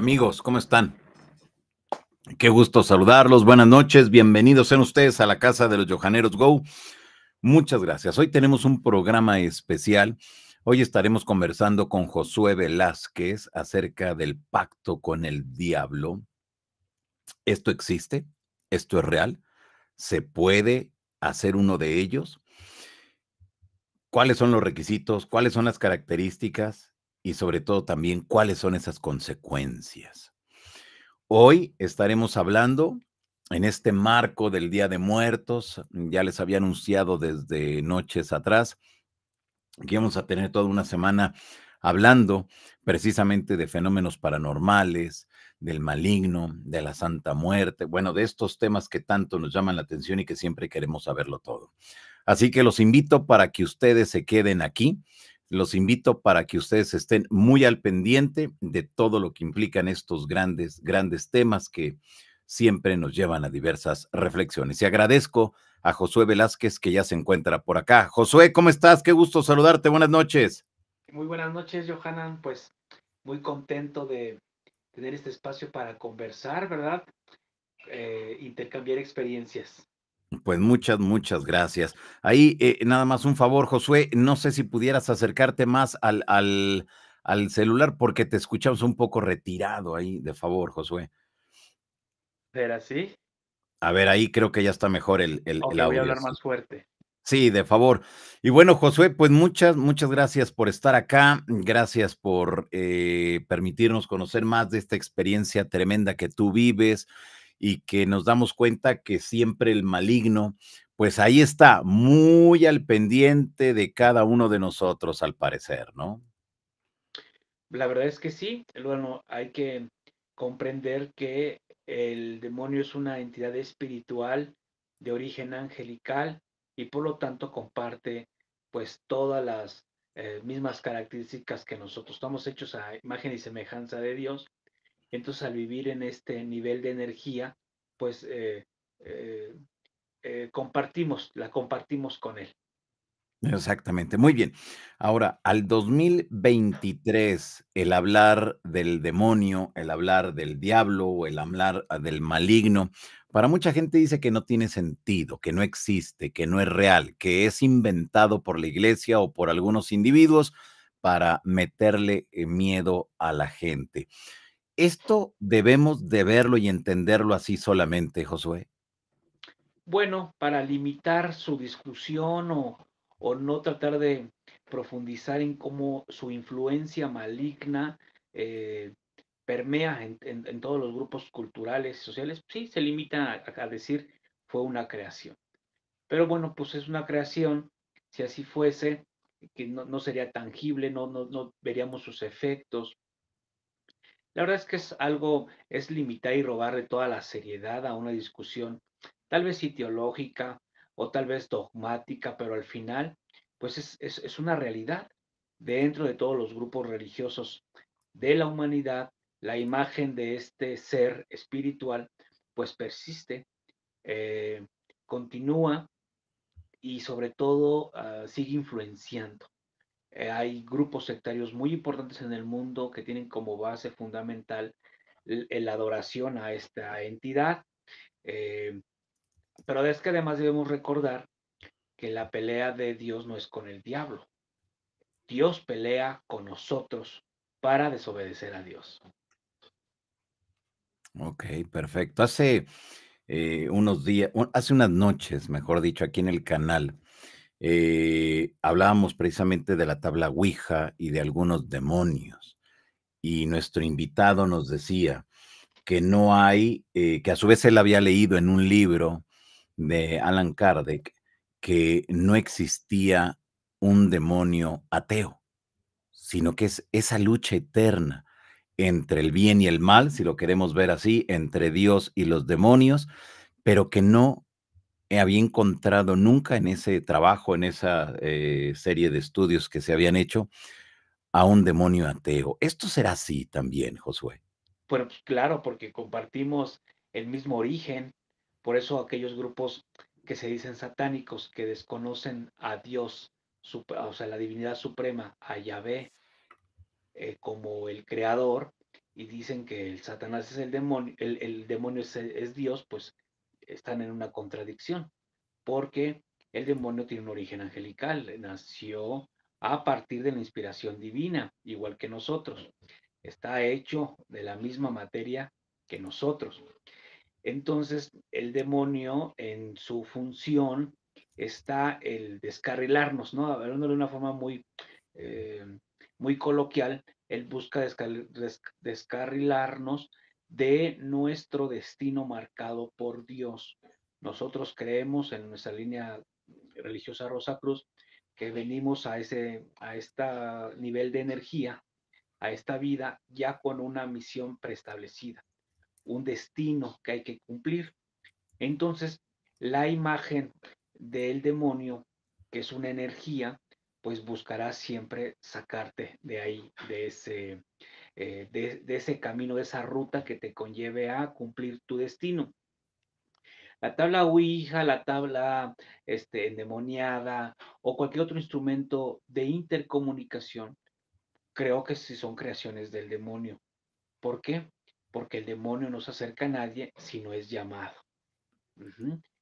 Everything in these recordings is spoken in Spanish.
Amigos, ¿cómo están? Qué gusto saludarlos. Buenas noches. Bienvenidos sean ustedes a la casa de los Johaneros Go. Muchas gracias. Hoy tenemos un programa especial. Hoy estaremos conversando con Josué Velázquez acerca del pacto con el diablo. ¿Esto existe? ¿Esto es real? ¿Se puede hacer uno de ellos? ¿Cuáles son los requisitos? ¿Cuáles son las características? y sobre todo también cuáles son esas consecuencias. Hoy estaremos hablando en este marco del Día de Muertos, ya les había anunciado desde noches atrás que vamos a tener toda una semana hablando precisamente de fenómenos paranormales, del maligno, de la Santa Muerte, bueno, de estos temas que tanto nos llaman la atención y que siempre queremos saberlo todo. Así que los invito para que ustedes se queden aquí los invito para que ustedes estén muy al pendiente de todo lo que implican estos grandes, grandes temas que siempre nos llevan a diversas reflexiones. Y agradezco a Josué Velázquez que ya se encuentra por acá. Josué, ¿cómo estás? Qué gusto saludarte. Buenas noches. Muy buenas noches, Johanan. Pues muy contento de tener este espacio para conversar, ¿verdad? Eh, intercambiar experiencias. Pues muchas, muchas gracias. Ahí eh, nada más un favor, Josué. No sé si pudieras acercarte más al, al, celular porque te escuchamos un poco retirado ahí, de favor, Josué. ¿Era así? A ver, ahí creo que ya está mejor el, el, audio. Voy a hablar más fuerte. Sí, de favor. Y bueno, Josué, pues muchas, muchas gracias por estar acá. Gracias por eh, permitirnos conocer más de esta experiencia tremenda que tú vives y que nos damos cuenta que siempre el maligno, pues ahí está, muy al pendiente de cada uno de nosotros, al parecer, ¿no? La verdad es que sí, bueno, hay que comprender que el demonio es una entidad espiritual de origen angelical y por lo tanto comparte pues todas las eh, mismas características que nosotros. Estamos hechos a imagen y semejanza de Dios entonces, al vivir en este nivel de energía, pues eh, eh, eh, compartimos, la compartimos con él. Exactamente, muy bien. Ahora, al 2023, el hablar del demonio, el hablar del diablo o el hablar ah, del maligno, para mucha gente dice que no tiene sentido, que no existe, que no es real, que es inventado por la iglesia o por algunos individuos para meterle miedo a la gente. ¿Esto debemos de verlo y entenderlo así solamente, Josué? Bueno, para limitar su discusión o, no tratar de profundizar en cómo su influencia maligna eh, permea en, todos los grupos culturales y sociales, sí, se limita a, decir fue una creación. Pero bueno, pues es una creación, si así fuese, que no, sería tangible, no, no, no veríamos sus efectos, la verdad es que es algo, es limitar y robarle toda la seriedad a una discusión, tal vez ideológica o tal vez dogmática, pero al final, pues es, una realidad dentro de todos los grupos religiosos de la humanidad, la imagen de este ser espiritual, pues persiste, eh, continúa y sobre todo ah, sigue influenciando. Eh, hay grupos sectarios muy importantes en el mundo que tienen como base fundamental la adoración a esta entidad. Eh, pero es que además debemos recordar que la pelea de Dios no es con el diablo. Dios pelea con nosotros para desobedecer a Dios. Ok, perfecto. Hace eh, unos días, hace unas noches, mejor dicho, aquí en el canal, eh, hablábamos precisamente de la tabla Ouija y de algunos demonios. Y nuestro invitado nos decía que no hay, eh, que a su vez él había leído en un libro de Alan Kardec que no existía un demonio ateo, sino que es esa lucha eterna entre el bien y el mal, si lo queremos ver así, entre Dios y los demonios, pero que no eh, había encontrado nunca en ese trabajo, en esa eh, serie de estudios que se habían hecho, a un demonio ateo. ¿Esto será así también, Josué? Bueno, claro, porque compartimos el mismo origen, por eso aquellos grupos que se dicen satánicos, que desconocen a Dios, o sea, la divinidad suprema, a Yahvé, eh, como el creador, y dicen que el Satanás es el demonio, el, demonio es Dios, pues están en una contradicción, porque el demonio tiene un origen angelical, nació a partir de la inspiración divina, igual que nosotros. Está hecho de la misma materia que nosotros. Entonces, el demonio en su función está el descarrilarnos, ¿no? Hablando de una forma muy, eh, muy coloquial, él busca descarrilarnos de nuestro destino marcado por Dios. Nosotros creemos en nuestra línea religiosa Rosa Cruz, que venimos a ese a este nivel de energía, a esta vida ya con una misión preestablecida, un destino que hay que cumplir. Entonces, la imagen del demonio, que es una energía, pues buscará siempre sacarte de ahí, de ese eh, de, ese camino, de esa ruta que te conlleve a cumplir tu destino. La tabla Ouija, la tabla este, endemoniada o cualquier otro instrumento de intercomunicación, creo que sí son creaciones del demonio. ¿Por qué? Porque el demonio no se acerca a nadie si no es llamado.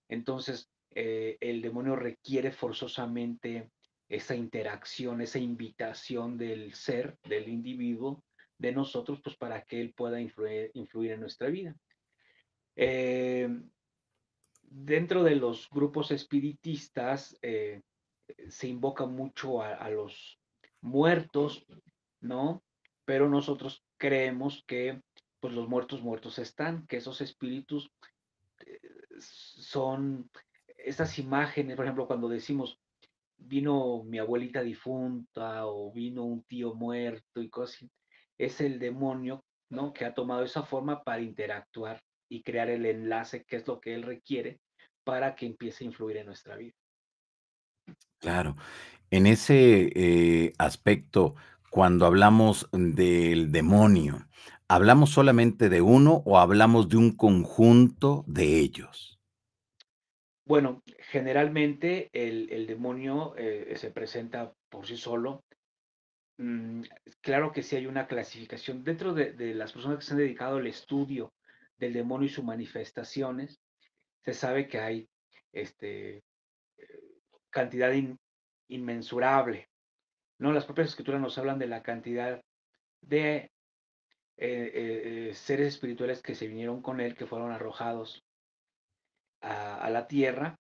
Entonces, eh, el demonio requiere forzosamente esa interacción, esa invitación del ser, del individuo, de nosotros, pues para que Él pueda influir, en nuestra vida. Eh, dentro de los grupos espiritistas eh, se invoca mucho a, los muertos, ¿no? Pero nosotros creemos que pues los muertos muertos están, que esos espíritus eh, son esas imágenes, por ejemplo, cuando decimos vino mi abuelita difunta o vino un tío muerto y cosas, es el demonio, ¿no? Que ha tomado esa forma para interactuar y crear el enlace, que es lo que él requiere para que empiece a influir en nuestra vida. Claro. En ese eh, aspecto, cuando hablamos del demonio, ¿hablamos solamente de uno o hablamos de un conjunto de ellos? Bueno, generalmente el, demonio eh, se presenta por sí solo, Mm, claro que sí hay una clasificación dentro de, las personas que se han dedicado al estudio del demonio y sus manifestaciones. Se sabe que hay este, cantidad inmensurable. ¿no? Las propias escrituras nos hablan de la cantidad de eh, eh, seres espirituales que se vinieron con él, que fueron arrojados a, la tierra.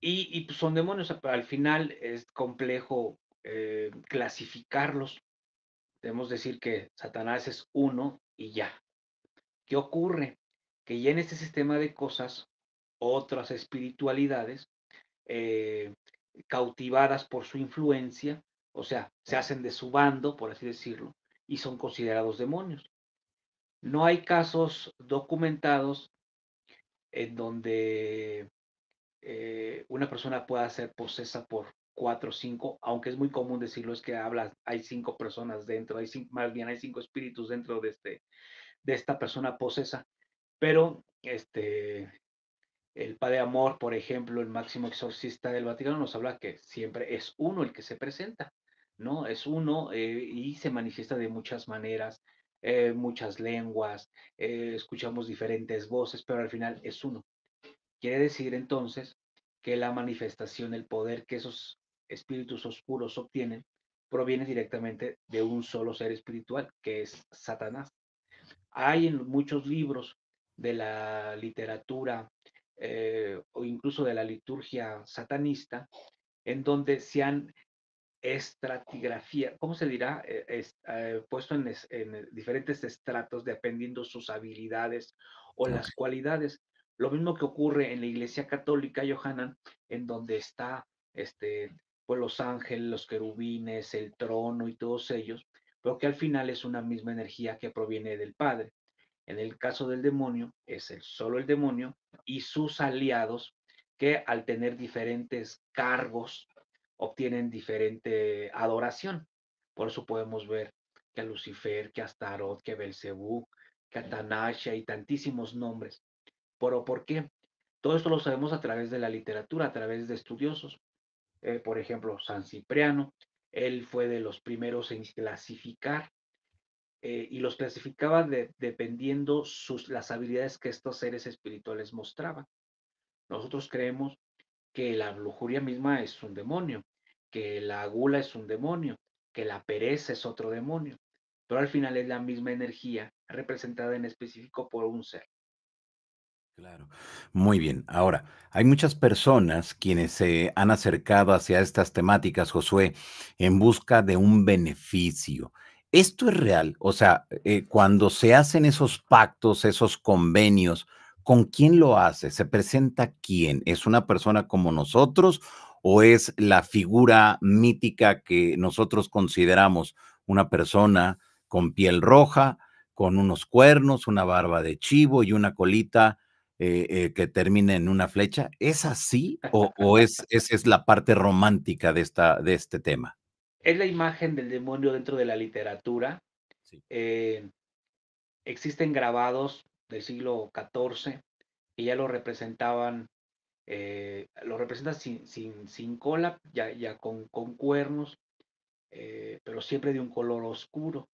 Y, y, pues, son demonios, al final es complejo eh, clasificarlos. Debemos decir que Satanás es uno y ya. ¿Qué ocurre? Que ya en este sistema de cosas, otras espiritualidades, eh, cautivadas por su influencia, o sea, se hacen de su bando, por así decirlo, y son considerados demonios. No hay casos documentados en donde eh, una persona pueda ser posesa por cuatro, cinco, aunque es muy común decirlo, es que hablas, hay cinco personas dentro, hay cinco, más bien hay cinco espíritus dentro de, este, de esta persona posesa. Pero este, el Padre Amor, por ejemplo, el máximo exorcista del Vaticano, nos habla que siempre es uno el que se presenta, ¿no? Es uno eh, y se manifiesta de muchas maneras, eh, muchas lenguas, eh, escuchamos diferentes voces, pero al final es uno. Quiere decir entonces que la manifestación, el poder que esos espíritus oscuros obtienen proviene directamente de un solo ser espiritual, que es Satanás. Hay en muchos libros de la literatura eh, o incluso de la liturgia satanista, en donde se han estratigrafía, ¿cómo se dirá? Eh, es, eh, puesto en, diferentes estratos dependiendo sus habilidades o las cualidades. Lo mismo que ocurre en la Iglesia Católica, Johanan, en donde está este, pues, los ángeles, los querubines, el trono y todos ellos, pero que al final es una misma energía que proviene del Padre. En el caso del demonio, es el solo el demonio y sus aliados que al tener diferentes cargos obtienen diferente adoración. Por eso podemos ver que a Lucifer, que a Astarot, que Belcebú, que Tanasha y tantísimos nombres. ¿Pero por qué? Todo esto lo sabemos a través de la literatura, a través de estudiosos. Eh, por ejemplo, San Cipriano, él fue de los primeros en clasificar eh, y los clasificaba dependiendo sus, las habilidades que estos seres espirituales mostraban. Nosotros creemos que la lujuria misma es un demonio, que la gula es un demonio, que la pereza es otro demonio, pero al final es la misma energía representada en específico por un ser. Claro. Muy bien. Ahora, hay muchas personas quienes se han acercado hacia estas temáticas, Josué, en busca de un beneficio. ¿Esto es real? O sea, eh, cuando se hacen esos pactos, esos convenios, ¿con quién lo hace? ¿Se presenta quién? ¿Es una persona como nosotros o es la figura mítica que nosotros consideramos una persona con piel roja, con unos cuernos, una barba de chivo y una colita eh, eh, que termine en una flecha. ¿Es así o, o es, la parte romántica de, esta, de este tema? Es la imagen del demonio dentro de la literatura. Eh, existen grabados del siglo XIV que ya lo representaban, lo representan sin, sin, sin, cola, ya, ya con, con cuernos, pero siempre de un color oscuro.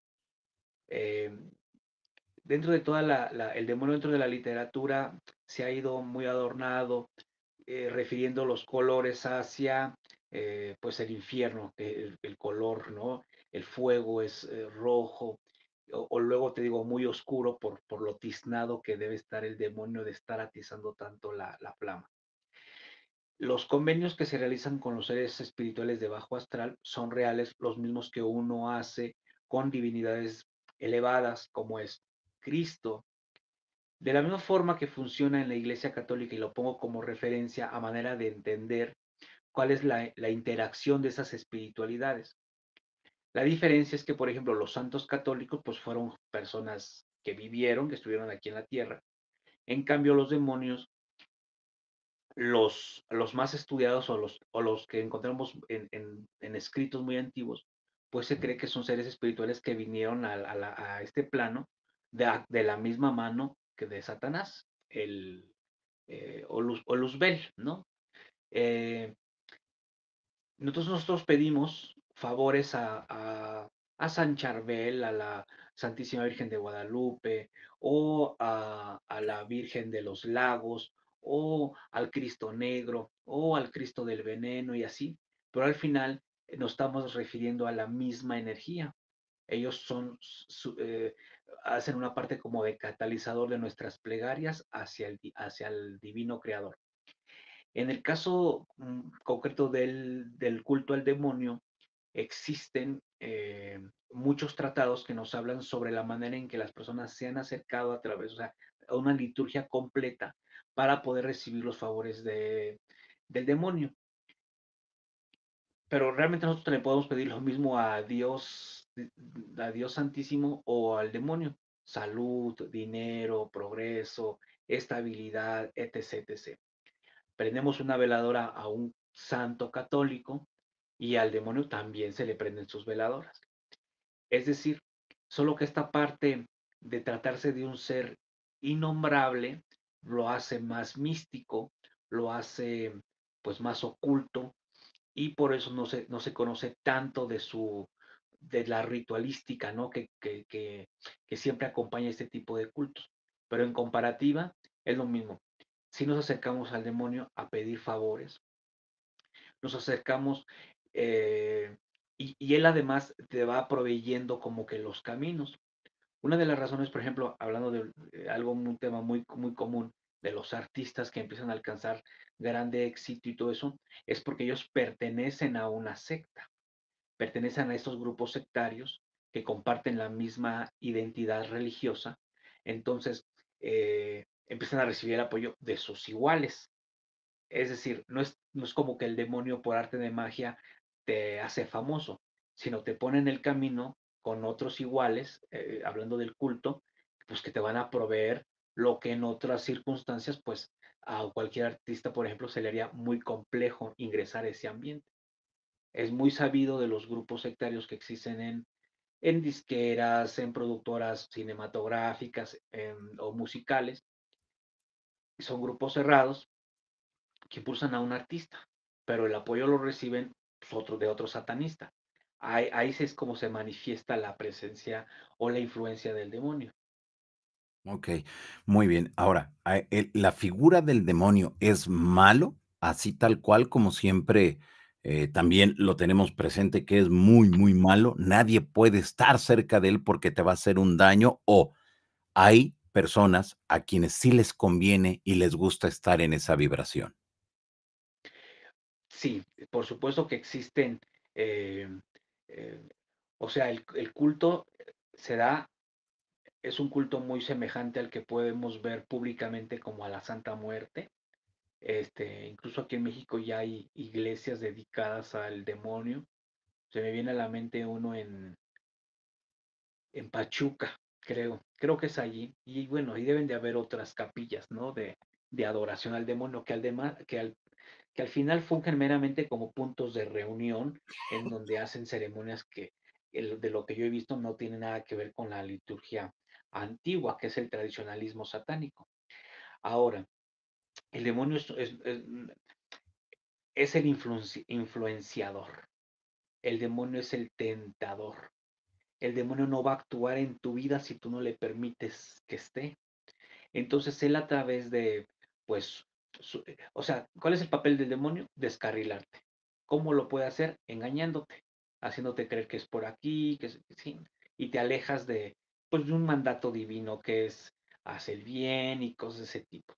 dentro de toda la, el demonio dentro de la literatura se ha ido muy adornado, eh, refiriendo los colores hacia eh, pues el infierno, el, color, ¿no? El fuego es eh, rojo, o, luego te digo muy oscuro por, por lo tiznado que debe estar el demonio de estar atizando tanto la, la flama. Los convenios que se realizan con los seres espirituales de bajo astral son reales, los mismos que uno hace con divinidades elevadas como es Cristo, de la misma forma que funciona en la Iglesia Católica, y lo pongo como referencia a manera de entender cuál es la, interacción de esas espiritualidades. La diferencia es que, por ejemplo, los santos católicos, pues fueron personas que vivieron, que estuvieron aquí en la tierra. En cambio, los demonios, los, los más estudiados o los, o los que encontramos en, escritos muy antiguos, pues se cree que son seres espirituales que vinieron a, este plano de, de, la misma mano que de Satanás, el, eh, Luzbel, ¿no? Eh, nosotros, pedimos favores a, a, San Charbel, a la Santísima Virgen de Guadalupe, o a, a la Virgen de los Lagos, o al Cristo Negro, o al Cristo del Veneno y así, pero al final eh, nos estamos refiriendo a la misma energía, ellos son, eh, hacen una parte como de catalizador de nuestras plegarias hacia el, hacia el divino creador. En el caso mm, concreto del, culto al demonio, existen eh, muchos tratados que nos hablan sobre la manera en que las personas se han acercado a través, o a una liturgia completa para poder recibir los favores del demonio. Pero realmente nosotros le podemos pedir lo mismo a Dios a Dios Santísimo o al demonio. Salud, dinero, progreso, estabilidad, etc. etc. Prendemos una veladora a un santo católico y al demonio también se le prenden sus veladoras. Es decir, solo que esta parte de tratarse de un ser innombrable lo hace más místico, lo hace pues más oculto y por eso no no se conoce tanto de su de la ritualística, ¿no? Que, siempre acompaña este tipo de cultos. Pero en comparativa, es lo mismo. Si nos acercamos al demonio a pedir favores, nos acercamos eh, y, y él además te va proveyendo como que los caminos. Una de las razones, por ejemplo, hablando de eh, algo, un tema muy, muy común de los artistas que empiezan a alcanzar grande éxito y todo eso, es porque ellos pertenecen a una secta pertenecen a estos grupos sectarios que comparten la misma identidad religiosa, entonces eh, empiezan a recibir el apoyo de sus iguales. Es decir, no es, no es como que el demonio por arte de magia te hace famoso, sino te pone en el camino con otros iguales, eh, hablando del culto, pues que te van a proveer lo que en otras circunstancias, pues a cualquier artista, por ejemplo, se le haría muy complejo ingresar a ese ambiente. Es muy sabido de los grupos sectarios que existen en, en disqueras, en productoras cinematográficas em, o musicales. Son grupos cerrados que impulsan a un artista, pero el apoyo lo reciben pues, de otro satanista. Ahí, ahí es como se manifiesta la presencia o la influencia del demonio. Ok, muy bien. Ahora, ¿la figura del demonio es malo, así tal cual como siempre eh, también lo tenemos presente que es muy, muy malo. Nadie puede estar cerca de él porque te va a hacer un daño o hay personas a quienes sí les conviene y les gusta estar en esa vibración. Sí, por supuesto que existen, eh, eh, o sea, el, el culto se da, es un culto muy semejante al que podemos ver públicamente como a la Santa Muerte, este, incluso aquí en México ya hay iglesias dedicadas al demonio. Se me viene a la mente uno en, en Pachuca, creo. Creo que es allí. Y bueno, ahí deben de haber otras capillas, ¿no? De, de adoración al demonio, que al, que, al, que al final fungen meramente como puntos de reunión en donde hacen ceremonias que de lo que yo he visto no tiene nada que ver con la liturgia antigua, que es el tradicionalismo satánico. Ahora, el demonio es, mm, el influenciador. El demonio es el tentador. El demonio no va a actuar en tu vida si tú no le permites que esté. Entonces él a través de, pues, eh, o sea, ¿cuál es el papel del demonio? Descarrilarte. ¿Cómo lo puede hacer? Engañándote, haciéndote creer que es por aquí, que sí, y te alejas de, pues, de un mandato divino que es hacer bien y cosas de ese tipo.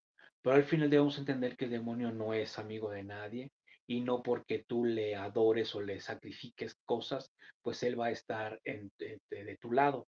Pero al final debemos entender que el demonio no es amigo de nadie y no porque tú le adores o le sacrifiques cosas, pues él va a estar eh, de, tu lado.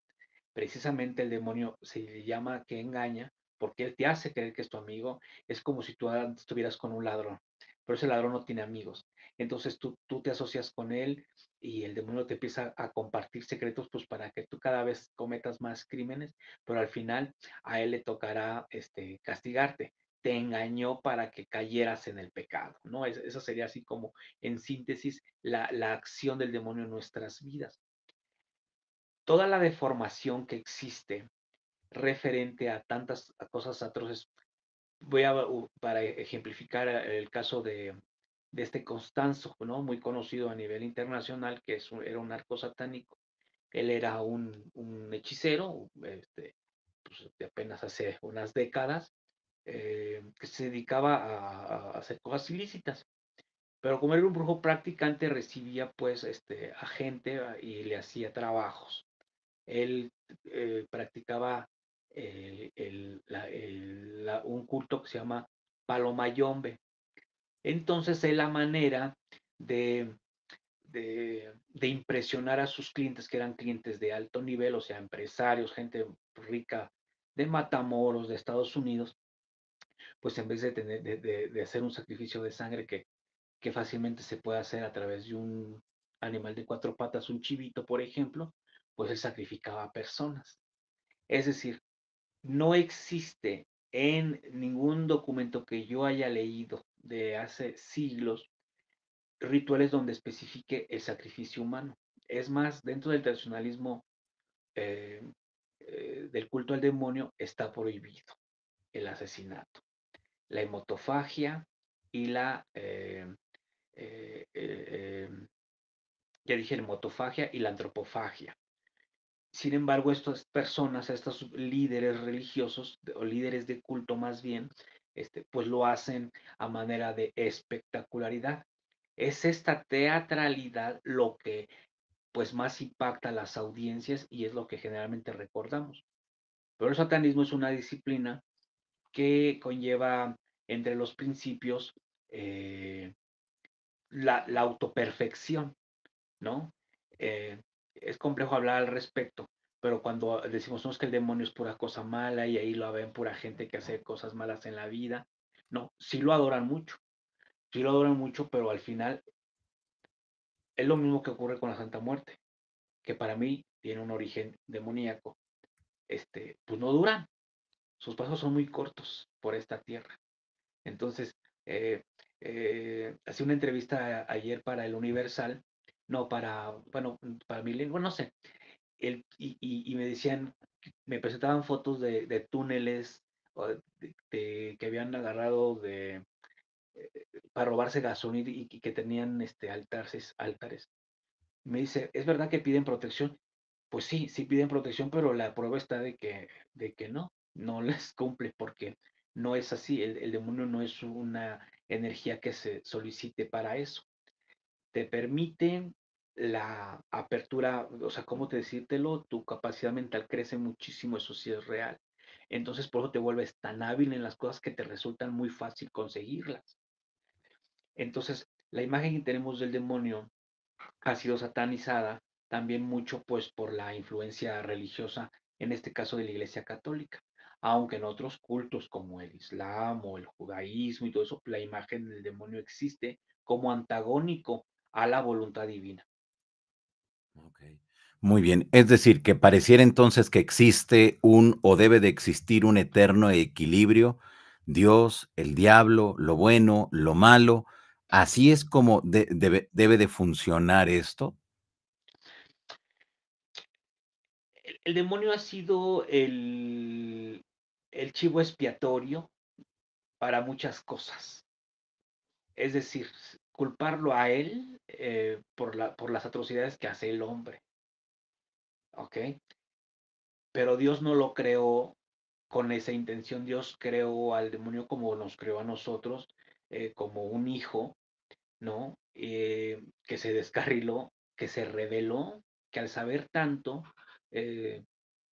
Precisamente el demonio se llama que engaña porque él te hace creer que es tu amigo. Es como si tú estuvieras con un ladrón, pero ese ladrón no tiene amigos. Entonces tú, te asocias con él y el demonio te empieza a compartir secretos pues para que tú cada vez cometas más crímenes, pero al final a él le tocará este castigarte te engañó para que cayeras en el pecado, ¿no? Es, sería así como, en síntesis, la, acción del demonio en nuestras vidas. Toda la deformación que existe referente a tantas cosas atroces, voy a, para ejemplificar el caso de, este Constanzo, ¿no? Muy conocido a nivel internacional, que era un narco satánico. Él era un, hechicero, este, pues, de apenas hace unas décadas, eh, que se dedicaba a, hacer cosas ilícitas. Pero como era un brujo practicante, recibía pues este, a gente ah, y le hacía trabajos. Él eh, practicaba un culto que se llama Palomayombe. Entonces es la manera de, de, de, impresionar a sus clientes, que eran clientes de alto nivel, o sea, empresarios, gente rica de Matamoros, de Estados Unidos, pues en vez de, tener, de, hacer un sacrificio de sangre que, que fácilmente se puede hacer a través de un animal de cuatro patas, un chivito, por ejemplo, pues él sacrificaba a personas. Es decir, no existe en ningún documento que yo haya leído de hace siglos rituales donde especifique el sacrificio humano. Es más, dentro del tradicionalismo eh, eh, del culto al demonio está prohibido el asesinato la hemotofagia y la... Eh, eh, eh, em, ya dije hemotofagia y la antropofagia. Sin embargo, estas personas, estos líderes religiosos o líderes de culto más bien, este, pues lo hacen a manera de espectacularidad. Es esta teatralidad lo que pues más impacta a las audiencias y es lo que generalmente recordamos. Pero el satanismo es una disciplina que conlleva entre los principios eh, la, autoperfección, ¿no? Eh, es complejo hablar al respecto, pero cuando decimos no, que el demonio es pura cosa mala y ahí lo ven pura gente que hace cosas malas en la vida, no, sí lo adoran mucho, sí lo adoran mucho, pero al final es lo mismo que ocurre con la Santa Muerte, que para mí tiene un origen demoníaco. Este, pues no duran, sus pasos son muy cortos por esta tierra. Entonces, eh, eh, hacía una entrevista ayer para el Universal, no, para, bueno, para mi lengua, no sé, y, me decían, me presentaban fotos de, túneles que habían agarrado de eh, para robarse gasolina y, que tenían este, altares, altares. Me dice, ¿es verdad que piden protección? Pues sí, sí piden protección, pero la prueba está de que, de que no no las cumple porque no es así, el, demonio no es una energía que se solicite para eso. Te permite la apertura, o sea, ¿cómo te decírtelo? Tu capacidad mental crece muchísimo, eso sí es real. Entonces, por eso te vuelves tan hábil en las cosas que te resultan muy fácil conseguirlas. Entonces, la imagen que tenemos del demonio ha sido satanizada también mucho pues por la influencia religiosa, en este caso de la Iglesia Católica aunque en otros cultos como el Islam o el judaísmo y todo eso, la imagen del demonio existe como antagónico a la voluntad divina. Muy bien, es decir, que pareciera entonces que existe un o debe de existir un eterno equilibrio, Dios, el diablo, lo bueno, lo malo, así es como debe de funcionar esto. el demonio ha sido el, el chivo expiatorio para muchas cosas. Es decir, culparlo a él eh, por, las atrocidades que hace el hombre. ¿Ok? Pero Dios no lo creó con esa intención. Dios creó al demonio como nos creó a nosotros, eh, como un hijo, ¿no? Eh, que se descarriló, que se reveló, que al saber tanto,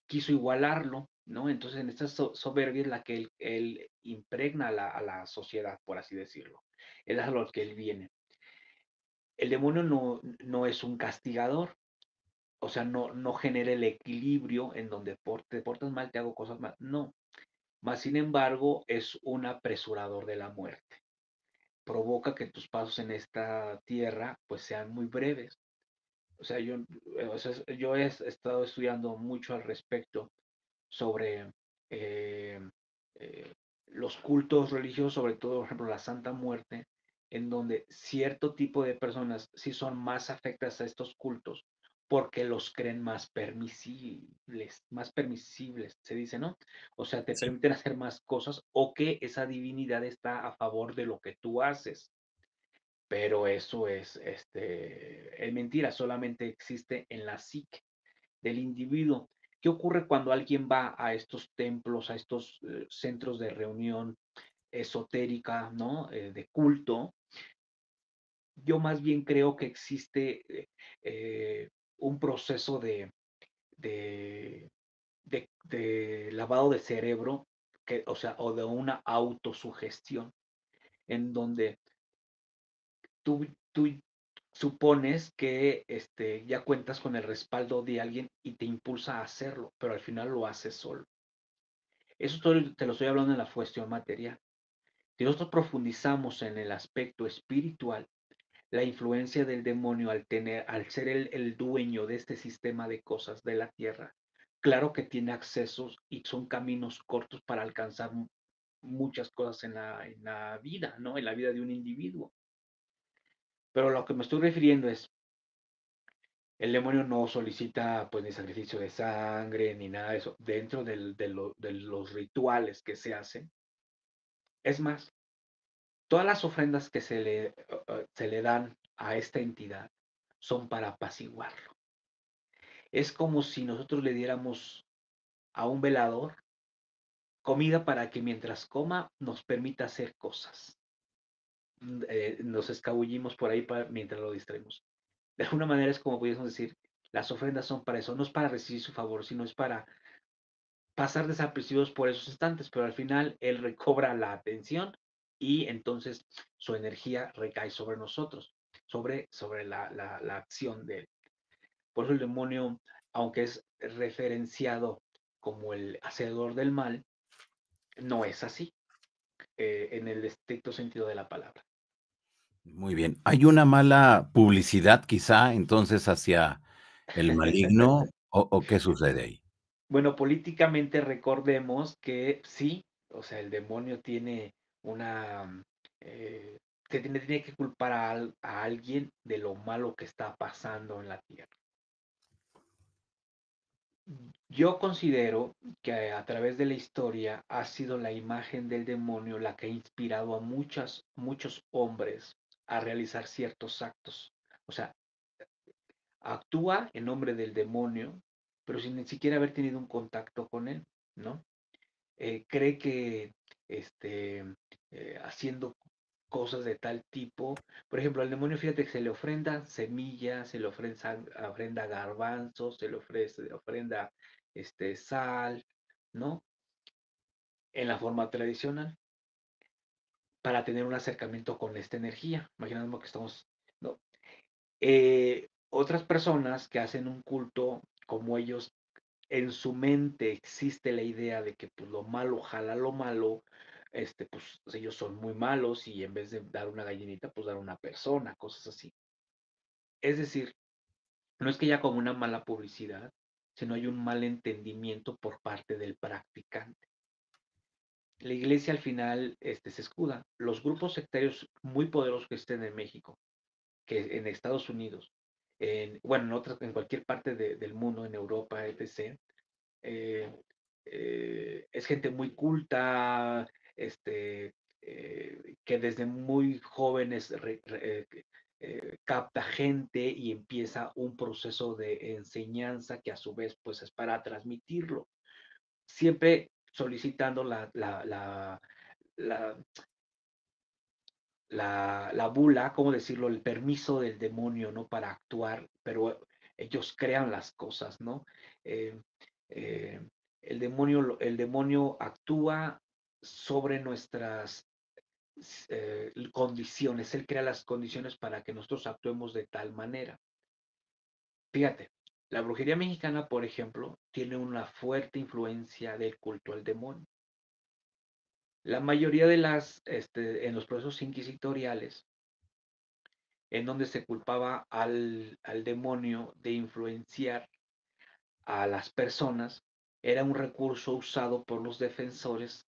quiso igualarlo ¿no? Entonces, en esta soberbia es la que él, impregna a la, sociedad, por así decirlo. es a lo que él viene. El demonio no, no es un castigador, o sea, no, no genera el equilibrio en donde te portas mal, te hago cosas mal, no. Más sin embargo, es un apresurador de la muerte. Provoca que tus pasos en esta tierra pues sean muy breves. O sea, yo, eh, o sea, yo he estado estudiando mucho al respecto sobre eh, eh, los cultos religiosos, sobre todo, por ejemplo, la Santa Muerte, en donde cierto tipo de personas sí son más afectadas a estos cultos porque los creen más permisibles, más permisibles, se dice, ¿no? O sea, te permiten hacer más cosas o que esa divinidad está a favor de lo que tú haces. Pero eso es, este, es mentira, solamente existe en la psique del individuo. ¿Qué ocurre cuando alguien va a estos templos, a estos eh, centros de reunión esotérica, ¿no? Eh, de culto. Yo más bien creo que existe eh, un proceso de, de, lavado de cerebro, que, o sea, o de una autosugestión, en donde tú, tú supones que este, ya cuentas con el respaldo de alguien y te impulsa a hacerlo, pero al final lo haces solo. Eso te lo estoy hablando en la cuestión material. Si nosotros profundizamos en el aspecto espiritual, la influencia del demonio al, tener, al ser el, dueño de este sistema de cosas de la tierra, claro que tiene accesos y son caminos cortos para alcanzar muchas cosas en la, en la vida, ¿no? En la vida de un individuo. Pero lo que me estoy refiriendo es, el demonio no solicita pues ni sacrificio de sangre ni nada de eso dentro de, los rituales que se hacen. Es más, todas las ofrendas que se le, se le dan a esta entidad son para apaciguarlo. Es como si nosotros le diéramos a un velador comida para que mientras coma nos permita hacer cosas. Mm, eh, nos escabullimos por ahí para, mientras lo distraemos. De alguna manera es como pudiésemos decir, las ofrendas son para eso, no es para recibir su favor, sino es para pasar desapercibidos por esos instantes, pero al final Él recobra la atención y entonces su energía recae sobre nosotros, sobre, sobre la, la acción de Él. Por eso el demonio, aunque es referenciado como el hacedor del mal, no es así. Eh, en el estricto sentido de la palabra. Muy bien. ¿Hay una mala publicidad quizá entonces hacia el maligno o, qué sucede ahí? Bueno, políticamente recordemos que sí, o sea, el demonio tiene una... Eh, que se tiene, que culpar a alguien de lo malo que está pasando en la tierra. Yo considero que a través de la historia ha sido la imagen del demonio la que ha inspirado a muchos, muchos hombres a realizar ciertos actos. O sea, actúa en nombre del demonio, pero sin ni siquiera haber tenido un contacto con él, ¿no? Eh, cree que este, eh, haciendo cosas de tal tipo. Por ejemplo, al demonio, fíjate que se le ofrenda semillas, se le ofrenda, ofrenda garbanzos, se le, ofrece, ofrenda este, sal, ¿no? En la forma tradicional, para tener un acercamiento con esta energía. imaginemos que estamos, ¿no? Eh, otras personas que hacen un culto como ellos, en su mente existe la idea de que pues, lo malo jala lo malo, este, pues ellos son muy malos y en vez de dar una gallinita, pues dar una persona, cosas así. Es decir, no es que haya como una mala publicidad, sino hay un mal entendimiento por parte del practicante. La iglesia al final este, se escuda. Los grupos sectarios muy poderosos que estén en México, que en Estados Unidos, en, bueno, en, otra, en cualquier parte del mundo, en Europa, etc., eh, eh, es gente muy culta, este, eh, que desde muy jóvenes eh, eh, capta gente y empieza un proceso de enseñanza que a su vez pues es para transmitirlo, siempre solicitando la, la, bula, ¿cómo decirlo? El permiso del demonio, ¿no? Para actuar, pero ellos crean las cosas, ¿no? el, demonio, el demonio actúa sobre nuestras eh, condiciones. Él crea las condiciones para que nosotros actuemos de tal manera. Fíjate, la brujería mexicana, por ejemplo, tiene una fuerte influencia del culto al demonio. La mayoría de las, este, en los procesos inquisitoriales, en donde se culpaba al, al demonio de influenciar a las personas, era un recurso usado por los defensores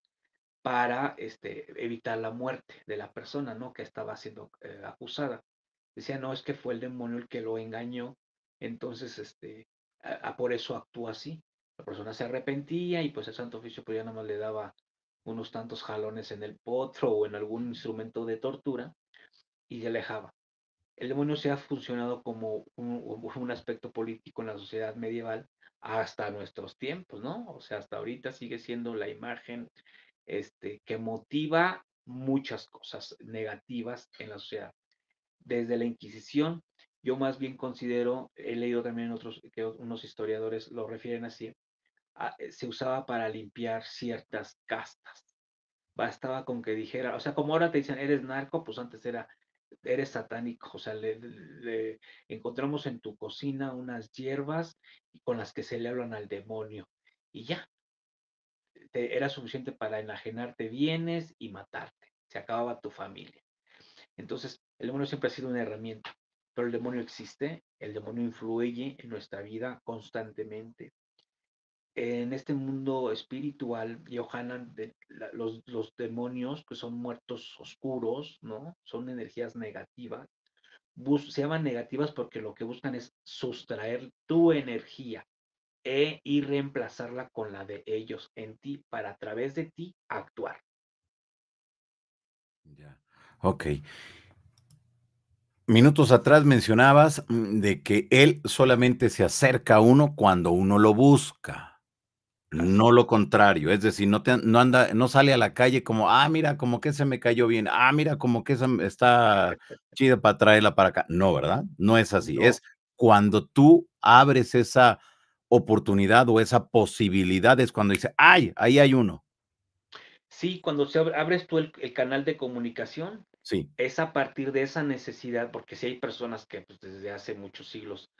para este, evitar la muerte de la persona, ¿no? Que estaba siendo eh, acusada. Decía, no, es que fue el demonio el que lo engañó, entonces, este, a, por eso actúa así. La persona se arrepentía y pues el santo oficio pues ya nada más le daba unos tantos jalones en el potro o en algún instrumento de tortura y se alejaba. El demonio se ha funcionado como un, un aspecto político en la sociedad medieval hasta nuestros tiempos, ¿no? O sea, hasta ahorita sigue siendo la imagen este, que motiva muchas cosas negativas en la sociedad. Desde la Inquisición, yo más bien considero, he leído también otros, que unos historiadores lo refieren así, ah, eh, se usaba para limpiar ciertas castas. Bastaba con que dijera, o sea, como ahora te dicen, eres narco, pues antes era, eres satánico, o sea, le encontramos en tu cocina unas hierbas con las que se le hablan al demonio. Y ya, era suficiente para enajenarte bienes y matarte. Se acababa tu familia. Entonces, el demonio siempre ha sido una herramienta, pero el demonio existe, el demonio influye en nuestra vida constantemente. En este mundo espiritual, Johanan, de, los, demonios que pues, son muertos oscuros, ¿no? Son energías negativas. se llaman negativas porque lo que buscan es sustraer tu energía, e y reemplazarla con la de ellos en ti para a través de ti actuar. ok. Minutos atrás mencionabas mm, de que él solamente se acerca a uno cuando uno lo busca, no lo contrario. Es decir, no, te, anda, no sale a la calle como, ah, mira, como que se me cayó bien, ah, mira, como que está chida para traerla para acá. No, ¿verdad? No es así. Es cuando tú abres esa oportunidad o esa posibilidad es cuando dice, ay, ahí hay uno. Sí, cuando se abres tú el, canal de comunicación, sí. es a partir de esa necesidad, porque si hay personas que pues, desde hace muchos siglos,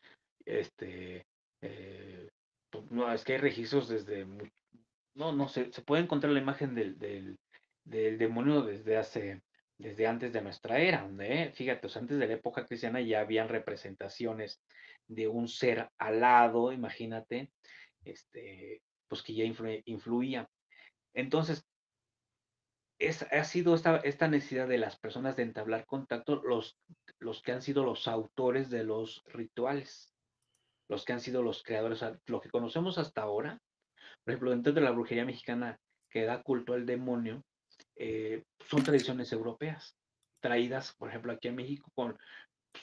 este, eh, pues, no, es que hay registros desde, no, no se puede encontrar la imagen del, demonio desde hace, desde antes de nuestra era, ¿eh? fíjate, antes de la época cristiana ya habían representaciones de un ser alado, imagínate, este, pues que ya influía. Entonces, ha sido esta, necesidad de las personas de entablar contacto los, los que han sido los autores de los rituales, los que han sido los creadores, lo que conocemos hasta ahora, por ejemplo, dentro de la brujería mexicana que da culto al demonio, eh, son tradiciones europeas, traídas, por ejemplo, aquí en México con,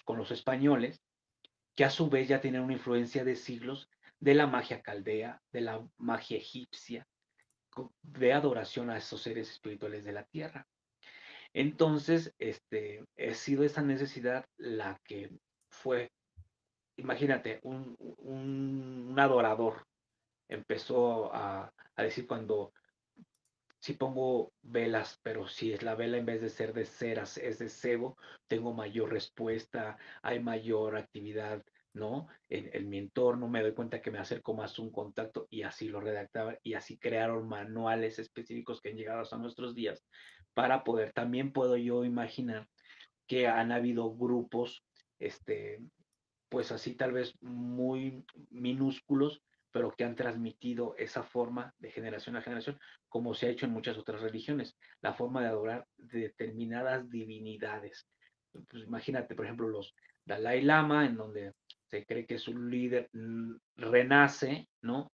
con los españoles, que a su vez ya tienen una influencia de siglos de la magia caldea, de la magia egipcia, de adoración a esos seres espirituales de la tierra. Entonces, este, ha sido esa necesidad la que fue, imagínate, un, adorador empezó a, a, decir cuando si pongo velas, pero si es la vela en vez de ser de ceras, es de cebo, tengo mayor respuesta, hay mayor actividad, ¿no? En, mi entorno me doy cuenta que me acerco más un contacto y así lo redactaba y así crearon manuales específicos que han llegado hasta nuestros días para poder, también puedo yo imaginar que han habido grupos, este, pues así tal vez muy minúsculos, pero que han transmitido esa forma de generación a generación, como se ha hecho en muchas otras religiones, la forma de adorar determinadas divinidades. Pues imagínate, por ejemplo, los Dalai Lama, en donde se cree que su líder mm, renace, ¿no?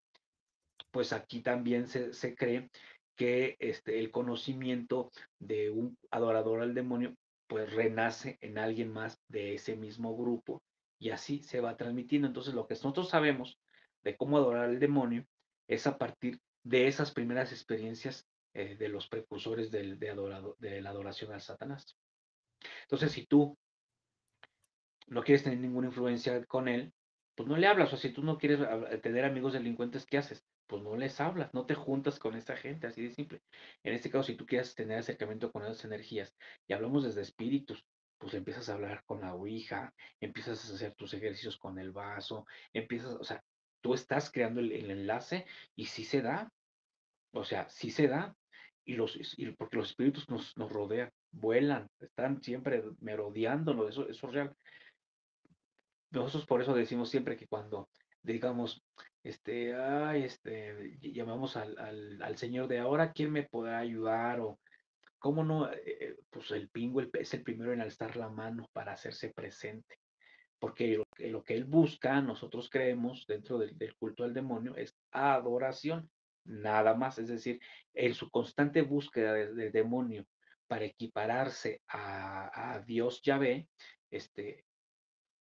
Pues aquí también se, se cree que este, el conocimiento de un adorador al demonio, pues renace en alguien más de ese mismo grupo y así se va transmitiendo. Entonces, lo que nosotros sabemos de cómo adorar al demonio es a partir de esas primeras experiencias eh, de los precursores de, adorado, de la adoración al Satanás. Entonces, si tú no quieres tener ninguna influencia con él, pues no le hablas. O si tú no quieres eh, tener amigos delincuentes, ¿qué haces? Pues no les hablas, no te juntas con esta gente, así de simple. En este caso, si tú quieres tener acercamiento con esas energías, y hablamos desde espíritus, pues empiezas a hablar con la ouija, empiezas a hacer tus ejercicios con el vaso, empiezas, o sea, tú estás creando el, enlace y si se da, o sea, si se da, y los, porque los espíritus nos, rodean, vuelan, están siempre merodeándonos, eso, eso es real. Nosotros por eso decimos siempre que cuando digamos, este, este, llamamos al, señor de ahora, ¿quién me podrá ayudar? O, ¿cómo no? Eh, eh, pues el pingüe es el primero en alzar la mano para hacerse presente porque lo que, él busca, nosotros creemos dentro del, culto del demonio, es adoración, nada más, es decir, en su constante búsqueda del, demonio para equipararse a, Dios Yahvé, este,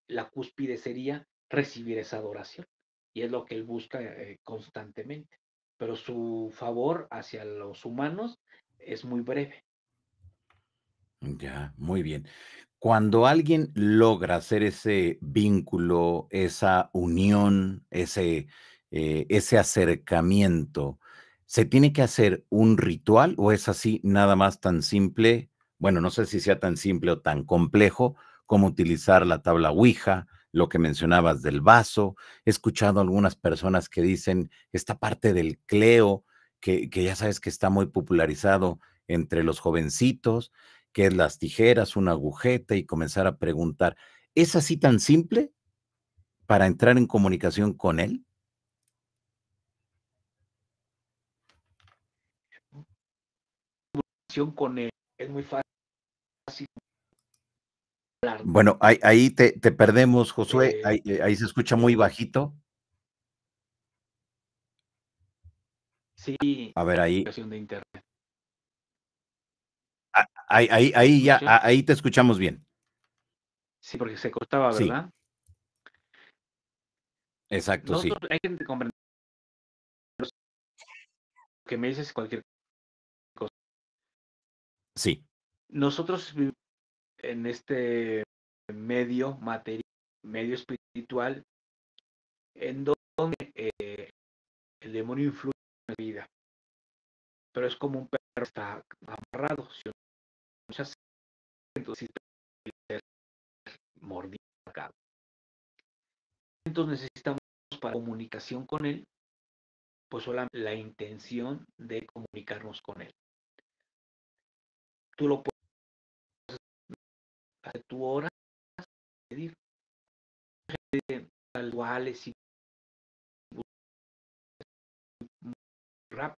la cúspide sería recibir esa adoración, y es lo que él busca eh, constantemente. Pero su favor hacia los humanos es muy breve. Ya, muy bien. Cuando alguien logra hacer ese vínculo, esa unión, ese, eh, ese acercamiento, ¿se tiene que hacer un ritual o es así nada más tan simple? Bueno, no sé si sea tan simple o tan complejo como utilizar la tabla Ouija, lo que mencionabas del vaso. He escuchado algunas personas que dicen esta parte del cleo, que, que ya sabes que está muy popularizado entre los jovencitos qué es las tijeras, una agujeta y comenzar a preguntar. ¿Es así tan simple para entrar en comunicación con él? Con él es muy fácil. Bueno, ahí, te, perdemos, Josué. Eh. Eh, ahí, se escucha muy bajito. Sí. A ver, ahí. De internet. Ahí, ya, ahí te escuchamos bien. Sí, porque se cortaba, ¿verdad? Exacto, sí. Hay que comprender que me dices cualquier cosa. Sí. Nosotros vivimos en este medio material, medio espiritual, en donde eh, el demonio influye en la vida. Pero es como un perro que está amarrado muchas entonces necesitamos para comunicación con él, pues solamente la intención de comunicarnos con él. Tú lo puedes hacer tu hora, pedir tal cual es rápido,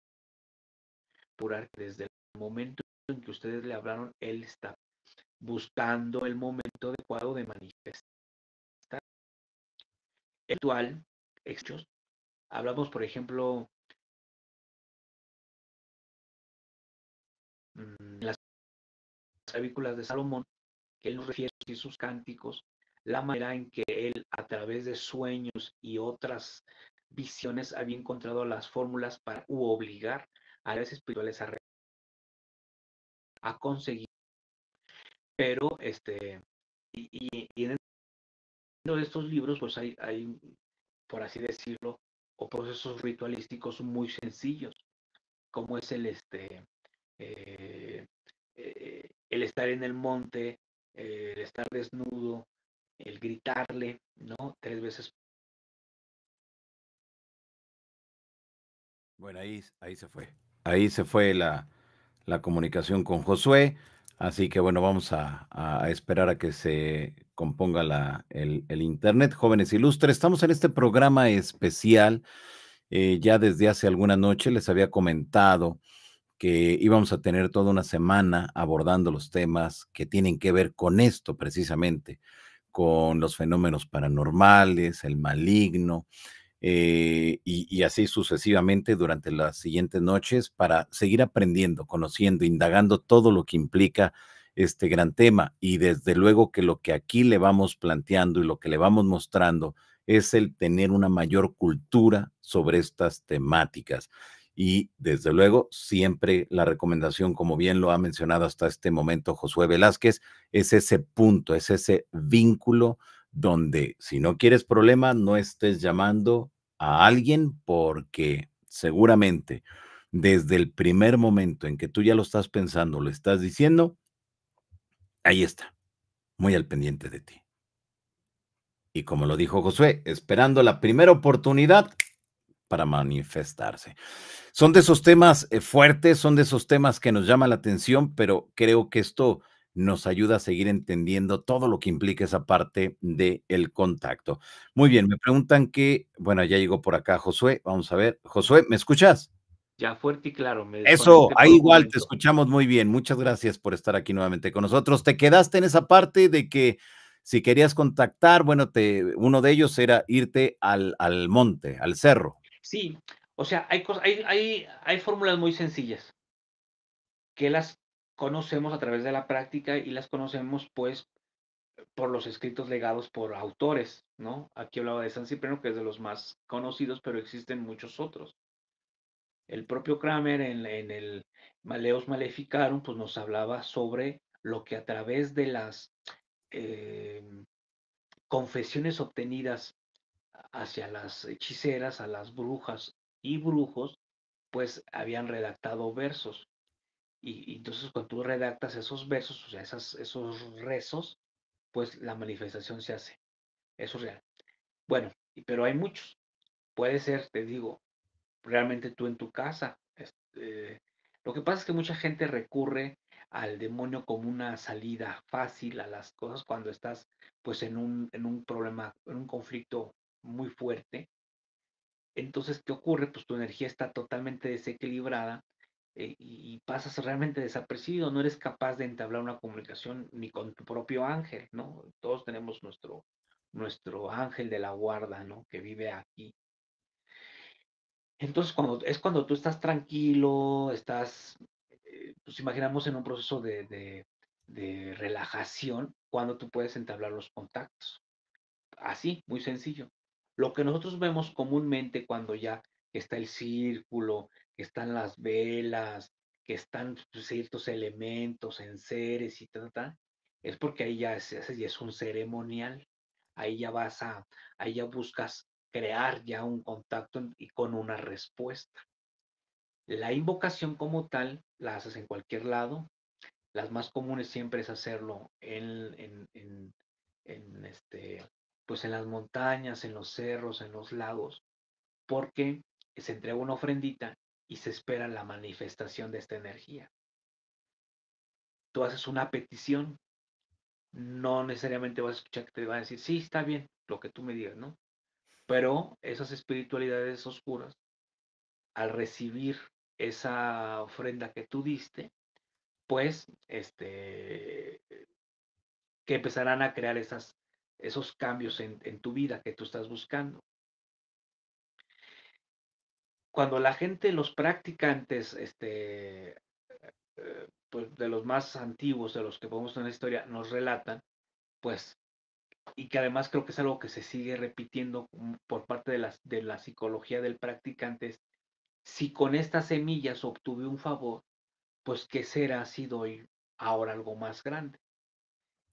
desde el momento en que ustedes le hablaron, Él está buscando el momento adecuado de manifestar. Actual, hechos. Hablamos, por ejemplo, en mm, las clavículas de Salomón, que él nos refiere a sus cánticos, la manera en que él, a través de sueños y otras visiones, había encontrado las fórmulas para obligar a las espirituales a a conseguir pero este, y, en uno de estos libros, pues hay, hay, por así decirlo, o procesos ritualísticos muy sencillos, como es el este, eh, eh, el estar en el monte, el estar desnudo, el gritarle, ¿no? Tres veces. Bueno, ahí, ahí se fue. Ahí se fue la, la comunicación con Josué. Así que bueno, vamos a, esperar a que se componga la, el, Internet. Jóvenes Ilustres, estamos en este programa especial. Eh, ya desde hace alguna noche les había comentado que íbamos a tener toda una semana abordando los temas que tienen que ver con esto precisamente, con los fenómenos paranormales, el maligno, eh, y, y, así sucesivamente durante las siguientes noches para seguir aprendiendo, conociendo, indagando todo lo que implica este gran tema. Y desde luego que lo que aquí le vamos planteando y lo que le vamos mostrando es el tener una mayor cultura sobre estas temáticas. Y desde luego, siempre la recomendación, como bien lo ha mencionado hasta este momento Josué Velázquez, es ese punto, es ese vínculo donde si no quieres problema, no estés llamando a alguien porque seguramente desde el primer momento en que tú ya lo estás pensando, lo estás diciendo, ahí está, muy al pendiente de ti. Y como lo dijo Josué, esperando la primera oportunidad para manifestarse. Son de esos temas eh, fuertes, son de esos temas que nos llama la atención, pero creo que esto nos ayuda a seguir entendiendo todo lo que implica esa parte del contacto. Muy bien, me preguntan que, bueno, ya llegó por acá Josué, vamos a ver. Josué, ¿me escuchas? Ya fuerte y claro. Me Eso, ahí igual te escuchamos muy bien. Muchas gracias por estar aquí nuevamente con nosotros. Te quedaste en esa parte de que si querías contactar, bueno, te, uno de ellos era irte al, al monte, al cerro. Sí, o sea, hay, hay, hay, hay fórmulas muy sencillas que las conocemos a través de la práctica y las conocemos pues por los escritos legados por autores, ¿no? Aquí hablaba de San Cipriano, que es de los más conocidos, pero existen muchos otros. El propio Kramer en, el Maleos Maleficarum, pues nos hablaba sobre lo que a través de las em, confesiones obtenidas hacia las hechiceras, a las brujas y brujos, pues habían redactado versos. Y, entonces cuando tú redactas esos versos, o sea, esos rezos, pues la manifestación se hace. Eso es real. Bueno, pero hay muchos. Puede ser, te digo, realmente tú en tu casa. Este, lo que pasa es que mucha gente recurre al demonio como una salida fácil a las cosas cuando estás pues en un, en un problema, en un conflicto muy fuerte. Entonces, ¿qué ocurre? Pues tu energía está totalmente desequilibrada eh, y pasas realmente desapercibido, no eres capaz de entablar una comunicación ni con tu propio ángel, ¿no? Todos tenemos nuestro, nuestro ángel de la guarda, ¿no? Que vive aquí. Entonces, cuando, es cuando tú estás tranquilo, estás, eh, pues imaginamos en un proceso de, de, de relajación, cuando tú puedes entablar los contactos. Así, muy sencillo. Lo que nosotros vemos comúnmente cuando ya está el círculo, están las velas, que están ciertos elementos, en seres y tal, es porque ahí ya es, es un ceremonial, ahí ya vas a, ahí ya buscas crear ya un contacto y con una respuesta. La invocación como tal la haces en cualquier lado. Las más comunes siempre es hacerlo en, en, en, en este, pues en las montañas, en los cerros, en los lagos, porque se entrega una ofrendita y se espera la manifestación de esta energía. Tú haces una petición, no necesariamente vas a escuchar que te van a decir, sí, está bien, lo que tú me digas, ¿no? Pero esas espiritualidades oscuras, al recibir esa ofrenda que tú diste, pues, este, que empezarán a crear esos cambios en tu vida que tú estás buscando cuando la gente, los practicantes, este, eh, pues de los más antiguos, de los que podemos en la historia, nos relatan, pues, y que además creo que es algo que se sigue repitiendo mm, por parte de, las, de la psicología del practicante, si con estas semillas obtuve un favor, pues qué será si doy ahora algo más grande.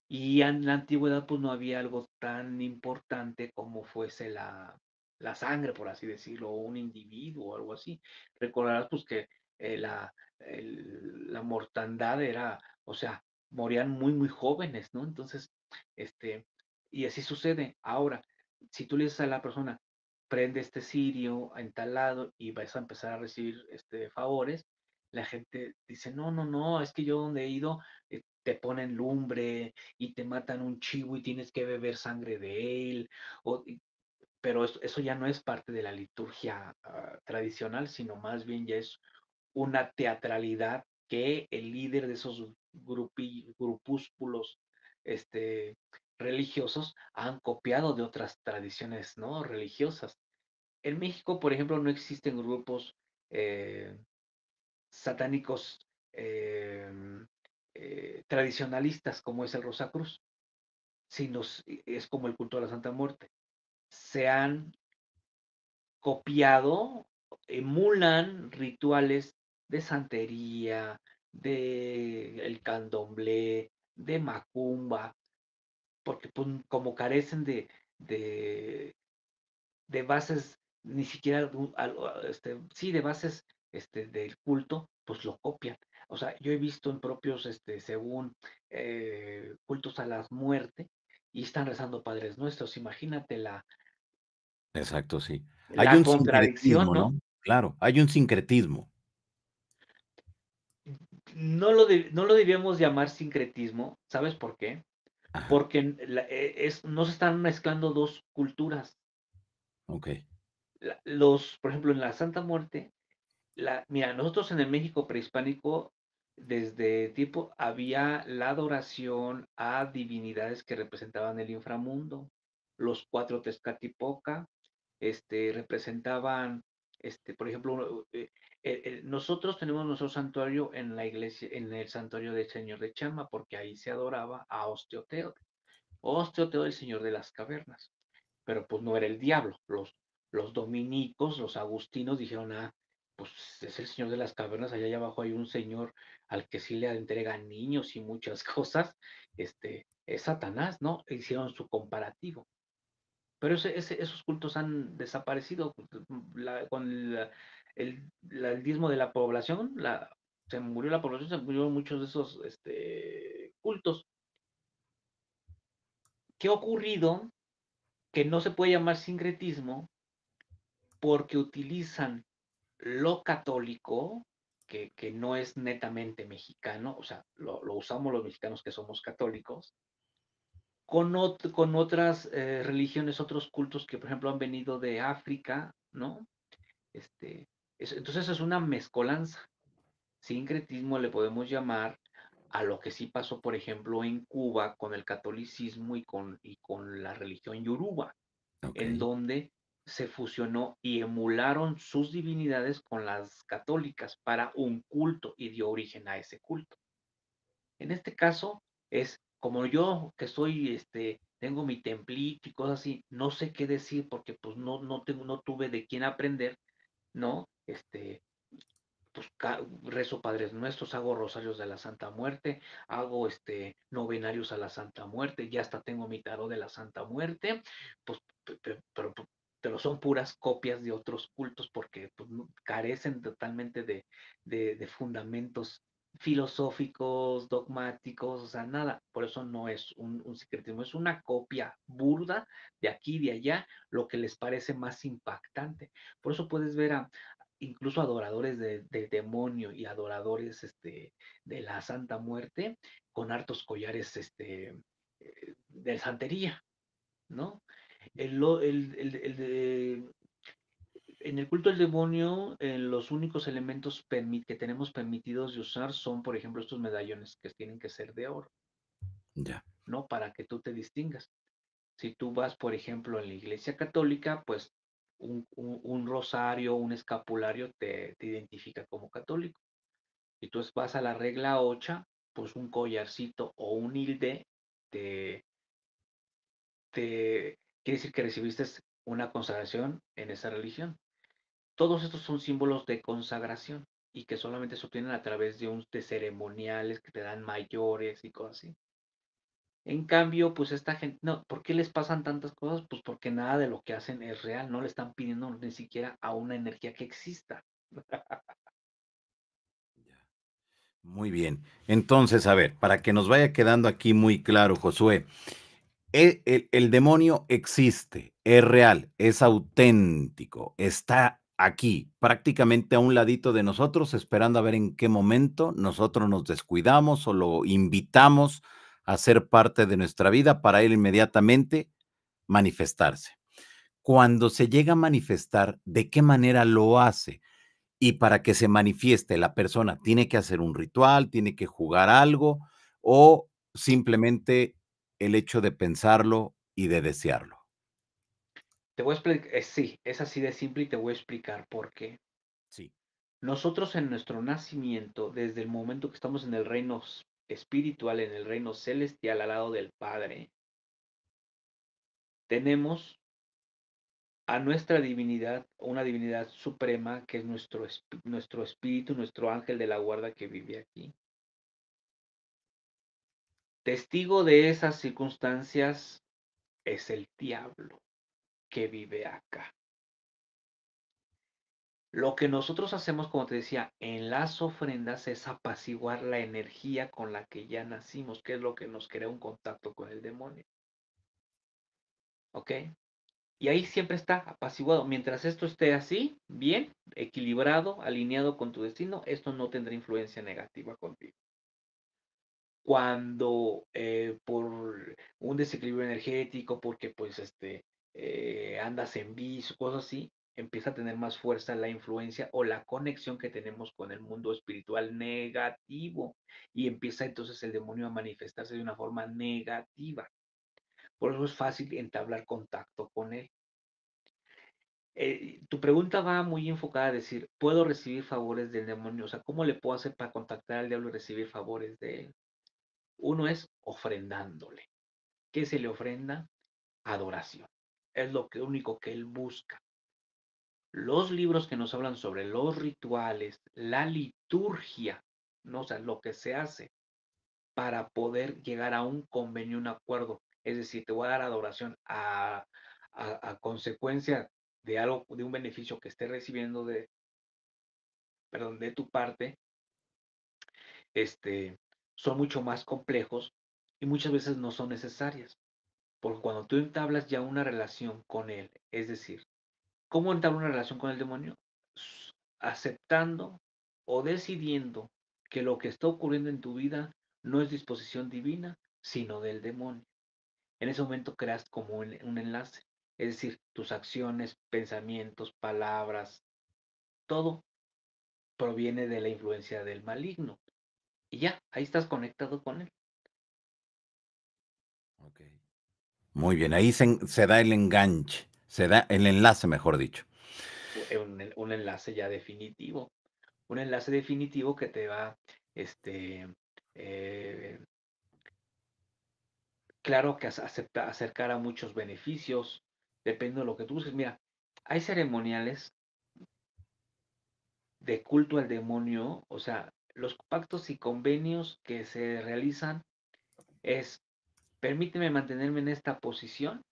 Y en la antigüedad pues no había algo tan importante como fuese la, la sangre, por así decirlo, o un individuo o algo así. Recordarás pues que eh, la, la mortandad era, o sea, morían muy, muy jóvenes, ¿no? Entonces, este, y así sucede. Ahora, si tú le dices a la persona, prende este sirio en tal lado y vas a empezar a recibir este, favores, la gente dice, no, no, no, es que yo donde he ido eh, te ponen lumbre y te matan un chivo y tienes que beber sangre de él, o pero eso, ya no es parte de la liturgia ah, tradicional, sino más bien ya es una teatralidad que el líder de esos grupúsculos este, religiosos han copiado de otras tradiciones ¿no? religiosas. En México, por ejemplo, no existen grupos eh, satánicos em, eh, tradicionalistas como es el Rosacruz, sino es como el culto a la Santa Muerte se han copiado, emulan rituales de santería, de el candomblé, de macumba, porque pues, como carecen de, de, bases, ni siquiera, este, sí, de bases este, del culto, pues lo copian. O sea, yo he visto en propios, este, según eh, cultos a la muerte, y están rezando Padres Nuestros. Imagínate la. Exacto, sí. hay un contradicción, ¿no? Claro, hay un sincretismo. No lo, no lo debíamos llamar sincretismo, ¿sabes por qué? Porque e, es, no se están mezclando dos culturas. Ok. los, por ejemplo, en la Santa Muerte, la, mira, nosotros en el México prehispánico desde tiempo había la adoración a divinidades que representaban el inframundo. Los cuatro Tezcatipoca este, representaban, este, por ejemplo, eh, eh, eh, nosotros tenemos nuestro santuario en la iglesia, en el santuario del Señor de Chama, porque ahí se adoraba a Osteoteo. Osteoteo, el Señor de las Cavernas. Pero pues no era el diablo. Los, los dominicos, los agustinos dijeron, a ah, pues es el señor de las cavernas, allá, abajo hay un señor al que sí le entregan niños y muchas cosas, este, es Satanás, ¿no? Hicieron su comparativo. Pero esos cultos han desaparecido con el, dismo el, de la población, la, se murió la población, se murieron muchos de esos este, cultos. ¿Qué ha ocurrido? Que no se puede llamar sincretismo porque utilizan lo católico, que, no es netamente mexicano, o sea, lo, usamos los mexicanos que somos católicos, con, con otras eh, religiones, otros cultos que, por ejemplo, han venido de África, ¿no? Este, entonces es una mezcolanza. Sincretismo le podemos llamar a lo que sí pasó, por ejemplo, en Cuba con el catolicismo y con, y con la religión yoruba, en donde se fusionó y emularon sus divinidades con las católicas para un culto y dio origen a ese culto. En este caso es como yo que soy este tengo mi templito y cosas así, no sé qué decir porque pues no no tengo no tuve de quién aprender, ¿no? Este pues rezo padres nuestros, hago rosarios de la Santa Muerte, hago este novenarios a la Santa Muerte, ya hasta tengo mi tarot de la Santa Muerte, pues pero, pero son puras copias de otros cultos porque pues, carecen totalmente de, fundamentos filosóficos, dogmáticos, o sea, nada. Por eso no es un, secretismo, es una copia burda de aquí y de allá, lo que les parece más impactante. Por eso puedes ver a incluso adoradores del demonio y adoradores este, de la Santa Muerte con hartos collares este, eh, de santería, ¿no? el, en el culto del demonio, eh, los únicos elementos que tenemos permitidos de usar son, por ejemplo, estos medallones que tienen que ser de oro. Ya. ¿No? Para que tú te distingas. Si tú vas, por ejemplo, en la iglesia católica, pues un, un, rosario, un escapulario te, identifica como católico. Si tú vas a la regla 8, pues un collarcito o un hilde te quiere decir que recibiste una consagración en esa religión. Todos estos son símbolos de consagración y que solamente se obtienen a través de, un, ceremoniales que te dan mayores y cosas así. En cambio, pues esta gente, no, ¿por qué les pasan tantas cosas? Pues porque nada de lo que hacen es real, no le están pidiendo ni siquiera a una energía que exista. Muy bien. Entonces, a ver, para que nos vaya quedando aquí muy claro, Josué, e, el, demonio existe, es real, es auténtico, está aquí, prácticamente a un ladito de nosotros, esperando a ver en qué momento nosotros nos descuidamos o lo invitamos a ser parte de nuestra vida para él inmediatamente manifestarse. Cuando se llega a manifestar, ¿de qué manera lo hace? Y para que se manifieste la persona, ¿tiene que hacer un ritual, tiene que jugar algo o simplemente el hecho de pensarlo y de desearlo. Te voy a eh, sí, es así de simple y te voy a explicar por qué. Sí. Nosotros en nuestro nacimiento, desde el momento que estamos en el reino espiritual, en el reino celestial al lado del Padre, tenemos a nuestra divinidad, una divinidad suprema que es nuestro, nuestro espíritu, nuestro ángel de la guarda que vive aquí. Testigo de esas circunstancias es el diablo que vive acá. Lo que nosotros hacemos, como te decía, en las ofrendas es apaciguar la energía con la que ya nacimos, que es lo que nos crea un contacto con el demonio. ¿Ok? Y ahí siempre está apaciguado. Mientras esto esté así, bien, equilibrado, alineado con tu destino, esto no tendrá influencia negativa contigo cuando eh, por un desequilibrio energético, porque pues este, eh, andas en vicio, cosas así, empieza a tener más fuerza la influencia o la conexión que tenemos con el mundo espiritual negativo y empieza entonces el demonio a manifestarse de una forma negativa. Por eso es fácil entablar contacto con él. Eh, tu pregunta va muy enfocada a decir, ¿puedo recibir favores del demonio? O sea, ¿cómo le puedo hacer para contactar al diablo y recibir favores de él? Uno es ofrendándole. ¿Qué se le ofrenda? Adoración. Es lo único que él busca. Los libros que nos hablan sobre los rituales, la liturgia, ¿no? o sea, lo que se hace para poder llegar a un convenio, un acuerdo. Es decir, te voy a dar adoración a, a consecuencia de algo, de un beneficio que esté recibiendo de, perdón, de tu parte, este, son mucho más complejos y muchas veces no son necesarias. Porque cuando tú entablas ya una relación con él, es decir, ¿cómo entablar una relación con el demonio? Aceptando o decidiendo que lo que está ocurriendo en tu vida no es disposición divina, sino del demonio. En ese momento creas como un enlace, es decir, tus acciones, pensamientos, palabras, todo proviene de la influencia del maligno y ya, ahí estás conectado con él. Muy bien, ahí se, da el enganche, se da el enlace, mejor dicho. Eh, un, enlace ya definitivo, un enlace definitivo que te va, este, eh, claro que acepta, acercar a muchos beneficios, depende de lo que tú busques. Mira, hay ceremoniales de culto al demonio, o sea, los pactos y convenios que se realizan es, permíteme mantenerme en esta posición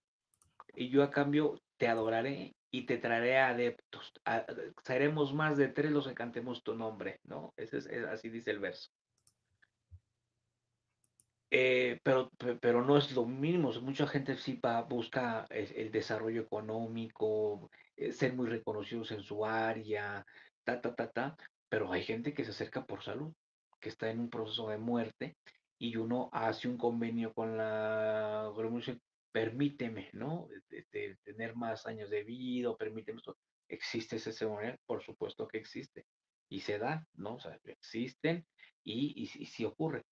y yo a cambio te adoraré y te traeré adeptos. seremos más de tres los que cantemos tu nombre, ¿no? Ese es, así dice el verso. Eh, pero, pero no es lo mínimo. Mucha gente sí busca el, el, desarrollo económico, eh, ser muy reconocidos en su área, ta, ta, ta, ta. Pero hay gente que se acerca por salud, que está en un proceso de muerte y uno hace un convenio con la permíteme, ¿no? tener más años de vida, permíteme esto. ¿Existe ese ceremonial? Por supuesto que existe. Y se da, ¿no? O sea, existen y, y, sí ocurre.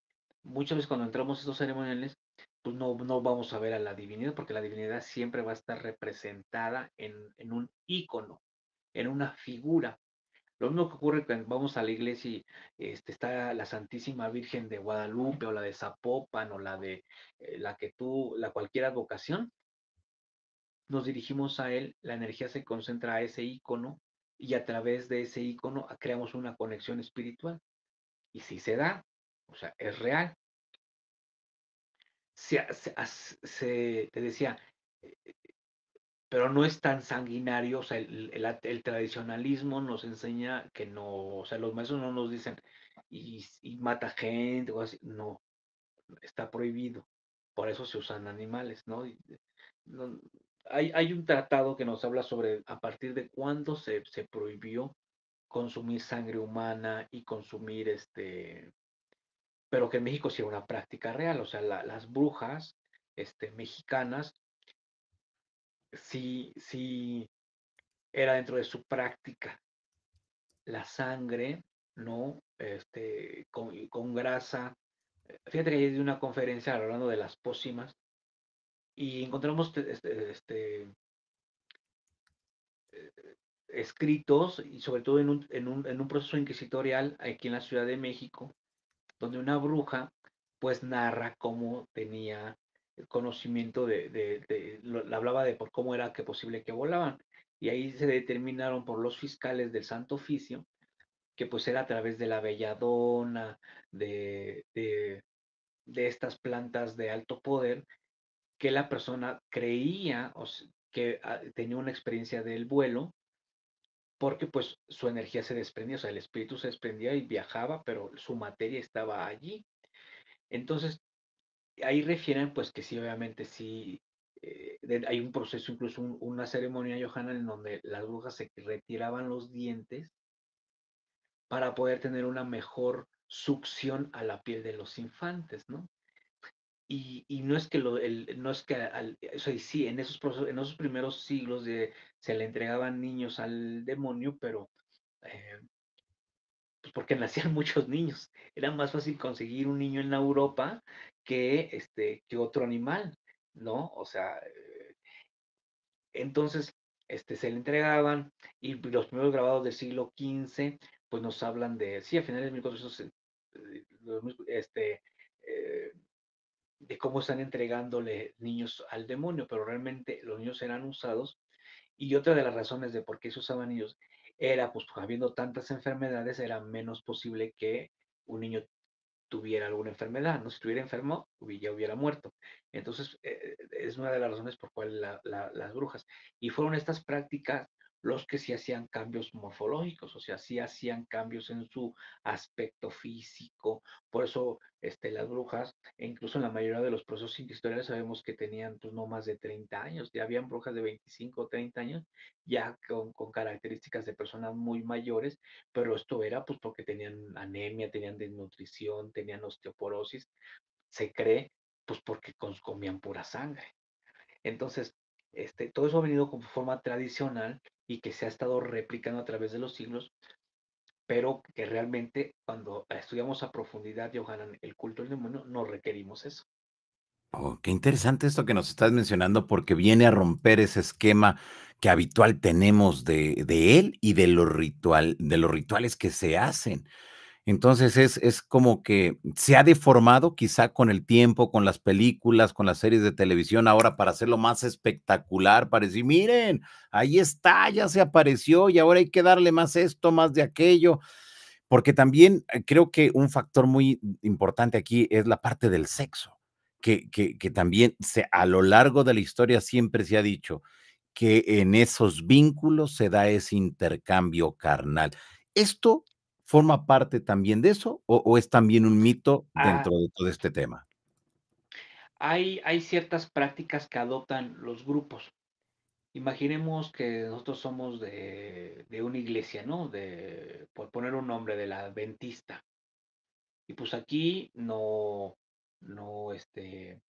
Muchas veces cuando entramos a estos ceremoniales, pues no, vamos a ver a la divinidad, porque la divinidad siempre va a estar representada en, en un ícono, en una figura. Lo mismo que ocurre cuando vamos a la iglesia y este, está la Santísima Virgen de Guadalupe o la de Zapopan o la de eh, la que tú, la cualquier advocación, nos dirigimos a él, la energía se concentra a ese icono y a través de ese icono creamos una conexión espiritual. Y si se da, o sea, es real. se te decía, eh, pero no es tan sanguinario, o sea, el, tradicionalismo nos enseña que no, o sea, los maestros no nos dicen y, mata gente o así, no, está prohibido, por eso se usan animales, ¿no? hay, un tratado que nos habla sobre a partir de cuándo se, prohibió consumir sangre humana y consumir este, pero que en México sí era una práctica real, o sea, las brujas este, mexicanas si sí era dentro de su práctica. La sangre, ¿no? Este, con, grasa. Eh, fíjate que de una conferencia hablando de las pócimas y encontramos este, este, eh, escritos, y sobre todo en un, en un proceso inquisitorial aquí en la Ciudad de México, donde una bruja pues narra cómo tenía conocimiento de, de, hablaba de cómo era que posible que volaban. Y ahí se determinaron por los fiscales del Santo Oficio que pues era a través de la belladona, de, de, estas plantas de alto poder, que la persona creía o que ah, tenía una experiencia del vuelo, porque pues su energía se desprendía, o sea, el espíritu se desprendía y viajaba, pero su materia estaba allí. Entonces, ahí refieren pues que sí, obviamente sí, eh, hay un proceso, incluso una ceremonia, Johanna, en donde las brujas se retiraban los dientes para poder tener una mejor succión a la piel de los infantes, ¿no? Y, y no es que lo, no es que sí, en esos procesos, en esos primeros siglos de, se le entregaban niños al demonio, pero eh, pues porque nacían muchos niños. Era más fácil conseguir un niño en la Europa que, este, que otro animal, ¿no? O sea, eh, entonces este, se le entregaban y los primeros grabados del siglo XV, pues nos hablan de, sí, a finales de 1400, eh, este, eh, de cómo están entregándole niños al demonio, pero realmente los niños eran usados. Y otra de las razones de por qué se usaban niños era, pues, habiendo tantas enfermedades, era menos posible que un niño tuviera alguna enfermedad, ¿no? Si estuviera enfermo, ya hubiera muerto. Entonces, eh, es una de las razones por cual las brujas. Y fueron estas prácticas los que sí hacían cambios morfológicos, o sea, sí hacían cambios en su aspecto físico. Por eso este, las brujas, e incluso en la mayoría de los procesos inquisitoriales sabemos que tenían pues, no más de 30 años, ya habían brujas de 25 o 30 años, ya con, características de personas muy mayores, pero esto era pues porque tenían anemia, tenían desnutrición, tenían osteoporosis, se cree pues porque comían pura sangre. Entonces, este, todo eso ha venido como forma tradicional y que se ha estado replicando a través de los siglos, pero que realmente cuando estudiamos a profundidad, Johanan, el culto del demonio, no requerimos eso. Oh, qué interesante esto que nos estás mencionando porque viene a romper ese esquema que habitual tenemos de, él y de, los ritual, de los rituales que se hacen. Entonces es, es como que se ha deformado quizá con el tiempo, con las películas, con las series de televisión, ahora para hacerlo más espectacular, para decir, miren, ahí está, ya se apareció y ahora hay que darle más esto, más de aquello, porque también eh, creo que un factor muy importante aquí es la parte del sexo, que, que, también a lo largo de la historia siempre se ha dicho que en esos vínculos se da ese intercambio carnal. Esto ¿Forma parte también de eso o, es también un mito ah. dentro de todo este tema? Hay, hay ciertas prácticas que adoptan los grupos. Imaginemos que nosotros somos de, una iglesia, ¿no? De, por poner un nombre, de la adventista. Y pues aquí no, no, este,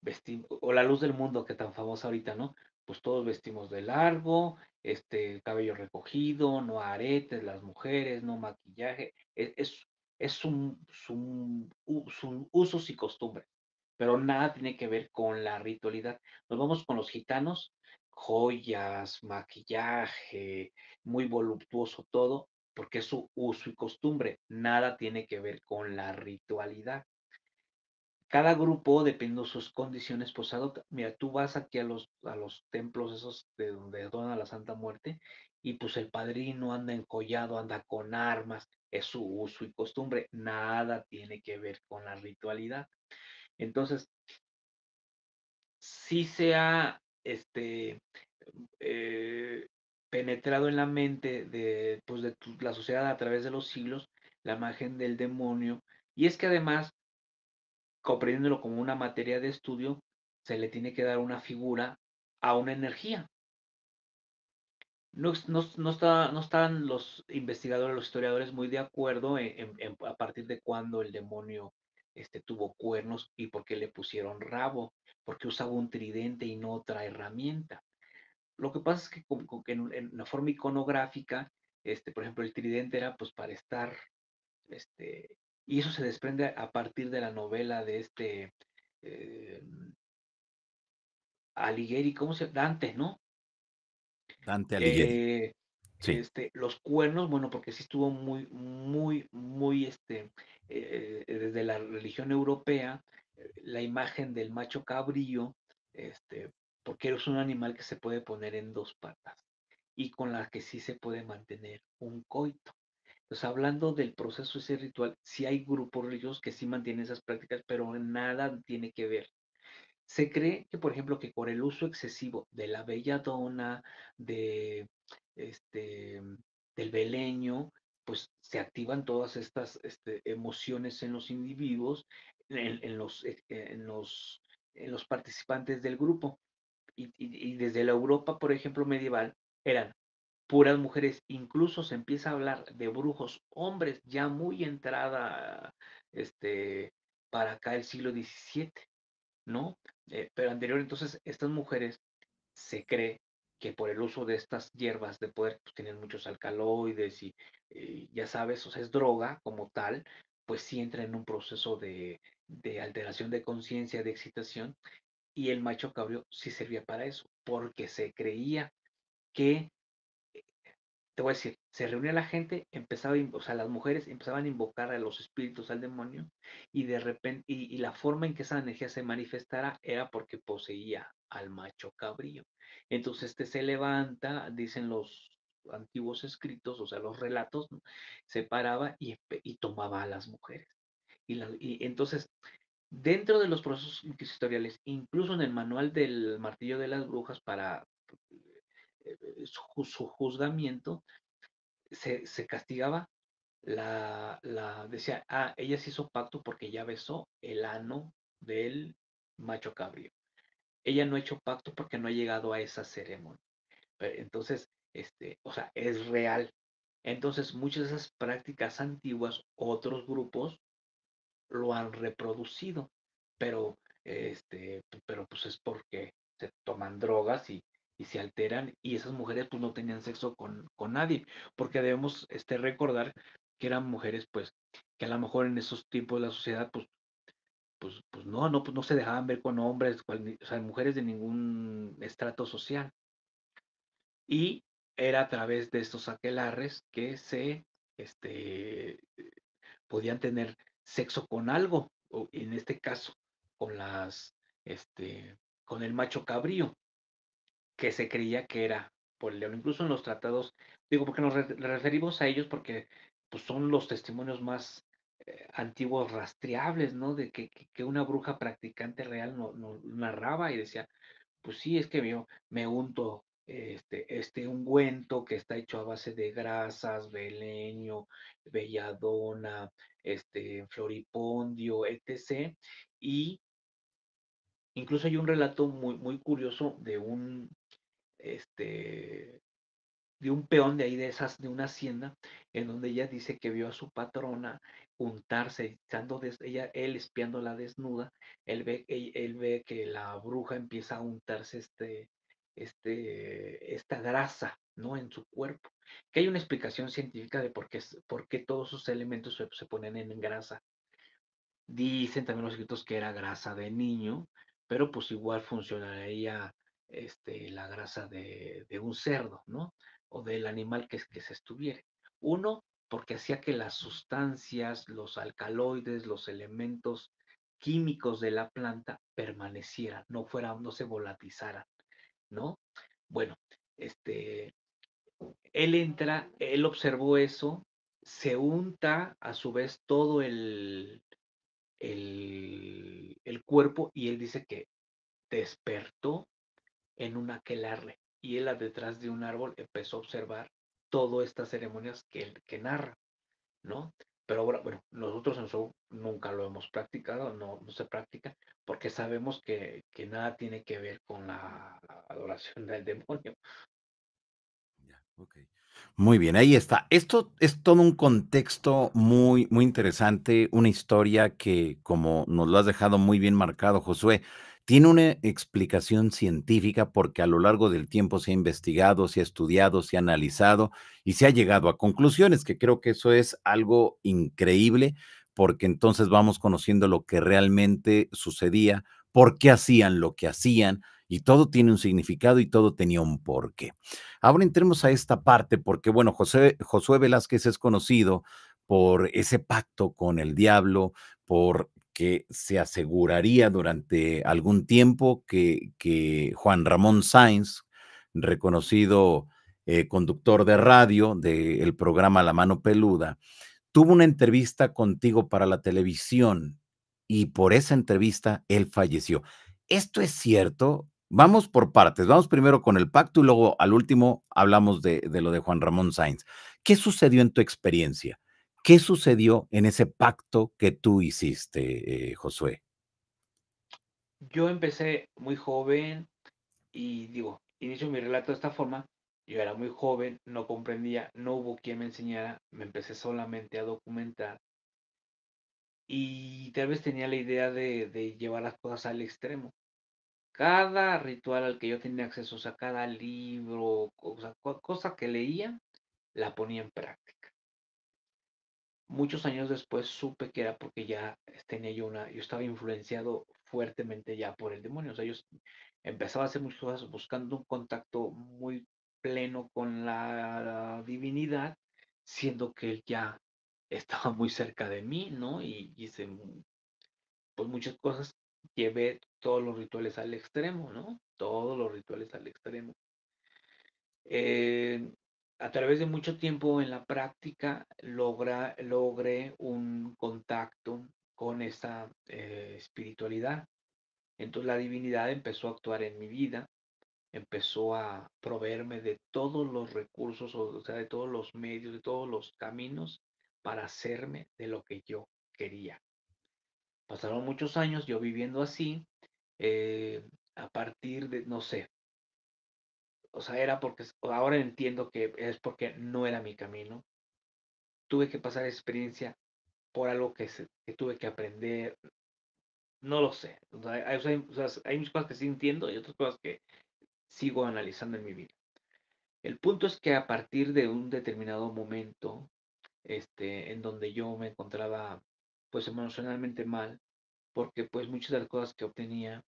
vestimos, o la luz del mundo que tan famosa ahorita, ¿no? pues todos vestimos de largo, este, cabello recogido, no aretes, las mujeres, no maquillaje, e-, es, es, un, un, usos y costumbres, pero nada tiene que ver con la ritualidad. Nos vamos con los gitanos, joyas, maquillaje, muy voluptuoso todo, porque es su uso y costumbre, nada tiene que ver con la ritualidad cada grupo, dependiendo de sus condiciones, pues mira, tú vas aquí a los, a los templos esos de donde dona la Santa Muerte y pues el padrino anda encollado, anda con armas, es su uso y costumbre, nada tiene que ver con la ritualidad. Entonces, sí se ha este, eh, penetrado en la mente de, pues, de la sociedad a través de los siglos la imagen del demonio. Y es que además comprendiéndolo como una materia de estudio, se le tiene que dar una figura a una energía. No, no, no, están los investigadores, los historiadores muy de acuerdo e, a partir de cuándo el demonio este, tuvo cuernos y por qué le pusieron rabo, porque usaba un tridente y no otra herramienta. Lo que pasa es que en, una forma iconográfica, este, por ejemplo, el tridente era pues para estar este, y eso se desprende a partir de la novela de este eh, Alighieri, ¿cómo se llama? Dante, ¿no? Dante Alighieri. Eh, este, los cuernos, bueno, porque sí estuvo muy, muy, muy, este, eh, desde la religión europea, la imagen del macho cabrío, este, porque es un animal que se puede poner en dos patas y con la que sí se puede mantener un coito hablando del proceso ese ritual, sí hay grupos religiosos que sí mantienen esas prácticas, pero nada tiene que ver. Se cree que, por ejemplo, que por el uso excesivo de la belladona, de, este, del beleño, pues se activan todas estas este, emociones en los individuos, en, los, eh, los, participantes del grupo. y desde la Europa, por ejemplo, medieval, eran puras mujeres, incluso se empieza a hablar de brujos hombres ya muy entrada este, para acá el siglo XVII, ¿no? Eh, pero anterior, entonces, estas mujeres se cree que por el uso de estas hierbas de poder, pues tienen muchos alcaloides y eh, ya sabes, o sea, es droga como tal, pues sí entra en un proceso de, de alteración de conciencia, de excitación, y el macho cabrio sí servía para eso, porque se creía que te voy a decir, se reunía la gente, empezaba, o sea, las mujeres empezaban a invocar a los espíritus, al demonio, y de repente, y, la forma en que esa energía se manifestara era porque poseía al macho cabrío. Entonces este se levanta, dicen los antiguos escritos, o sea, los relatos, se paraba y, y, tomaba a las mujeres. y, entonces, dentro de los procesos inquisitoriales, incluso en el manual del martillo de las brujas para su, juzgamiento, se, castigaba la, decía, ah, ella se hizo pacto porque ya besó el ano del macho cabrío. Ella no ha hecho pacto porque no ha llegado a esa ceremonia. Eh, entonces, este, o sea, es real. Entonces, muchas de esas prácticas antiguas, otros grupos lo han reproducido, pero, este, pero pues es porque se toman drogas y y se alteran y esas mujeres pues no tenían sexo con, nadie, porque debemos este, recordar que eran mujeres pues que a lo mejor en esos tiempos de la sociedad pues pues, pues no, no, pues no se dejaban ver con hombres, o sea, mujeres de ningún estrato social. Y era a través de estos aquelarres que se este, podían tener sexo con algo, o en este caso con las, este, con el macho cabrío, que se creía que era el León. Incluso en los tratados, digo, porque nos referimos a ellos porque pues, son los testimonios más eh, antiguos rastreables, ¿no? De que, una bruja practicante real nos narraba y decía, pues sí, es que yo me unto este, este ungüento que está hecho a base de grasas, beleño, belladona, este, floripondio, etc. Y incluso hay un relato muy, muy curioso de un este, de un peón de ahí de esas, de una hacienda, en donde ella dice que vio a su patrona untarse, estando ella, él espiándola desnuda, él ve, ve que la bruja empieza a untarse este, este, esta grasa, ¿no? En su cuerpo. Que hay una explicación científica de por qué, todos sus elementos se, se ponen en grasa. Dicen también los escritos que era grasa de niño, pero pues igual funcionaría este, la grasa de, un cerdo, ¿no? O del animal que, se estuviera Uno, porque hacía que las sustancias, los alcaloides, los elementos químicos de la planta permanecieran, no fueran, no se volatizaran, ¿no? Bueno, este, él entra, él observó eso, se unta a su vez todo el, el, el cuerpo y él dice que despertó en un aquelarre y él detrás de un árbol empezó a observar todas estas ceremonias que, él, que narra, ¿no? Pero ahora, bueno, nosotros en Zoo nunca lo hemos practicado, no, no se practica, porque sabemos que, que, nada tiene que ver con la adoración del demonio. Ya, okay. Muy bien, ahí está. Esto es todo un contexto muy, muy interesante, una historia que, como nos lo has dejado muy bien marcado, Josué, tiene una explicación científica porque a lo largo del tiempo se ha investigado, se ha estudiado, se ha analizado y se ha llegado a conclusiones, que creo que eso es algo increíble porque entonces vamos conociendo lo que realmente sucedía, por qué hacían lo que hacían, y todo tiene un significado y todo tenía un porqué. Ahora entremos a esta parte porque, bueno, José, Josué Velázquez es conocido por ese pacto con el diablo, por que se aseguraría durante algún tiempo que, que Juan Ramón Sainz, reconocido eh, conductor de radio del programa La Mano Peluda, tuvo una entrevista contigo para la televisión y por esa entrevista él falleció. ¿Esto es cierto? Vamos por partes. Vamos primero con el pacto y luego al último hablamos de, de lo de Juan Ramón Sainz. ¿Qué sucedió en tu experiencia? ¿Qué sucedió en ese pacto que tú hiciste, eh, Josué? Yo empecé muy joven y digo, inicio mi relato de esta forma. Yo era muy joven, no comprendía, no hubo quien me enseñara, me empecé solamente a documentar y tal vez tenía la idea de, de llevar las cosas al extremo cada ritual al que yo tenía acceso, o sea, cada libro, o sea, cosa que leía, la ponía en práctica muchos años después supe que era porque ya eh, tenía yo una, yo estaba influenciado fuertemente ya por el demonio. O sea, yo empezaba a hacer muchas cosas buscando un contacto muy pleno con la, divinidad, siendo que él ya estaba muy cerca de mí, ¿no? Y hice pues muchas cosas, llevé todos los rituales al extremo, ¿no? Todos los rituales al extremo. Eh, a través de mucho tiempo en la práctica logra, logré un contacto con esta eh, espiritualidad. Entonces la divinidad empezó a actuar en mi vida, empezó a proveerme de todos los recursos, o sea, de todos los medios, de todos los caminos para hacerme de lo que yo quería. Pasaron muchos años yo viviendo así, eh, a partir de, no sé, o sea, era porque, ahora entiendo que es porque no era mi camino. Tuve que pasar experiencia por algo que, se, tuve que aprender. No lo sé. hay, muchas cosas que sí entiendo y otras cosas que sigo analizando en mi vida. El punto es que a partir de un determinado momento, este, en donde yo me encontraba pues emocionalmente mal, porque pues muchas de las cosas que obtenía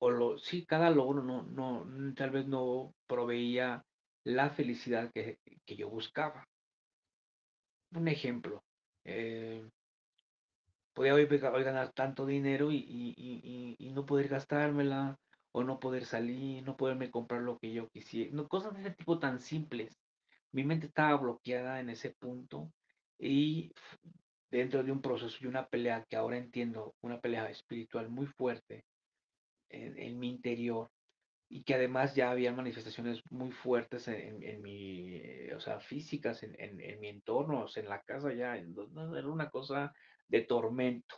o lo, sí, cada logro no, no, tal vez no proveía la felicidad que, yo buscaba. Un ejemplo, eh, podía hoy, ganar tanto dinero y, no poder gastármela, o no poder salir, no poderme comprar lo que yo quisiera, no, cosas de ese tipo tan simples. Mi mente estaba bloqueada en ese punto y dentro de un proceso y una pelea que ahora entiendo, una pelea espiritual muy fuerte, en, mi interior y que además ya había manifestaciones muy fuertes en, mi, eh, o sea, físicas, en, mi entorno, o en la casa ya, era una cosa de tormento.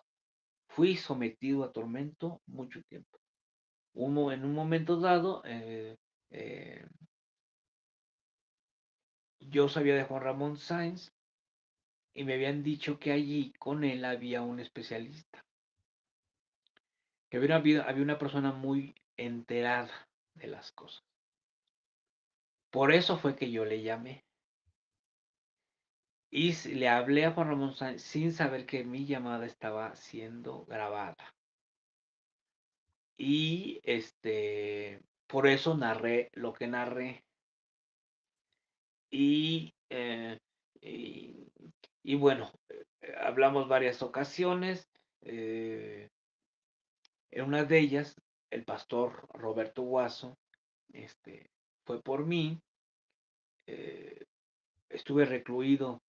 Fui sometido a tormento mucho tiempo. Un, en un momento dado, eh, eh, yo sabía de Juan Ramón Sainz y me habían dicho que allí con él había un especialista que había una, una persona muy enterada de las cosas. Por eso fue que yo le llamé. Y le hablé a Juan Ramón Sánchez sin saber que mi llamada estaba siendo grabada. Y este, por eso narré lo que narré. Y, eh, y, bueno, eh, hablamos varias ocasiones. Eh, en una de ellas, el pastor Roberto Guaso este, fue por mí. Eh, estuve recluido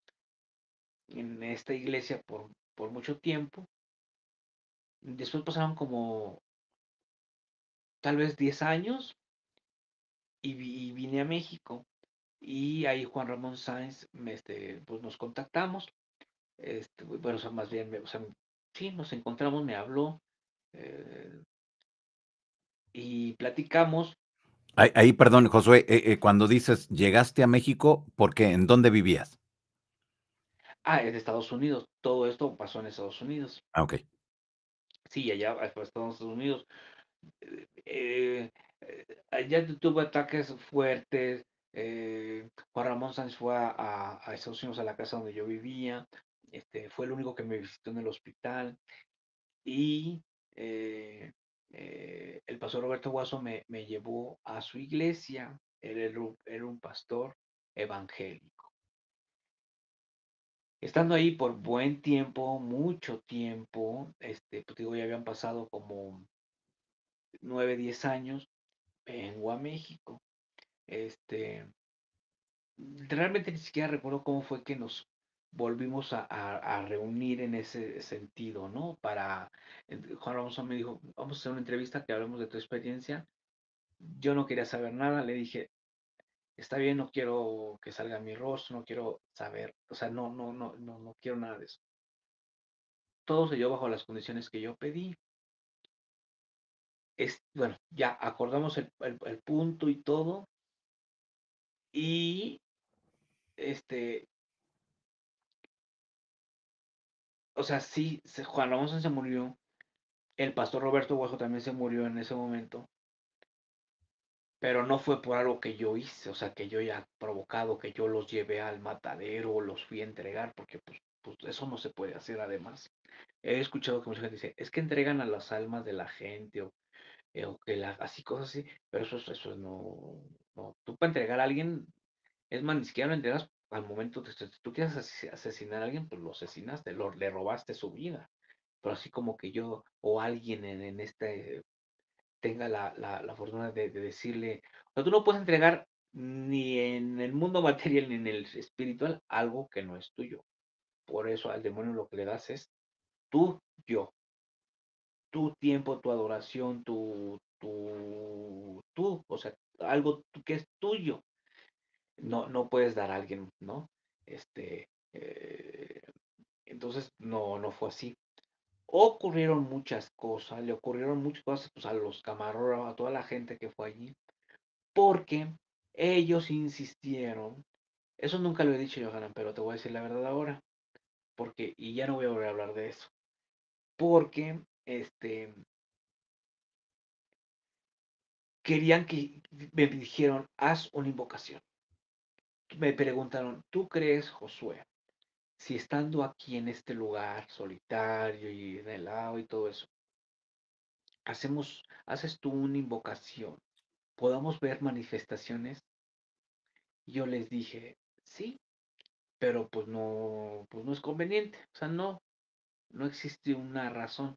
en esta iglesia por, mucho tiempo. Después pasaron como tal vez 10 años y, vine a México. Y ahí Juan Ramón Sáenz, este, pues nos contactamos. Este, bueno, o sea, más bien, o sí, nos encontramos, me habló eh, y platicamos. Ahí, perdón, Josué, eh, eh, cuando dices llegaste a México, ¿por qué? ¿En dónde vivías? Ah, en Estados Unidos. Todo esto pasó en Estados Unidos. Ah, ok. Sí, allá ah, fue Estados Unidos. allá tuve ataques fuertes. Juan Ramón Sánchez fue a, a Estados Unidos, a la casa donde yo vivía. Este, fue el único que me visitó en el hospital y eh, eh, el pastor Roberto Guaso me, me, llevó a su iglesia, era un, pastor evangélico. Estando ahí por buen tiempo, mucho tiempo, este, pues, digo, ya habían pasado como nueve, diez años, vengo a México. Este, realmente ni siquiera recuerdo cómo fue que nos volvimos a, reunir en ese sentido, ¿no? Para, Juan Ramón me dijo, vamos a hacer una entrevista que hablemos de tu experiencia. Yo no quería saber nada, le dije, está bien, no quiero que salga mi rostro, no quiero saber, o sea, no, no, no, no, no quiero nada de eso. Todo se dio bajo las condiciones que yo pedí. Es, bueno, ya acordamos el, el punto y todo. Y este, o sea, sí, Juan Alonso se murió, el pastor Roberto Guajo también se murió en ese momento, pero no fue por algo que yo hice, o sea, que yo haya provocado, que yo los llevé al matadero, o los fui a entregar, porque pues, pues eso no se puede hacer además. He escuchado que mucha gente dice, es que entregan a las almas de la gente o, eh, que así cosas así, pero eso, eso no, no, tú para entregar a alguien, es más, ni siquiera lo enteras al momento de si este, tú quieres asesinar a alguien, pues lo asesinaste, lo, le robaste su vida. Pero así como que yo o alguien en, este tenga la, la, la fortuna de, decirle, tú no puedes entregar ni en el mundo material ni en el espiritual algo que no es tuyo. Por eso al demonio lo que le das es tú, yo. Tu tiempo, tu adoración, tu, tu, tú, o sea, algo que es tuyo no, no puedes dar a alguien, ¿no? Este, eh, entonces, no, no fue así. Ocurrieron muchas cosas, le ocurrieron muchas cosas pues, a los camarógrafos, a toda la gente que fue allí, porque ellos insistieron, eso nunca lo he dicho, Johanan, pero te voy a decir la verdad ahora, porque, y ya no voy a volver a hablar de eso, porque, este, querían que, me dijeron, haz una invocación me preguntaron, ¿tú crees, Josué, si estando aquí en este lugar solitario y de lado y todo eso, hacemos, haces tú una invocación, podamos ver manifestaciones? yo les dije, sí, pero pues no, pues no es conveniente, o sea, no, no existe una razón.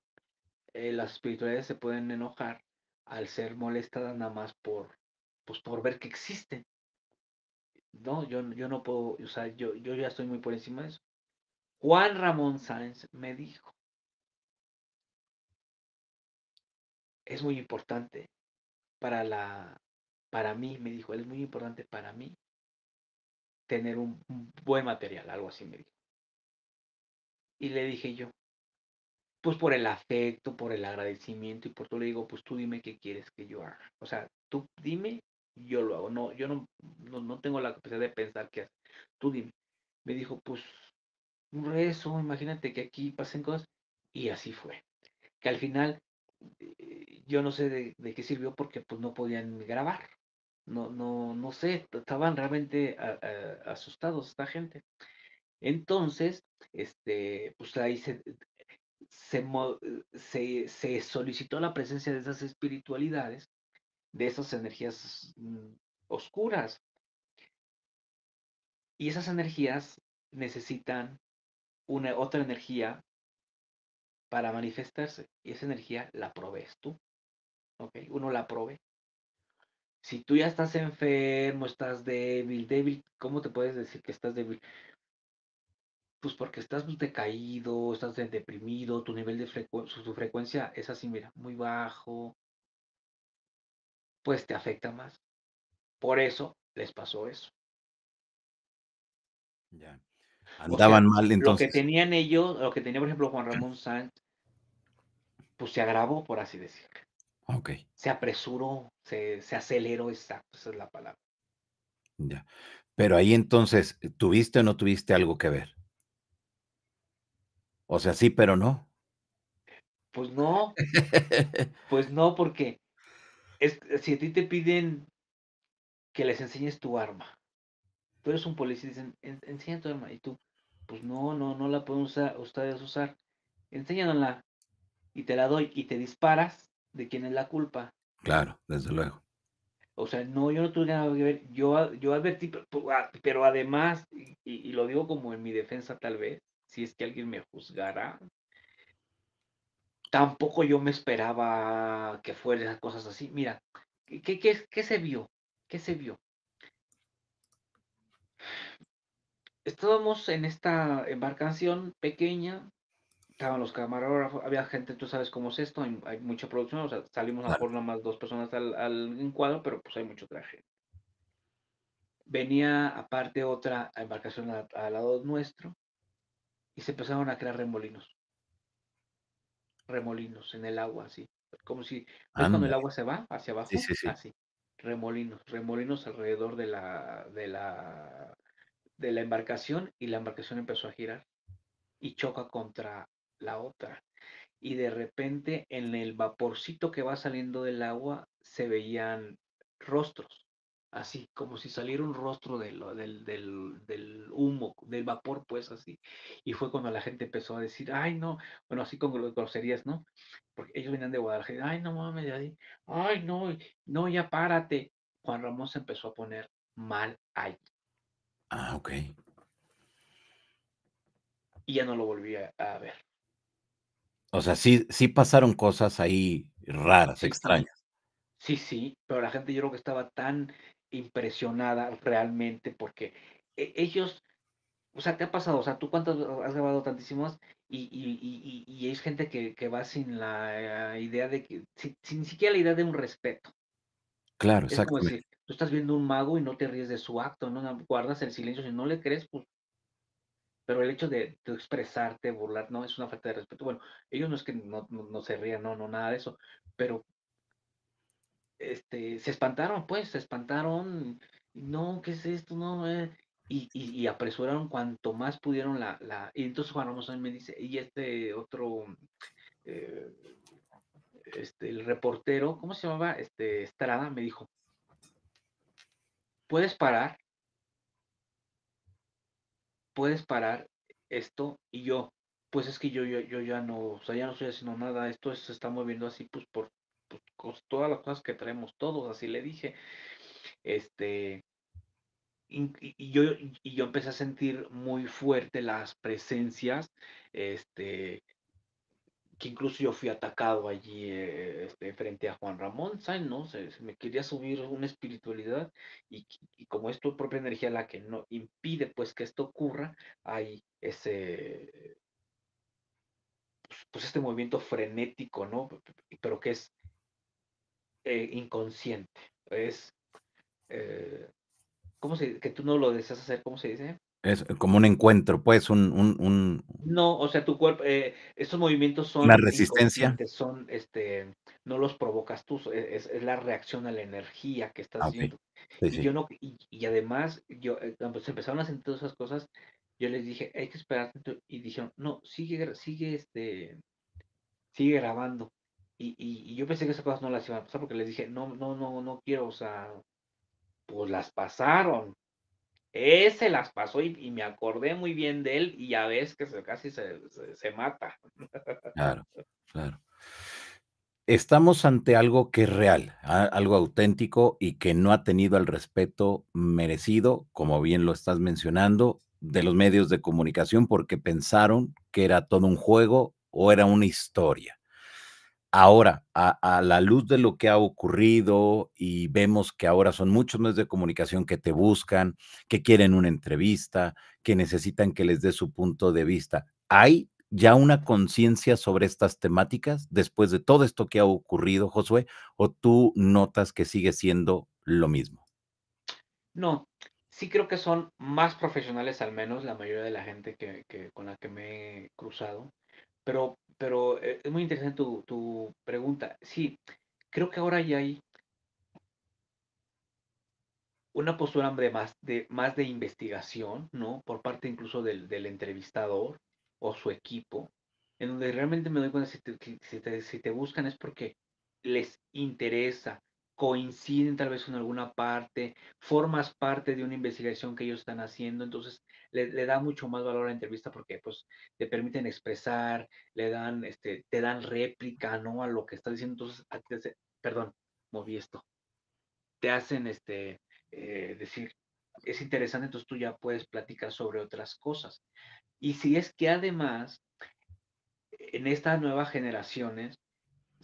Eh, las espiritualidades se pueden enojar al ser molestadas nada más por, pues por ver que existen. No, yo, yo no puedo, o sea, yo, yo ya estoy muy por encima de eso. Juan Ramón Sáenz me dijo, es muy importante para la, para mí, me dijo, es muy importante para mí tener un, un buen material, algo así me dijo. Y le dije yo, pues por el afecto, por el agradecimiento y por todo, le digo, pues tú dime qué quieres que yo haga. O sea, tú dime yo lo hago. No, yo no, no, tengo la capacidad de pensar que Tú dime. Me dijo, pues, un rezo, imagínate que aquí pasen cosas. Y así fue. Que al final, eh, yo no sé de, qué sirvió porque pues no podían grabar. No, no, no sé, estaban realmente asustados esta gente. Entonces, este, pues ahí se, se, se solicitó la presencia de esas espiritualidades de esas energías mm, oscuras. Y esas energías necesitan una otra energía para manifestarse. Y esa energía la provees tú. ¿Ok? Uno la provee. Si tú ya estás enfermo, estás débil, débil, ¿cómo te puedes decir que estás débil? Pues porque estás decaído, estás deprimido, tu nivel de frecuencia es así, mira, muy bajo, pues te afecta más. Por eso les pasó eso. Ya. Andaban mal entonces. Lo que tenían ellos, lo que tenía, por ejemplo, Juan ah. Ramón Sanz, pues se agravó, por así decirlo. Ok. Se apresuró, se, se aceleró, exacto, esa es la palabra. Ya. Pero ahí entonces, ¿tuviste o no tuviste algo que ver? O sea, sí, pero no. Pues no. pues no, porque es, eh, si a ti te piden que les enseñes tu arma, tú eres un policía y dicen, enseña tu arma, y tú, pues no, no, no la pueden usar, ustedes usar, enseñanla y te la doy, y te disparas, ¿de quién es la culpa? Claro, desde luego. O sea, no, yo no tuve nada que ver, yo, yo advertí, pero además, y, lo digo como en mi defensa tal vez, si es que alguien me juzgara, tampoco yo me esperaba que fueran cosas así. Mira, ¿qué, se vio? ¿Qué se vio? Estábamos en esta embarcación pequeña, estaban los camarógrafos, había gente, tú sabes cómo es esto, hay, mucha producción, o sea, salimos a por nomás más dos personas al, al encuadro, pero pues hay mucho traje. Venía aparte otra embarcación al lado nuestro y se empezaron a crear remolinos remolinos en el agua, así. Como si cuando el agua se va hacia abajo, así. Remolinos, remolinos alrededor de la, de la de la embarcación y la embarcación empezó a girar y choca contra la otra. Y de repente en el vaporcito que va saliendo del agua se veían rostros así como si saliera un rostro del, del, humo, del vapor, pues así. Y fue cuando la gente empezó a decir, ay, no, bueno, así con groserías, ¿no? Porque ellos venían de Guadalajara, ay, no mames, ay, no, no, ya párate. Juan Ramón se empezó a poner mal ahí. Ah, ok. Y ya no lo volví a, ver. O sea, sí, sí pasaron cosas ahí raras, extrañas. Sí, sí, pero la gente yo creo que estaba tan impresionada realmente porque e-, ellos, o sea, ¿te ha pasado? O sea, ¿tú cuántos has grabado tantísimos? Y, y, y, y, es gente que, que va sin la eh, idea de que, sin, siquiera la idea de un respeto. Claro, exacto. Como tú estás viendo un mago y no te ríes de su acto, no guardas el silencio, si no le crees, pues. Pero el hecho de, expresarte, burlar, no es una falta de respeto. Bueno, ellos no es que no, no se rían, no, no, nada de eso. Pero este, se espantaron, pues, se espantaron, no, ¿qué es esto? No, y, apresuraron cuanto más pudieron la, y entonces Juan Ramos me dice, y este otro, eh, este, el reportero, ¿cómo se llamaba? Este, Estrada, me dijo, puedes parar, puedes parar esto, y yo, pues es que yo, yo, yo ya no, o sea, ya no estoy haciendo nada, esto se está moviendo así, pues por pues, todas las cosas que traemos todos, así le dije. Este, y, yo, y yo empecé a sentir muy fuerte las presencias, este, que incluso yo fui atacado allí eh, este, frente a Juan Ramón ¿no? me quería subir una espiritualidad y, como es tu propia energía la que no impide pues que esto ocurra, hay ese, pues, pues este movimiento frenético, ¿no? Pero que es eh, inconsciente. Es, eh, ¿cómo se Que tú no lo deseas hacer, ¿cómo se dice? Es como un encuentro, pues, un... un, No, o sea, tu cuerpo, esos eh, estos movimientos son... La resistencia. Son, este, no los provocas tú, e, es, la reacción a la energía que estás ah, haciendo y, además, yo, cuando se empezaron a sentir esas cosas, yo les dije, hay que esperar, y dijeron, no, sigue, sigue, este, sigue grabando. Y, yo pensé que esas cosas no las iban a pasar porque les dije, no, no, no, no quiero, o sea, pues las pasaron. Ese las pasó y, me acordé muy bien de él y ya ves que casi se mata. Claro, claro. Estamos ante algo que es real, algo auténtico y que no ha tenido el respeto merecido, como bien lo estás mencionando, de los medios de comunicación porque pensaron que era todo un juego o era una historia. Ahora, a, la luz de lo que ha ocurrido y vemos que ahora son muchos medios de comunicación que te buscan, que quieren una entrevista, que necesitan que les dé su punto de vista, ¿hay ya una conciencia sobre estas temáticas después de todo esto que ha ocurrido, Josué? ¿O tú notas que sigue siendo lo mismo? No, sí creo que son más profesionales al menos la mayoría de la gente que, con la que me he cruzado, pero pero eh, es muy interesante tu, pregunta. Sí, creo que ahora ya hay una postura más, de más de investigación, ¿no? Por parte incluso del, entrevistador o su equipo, en donde realmente me doy cuenta si te buscan es porque les interesa, coinciden tal vez con alguna parte, formas parte de una investigación que ellos están haciendo, entonces le, da mucho más valor a la entrevista porque pues te permiten expresar, le dan, este, te dan réplica, ¿no? A lo que estás diciendo, entonces, perdón, moví esto, te hacen, este, eh, decir, es interesante, entonces tú ya puedes platicar sobre otras cosas. Y si es que además, en estas nuevas generaciones,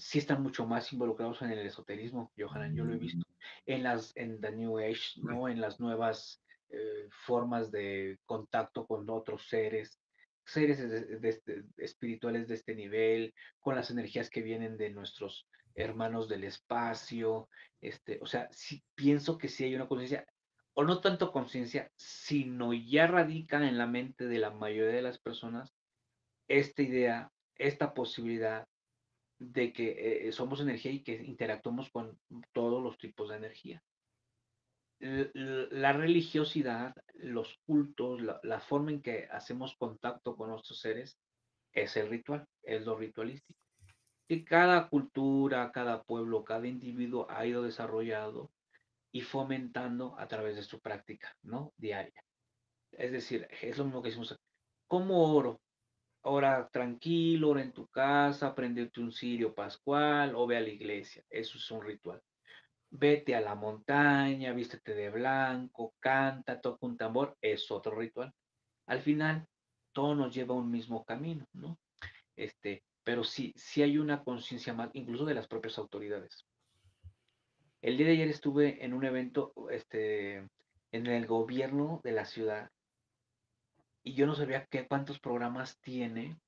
sí están mucho más involucrados en el esoterismo, Johanan, yo lo he visto, mm. en las en the New Age, ¿no? En las nuevas eh, formas de contacto con otros seres, seres este, espirituales de este nivel, con las energías que vienen de nuestros hermanos del espacio, este, o sea, si pienso que sí hay una conciencia, o no tanto conciencia, sino ya radica en la mente de la mayoría de las personas esta idea, esta posibilidad de que eh, somos energía y que interactuamos con todos los tipos de energía. La religiosidad, los cultos, la, forma en que hacemos contacto con nuestros seres es el ritual, es lo ritualístico. Y cada cultura, cada pueblo, cada individuo ha ido desarrollado y fomentando a través de su práctica, ¿no? Diaria. Es decir, es lo mismo que hicimos ¿cómo oro? Ora tranquilo, ora en tu casa, prendete un cirio pascual o ve a la iglesia. Eso es un ritual. Vete a la montaña, vístete de blanco, canta, toca un tambor. Es otro ritual. Al final, todo nos lleva a un mismo camino, ¿no? Este, pero sí, sí hay una conciencia más, incluso de las propias autoridades. El día de ayer estuve en un evento este, en el gobierno de la ciudad y yo no sabía cuántos programas tiene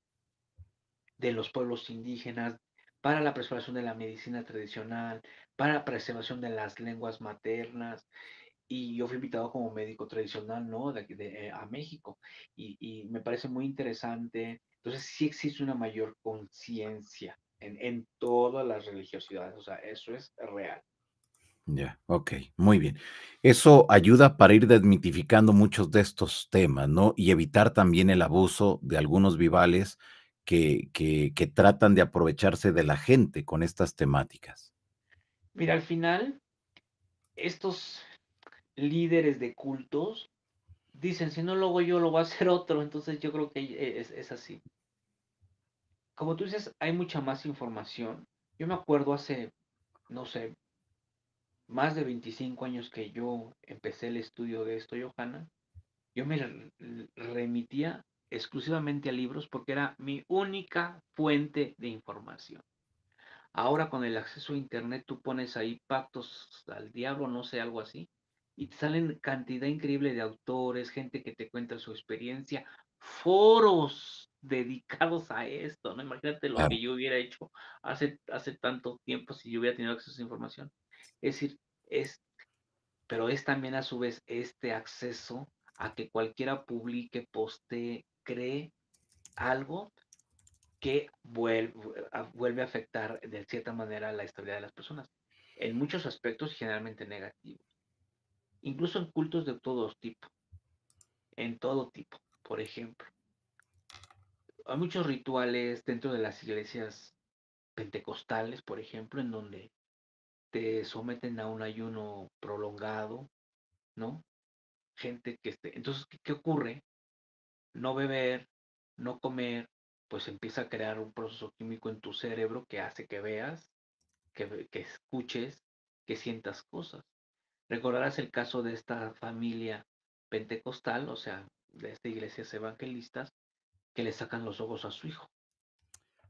de los pueblos indígenas para la preservación de la medicina tradicional, para la preservación de las lenguas maternas. Y yo fui invitado como médico tradicional, ¿no? De, de, eh, a México. Y, me parece muy interesante. Entonces sí existe una mayor conciencia en todas las religiosidades. O sea, eso es real. Ya, ok, muy bien. Eso ayuda para ir desmitificando muchos de estos temas, ¿no? Y evitar también el abuso de algunos vivales que, que, que tratan de aprovecharse de la gente con estas temáticas. Mira, al final, estos líderes de cultos dicen, si no lo hago yo, lo va a hacer otro. Entonces yo creo que e, es así. Como tú dices, hay mucha más información. Yo me acuerdo hace, no sé, más de 25 años que yo empecé el estudio de esto, Johanna, yo me remitía exclusivamente a libros porque era mi única fuente de información. Ahora con el acceso a Internet tú pones ahí pactos al diablo, no sé, algo así, y te salen cantidad increíble de autores, gente que te cuenta su experiencia, foros dedicados a esto, ¿no? Imagínate lo que yo hubiera hecho hace, hace tanto tiempo si yo hubiera tenido acceso a esa información. Es decir, es, pero es también a su vez este acceso a que cualquiera publique, poste cree algo que vuelve, vuelve a afectar de cierta manera la estabilidad de las personas, en muchos aspectos generalmente negativos, incluso en cultos de todo tipo, en todo tipo, por ejemplo. Hay muchos rituales dentro de las iglesias pentecostales, por ejemplo, en donde te someten a un ayuno prolongado, ¿no? Gente que esté. Entonces, ¿qué, ocurre? No beber, no comer, pues empieza a crear un proceso químico en tu cerebro que hace que veas, que, que escuches, que sientas cosas. Recordarás el caso de esta familia pentecostal, o sea, de estas iglesias evangelistas, que le sacan los ojos a su hijo.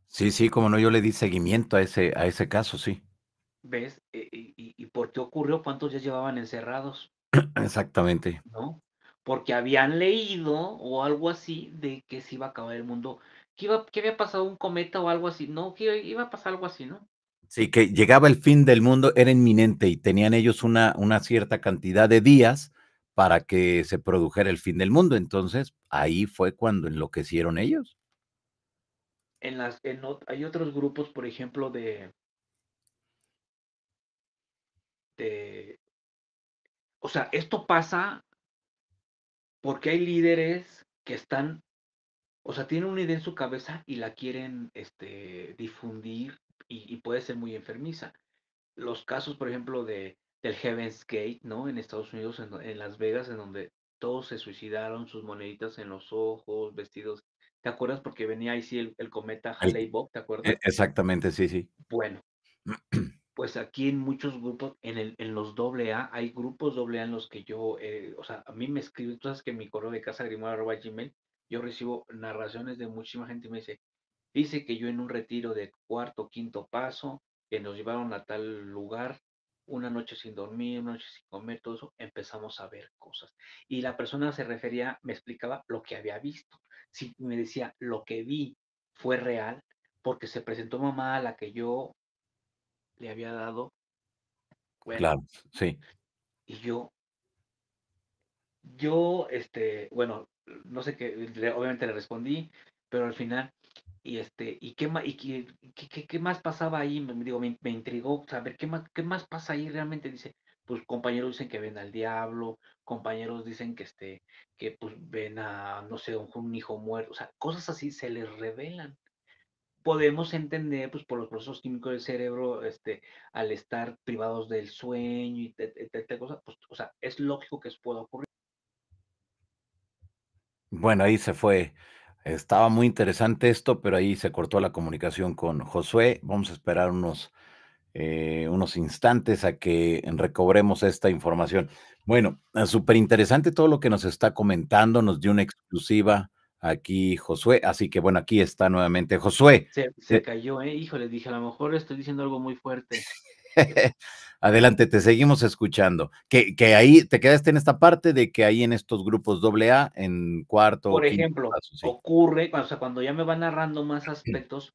Sí, sí, como no, yo le di seguimiento a ese, a ese caso, sí. ¿Ves? E, e, ¿Y, por qué ocurrió? ¿Cuántos ya llevaban encerrados? Exactamente. ¿No? Porque habían leído o algo así de que se iba a acabar el mundo, que, iba, había pasado un cometa o algo así, no, que iba a pasar algo así, ¿no? Sí, que llegaba el fin del mundo, era inminente y tenían ellos una, una cierta cantidad de días para que se produjera el fin del mundo. Entonces, ahí fue cuando enloquecieron ellos. En las, hay otros grupos, por ejemplo, de, este, o sea, esto pasa porque hay líderes que están, o sea, tienen una idea en su cabeza y la quieren este, difundir y, puede ser muy enfermiza. Los casos, por ejemplo, de, del Heaven's Gate, ¿no? En Estados Unidos, en, Las Vegas, en donde todos se suicidaron, sus moneditas en los ojos, vestidos ¿Te acuerdas? Porque venía ahí sí el, cometa Halley ¿te acuerdas? E-, exactamente, sí, sí. Bueno, pues aquí en muchos grupos, en, el, en los AA, hay grupos AA en los que yo, eh, o sea, a mí me escriben, tú sabes que mi correo de casa gmail, yo recibo narraciones de muchísima gente y me dice, dice que yo en un retiro de cuarto, quinto paso, que nos llevaron a tal lugar, una noche sin dormir, una noche sin comer, todo eso, empezamos a ver cosas. Y la persona se refería, me explicaba lo que había visto. Si me decía, lo que vi fue real, porque se presentó mamá a la que yo le había dado. claro, sí. Y yo, yo, este, bueno, no sé qué, eh, obviamente le respondí, pero al final, y este, y qué, más, y qué, qué, qué, más pasaba ahí, me, digo, me, intrigó saber qué más, qué más pasa ahí realmente, dice, pues compañeros dicen que ven al diablo, compañeros dicen que este, que pues ven a, no sé, un hijo muerto, o sea, cosas así se les revelan podemos entender, pues, por los procesos químicos del cerebro, este, al estar privados del sueño y tal cosa, pues, o sea, es lógico que eso pueda ocurrir. Bueno, ahí se fue. Estaba muy interesante esto, pero ahí se cortó la comunicación con Josué. Vamos a esperar unos, eh, unos instantes a que recobremos esta información. Bueno, súper interesante todo lo que nos está comentando. Nos dio una exclusiva aquí Josué. Así que bueno, aquí está nuevamente Josué. Se, eh, cayó, ¿eh? Hijo, les dije, a lo mejor estoy diciendo algo muy fuerte. Adelante, te seguimos escuchando. Que, que, ahí te quedaste en esta parte de que ahí en estos grupos AA, en cuarto. Por ejemplo, ocurre, o sea, cuando ya me van narrando más aspectos,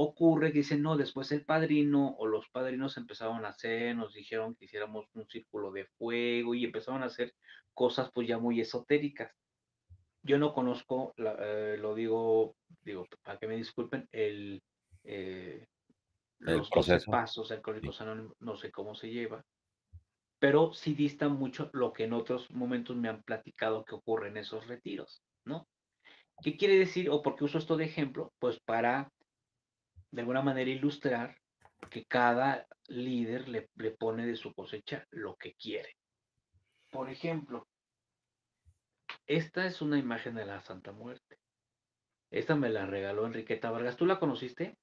ocurre que dicen, no, después el padrino o los padrinos empezaron a hacer, nos dijeron que hiciéramos un círculo de fuego y empezaron a hacer cosas pues ya muy esotéricas yo no conozco, eh, lo digo, digo, para que me disculpen, el, eh, los pasos alcohólicos anónimos, no sé cómo se lleva, pero sí dista mucho lo que en otros momentos me han platicado que ocurre en esos retiros, ¿no? ¿Qué quiere decir, o por qué uso esto de ejemplo? Pues para, de alguna manera, ilustrar que cada líder le, le pone de su cosecha lo que quiere. Por ejemplo, esta es una imagen de la Santa Muerte. Esta me la regaló Enriqueta Vargas. ¿Tú la conociste?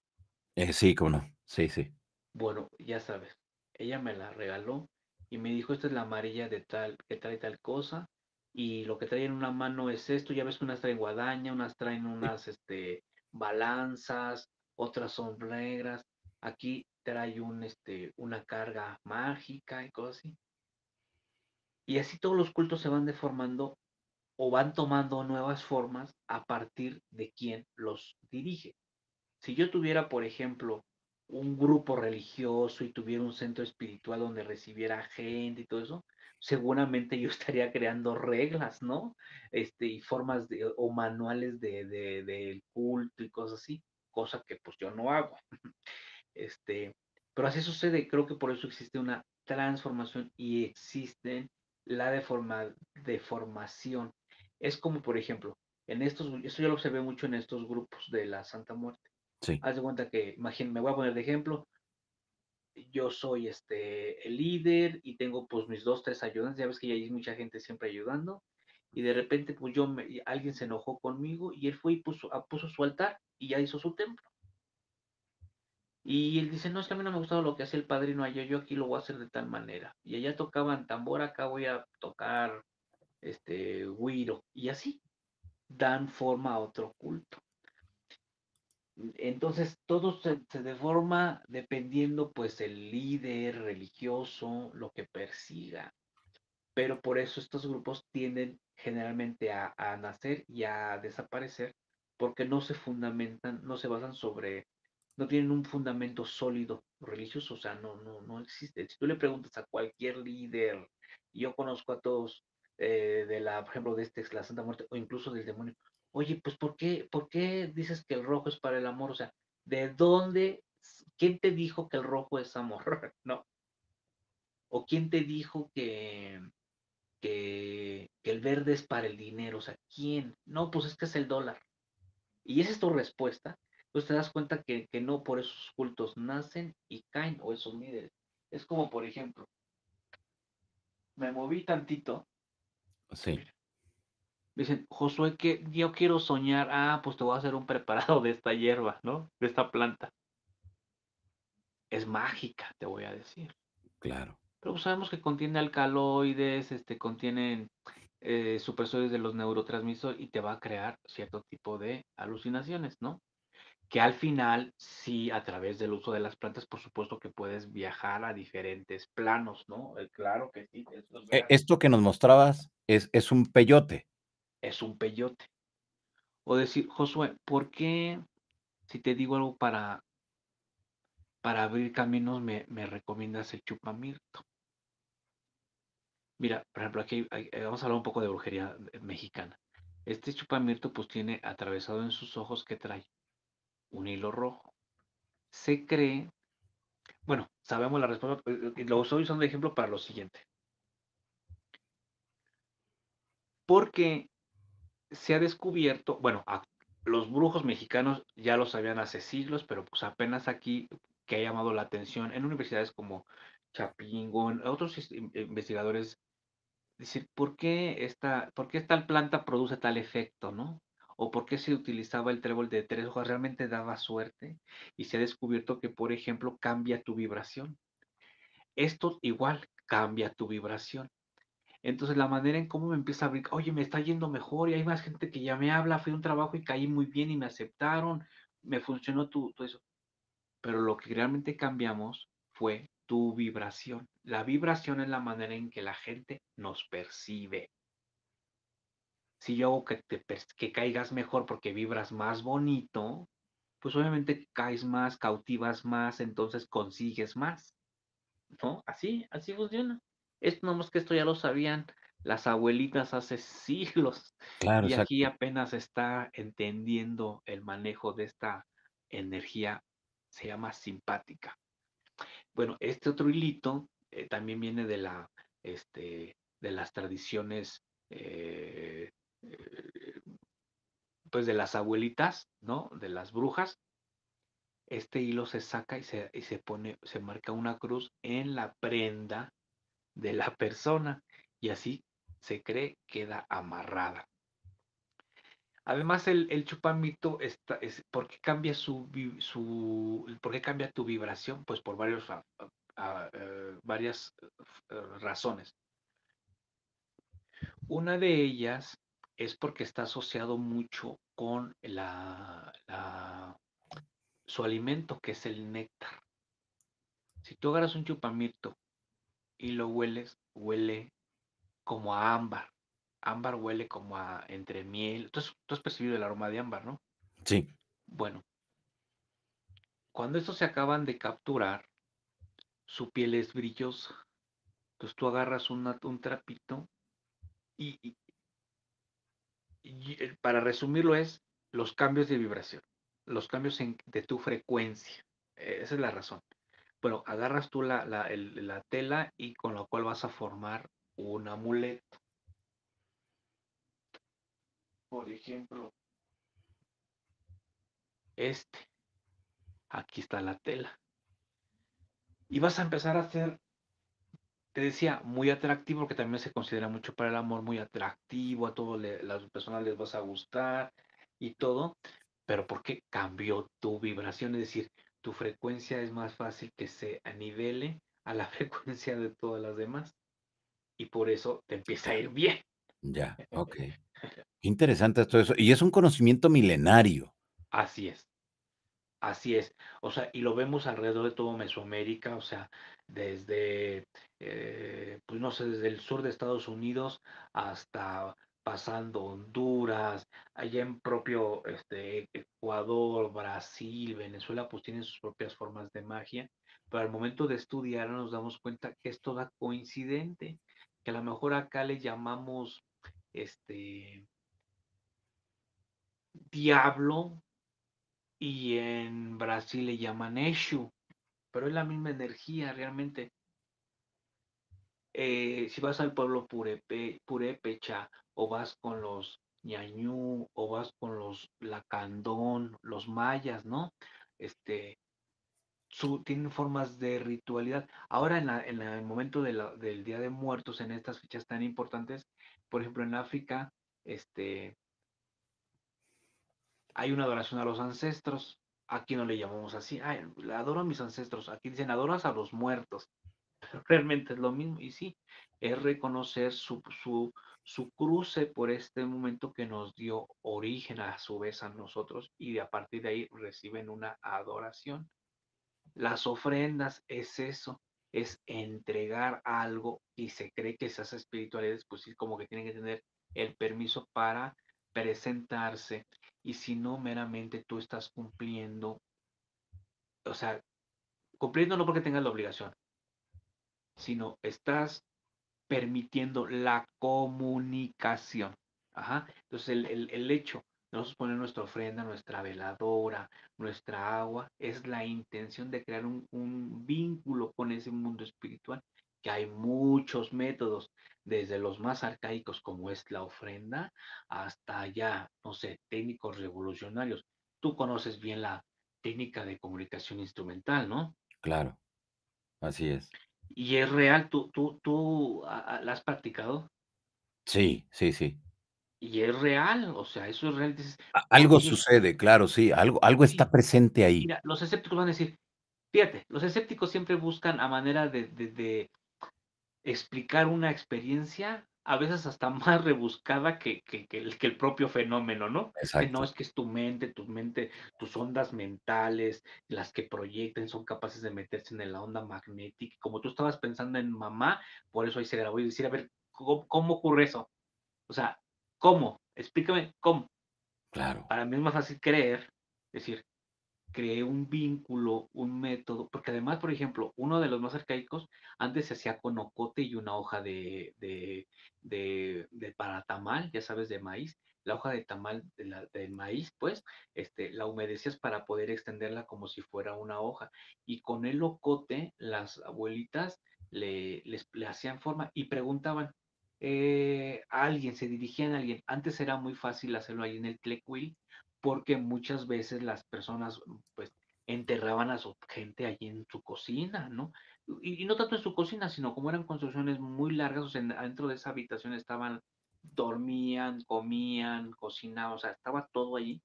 Eh, sí, cómo no. Sí, sí. Bueno, ya sabes. Ella me la regaló y me dijo, esta es la amarilla de tal, que trae tal cosa. Y lo que trae en una mano es esto. Ya ves que unas traen guadaña, unas traen unas este, balanzas, otras son negras. Aquí trae un, este, una carga mágica y cosas así. Y así todos los cultos se van deformando o van tomando nuevas formas a partir de quien los dirige. Si yo tuviera, por ejemplo, un grupo religioso y tuviera un centro espiritual donde recibiera gente y todo eso, seguramente yo estaría creando reglas, ¿no? Este, y formas o manuales del de, culto y cosas así, cosa que pues yo no hago. Este, pero así sucede, creo que por eso existe una transformación y existen la deformación es como, por ejemplo, en estos, esto yo lo observé mucho en estos grupos de la Santa Muerte. Sí. Haz de cuenta que, imagínate, me voy a poner de ejemplo, yo soy este el líder y tengo pues mis dos, tres ayudantes, ya ves que ya hay mucha gente siempre ayudando, y de repente pues yo, alguien se enojó conmigo y él fue y puso, ah, puso su altar y ya hizo su templo. Y él dice, no, es que a mí no me ha gustado lo que hace el padrino allá, yo aquí lo voy a hacer de tal manera. Y allá tocaban tambor, acá voy a tocar este, Wiro, y así dan forma a otro culto. Entonces todo se, deforma dependiendo pues el líder religioso, lo que persiga. Pero por eso estos grupos tienden generalmente a, nacer y a desaparecer porque no se fundamentan, no se basan sobre, no tienen un fundamento sólido religioso, o sea, no, no, no existe. Si tú le preguntas a cualquier líder, yo conozco a todos, eh, de la, por ejemplo, de este, la Santa Muerte, o incluso del demonio, oye, pues ¿por qué, ¿por qué dices que el rojo es para el amor? O sea, ¿de dónde, quién te dijo que el rojo es amor? ¿No? ¿O quién te dijo que, que, el verde es para el dinero? O sea, ¿quién? No, pues es que es el dólar. Y esa es tu respuesta. pues te das cuenta que, que no por esos cultos nacen y caen o esos líderes. Es como, por ejemplo, me moví tantito Sí. Dicen, Josué, que yo quiero soñar. Ah, pues te voy a hacer un preparado de esta hierba, ¿no? De esta planta. Es mágica, te voy a decir. Claro. Pero pues, sabemos que contiene alcaloides, este, contienen eh, supresores de los neurotransmisores y te va a crear cierto tipo de alucinaciones, ¿no? que al final sí a través del uso de las plantas por supuesto que puedes viajar a diferentes planos, ¿no? Eh, claro que sí. E esto, que nos mostrabas es, es, un peyote. Es un peyote. O decir, Josué, ¿por qué si te digo algo para, para abrir caminos me, me recomiendas el chupamirto? Mira, por ejemplo, aquí eh, vamos a hablar un poco de brujería eh, mexicana. Este chupamirto pues tiene atravesado en sus ojos que trae un hilo rojo. Se cree, bueno, sabemos la respuesta, eh, eh, los hoy son de ejemplo para lo siguiente. Porque se ha descubierto, bueno, los brujos mexicanos ya lo sabían hace siglos, pero pues apenas aquí que ha llamado la atención en universidades como Chapingo, otros investigadores, decir, ¿por qué esta, por qué esta planta produce tal efecto, no? o por qué se utilizaba el trébol de tres hojas, realmente daba suerte y se ha descubierto que, por ejemplo, cambia tu vibración. Esto igual cambia tu vibración. Entonces la manera en cómo me empieza a abrir, oye, me está yendo mejor y hay más gente que ya me habla, fui a un trabajo y caí muy bien y me aceptaron, me funcionó todo eso. Pero lo que realmente cambiamos fue tu vibración. La vibración es la manera en que la gente nos percibe si yo hago que, te, que caigas mejor porque vibras más bonito, pues obviamente caes más, cautivas más, entonces consigues más. ¿No? Así, así funciona. Esto no más que esto ya lo sabían las abuelitas hace siglos. y aquí apenas está entendiendo el manejo de esta energía, se llama simpática. Bueno, este otro hilito eh, también viene de, la, este, de las tradiciones eh, pues de las abuelitas, ¿no? De las brujas, este hilo se saca y se, pone, se marca una cruz en la prenda de la persona y así se cree queda amarrada. Además, el, el chupamito, está, es, porque cambia su, su porque cambia tu vibración? Pues por varios, ah, ah, ah, eh, varias eh, razones. Una de ellas es porque está asociado mucho con la, su alimento, que es el néctar. Si tú agarras un chupamirto y lo hueles, huele como a ámbar. Ámbar huele como a entre miel. Entonces, tú has percibido el aroma de ámbar, ¿no? Sí. Bueno, cuando estos se acaban de capturar, su piel es brillosa. Entonces tú agarras un trapito y, eh, para resumirlo es los cambios de vibración, los cambios de tu frecuencia. E, esa es la razón. Bueno, agarras tú la, la tela y con lo cual vas a formar un amuleto. Por ejemplo, este. Aquí está la tela. Y vas a empezar a hacer te decía, muy atractivo, porque también se considera mucho para el amor, muy atractivo, a todas las personas les vas a gustar y todo, pero porque cambió tu vibración, es decir, tu frecuencia es más fácil que se anivele a la frecuencia de todas las demás y por eso te empieza a ir bien. Ya, ok. Interesante todo eso. Y es un conocimiento milenario. Así es. Así es, o sea, y lo vemos alrededor de todo Mesoamérica, o sea, desde, eh, pues no sé, desde el sur de Estados Unidos hasta pasando Honduras, allá en propio este, Ecuador, Brasil, Venezuela, pues tienen sus propias formas de magia, pero al momento de estudiar nos damos cuenta que es toda coincidente, que a lo mejor acá le llamamos, este, diablo, y en Brasil le llaman Eshu, pero es la misma energía realmente. Eh, si vas al pueblo Purépecha, Purepecha o vas con los ñañú o vas con los lacandón, los mayas, ¿no? Este, tienen formas de ritualidad. Ahora en, el momento del Día de Muertos, en estas fechas tan importantes, por ejemplo en África, este, hay una adoración a los ancestros. Aquí no le llamamos así. Ay, adoro a mis ancestros. Aquí dicen adoras a los muertos. realmente es lo mismo. Y sí, es reconocer su, su, cruce por este momento que nos dio origen a su vez a nosotros y de a partir de ahí reciben una adoración. Las ofrendas es eso, es entregar algo y se cree que esas espiritualidades pues sí como que tienen que tener el permiso para presentarse y si no, meramente tú estás cumpliendo, o sea, cumpliendo no porque tengas la obligación, sino estás permitiendo la comunicación. Entonces, el, hecho de nosotros poner nuestra ofrenda, nuestra veladora, nuestra agua, es la intención de crear un vínculo con ese mundo espiritual que hay muchos métodos, desde los más arcaicos como es la ofrenda, hasta ya, no sé, técnicos revolucionarios. Tú conoces bien la técnica de comunicación instrumental, ¿no? Claro, así es. ¿Y es real? ¿Tú, tú, tú la has practicado? Sí, sí, sí. Y es real, o sea, eso es real. algo sucede, claro, sí, algo, algo está presente ahí. Mira, los escépticos van a decir, fíjate, los escépticos siempre buscan a manera de, de, de, explicar una experiencia a veces hasta más rebuscada que, que, el, propio fenómeno, ¿no? Exacto. No es que es tu mente, tu mente, tus ondas mentales, las que proyectan, son capaces de meterse en la onda magnética. Como tú estabas pensando en mamá, por eso ahí se grabó y decir, a ver, ¿cómo, cómo ocurre eso? O sea, ¿cómo? Explícame cómo. Claro. Para mí es más fácil creer, decir, creé un vínculo, un método, porque además, por ejemplo, uno de los más arcaicos antes se hacía con ocote y una hoja de, de, de, para tamal, ya sabes, de maíz, la hoja de tamal de, maíz, pues, este, la humedecías para poder extenderla como si fuera una hoja. Y con el ocote, las abuelitas le, les, hacían forma y preguntaban eh, a alguien, se dirigían a alguien. Antes era muy fácil hacerlo ahí en el tlecuil, porque muchas veces las personas pues enterraban a su gente allí en su cocina, ¿no? Y, no tanto en su cocina, sino como eran construcciones muy largas, o sea, dentro de esa habitación estaban, dormían, comían, cocinaban, o sea, estaba todo allí,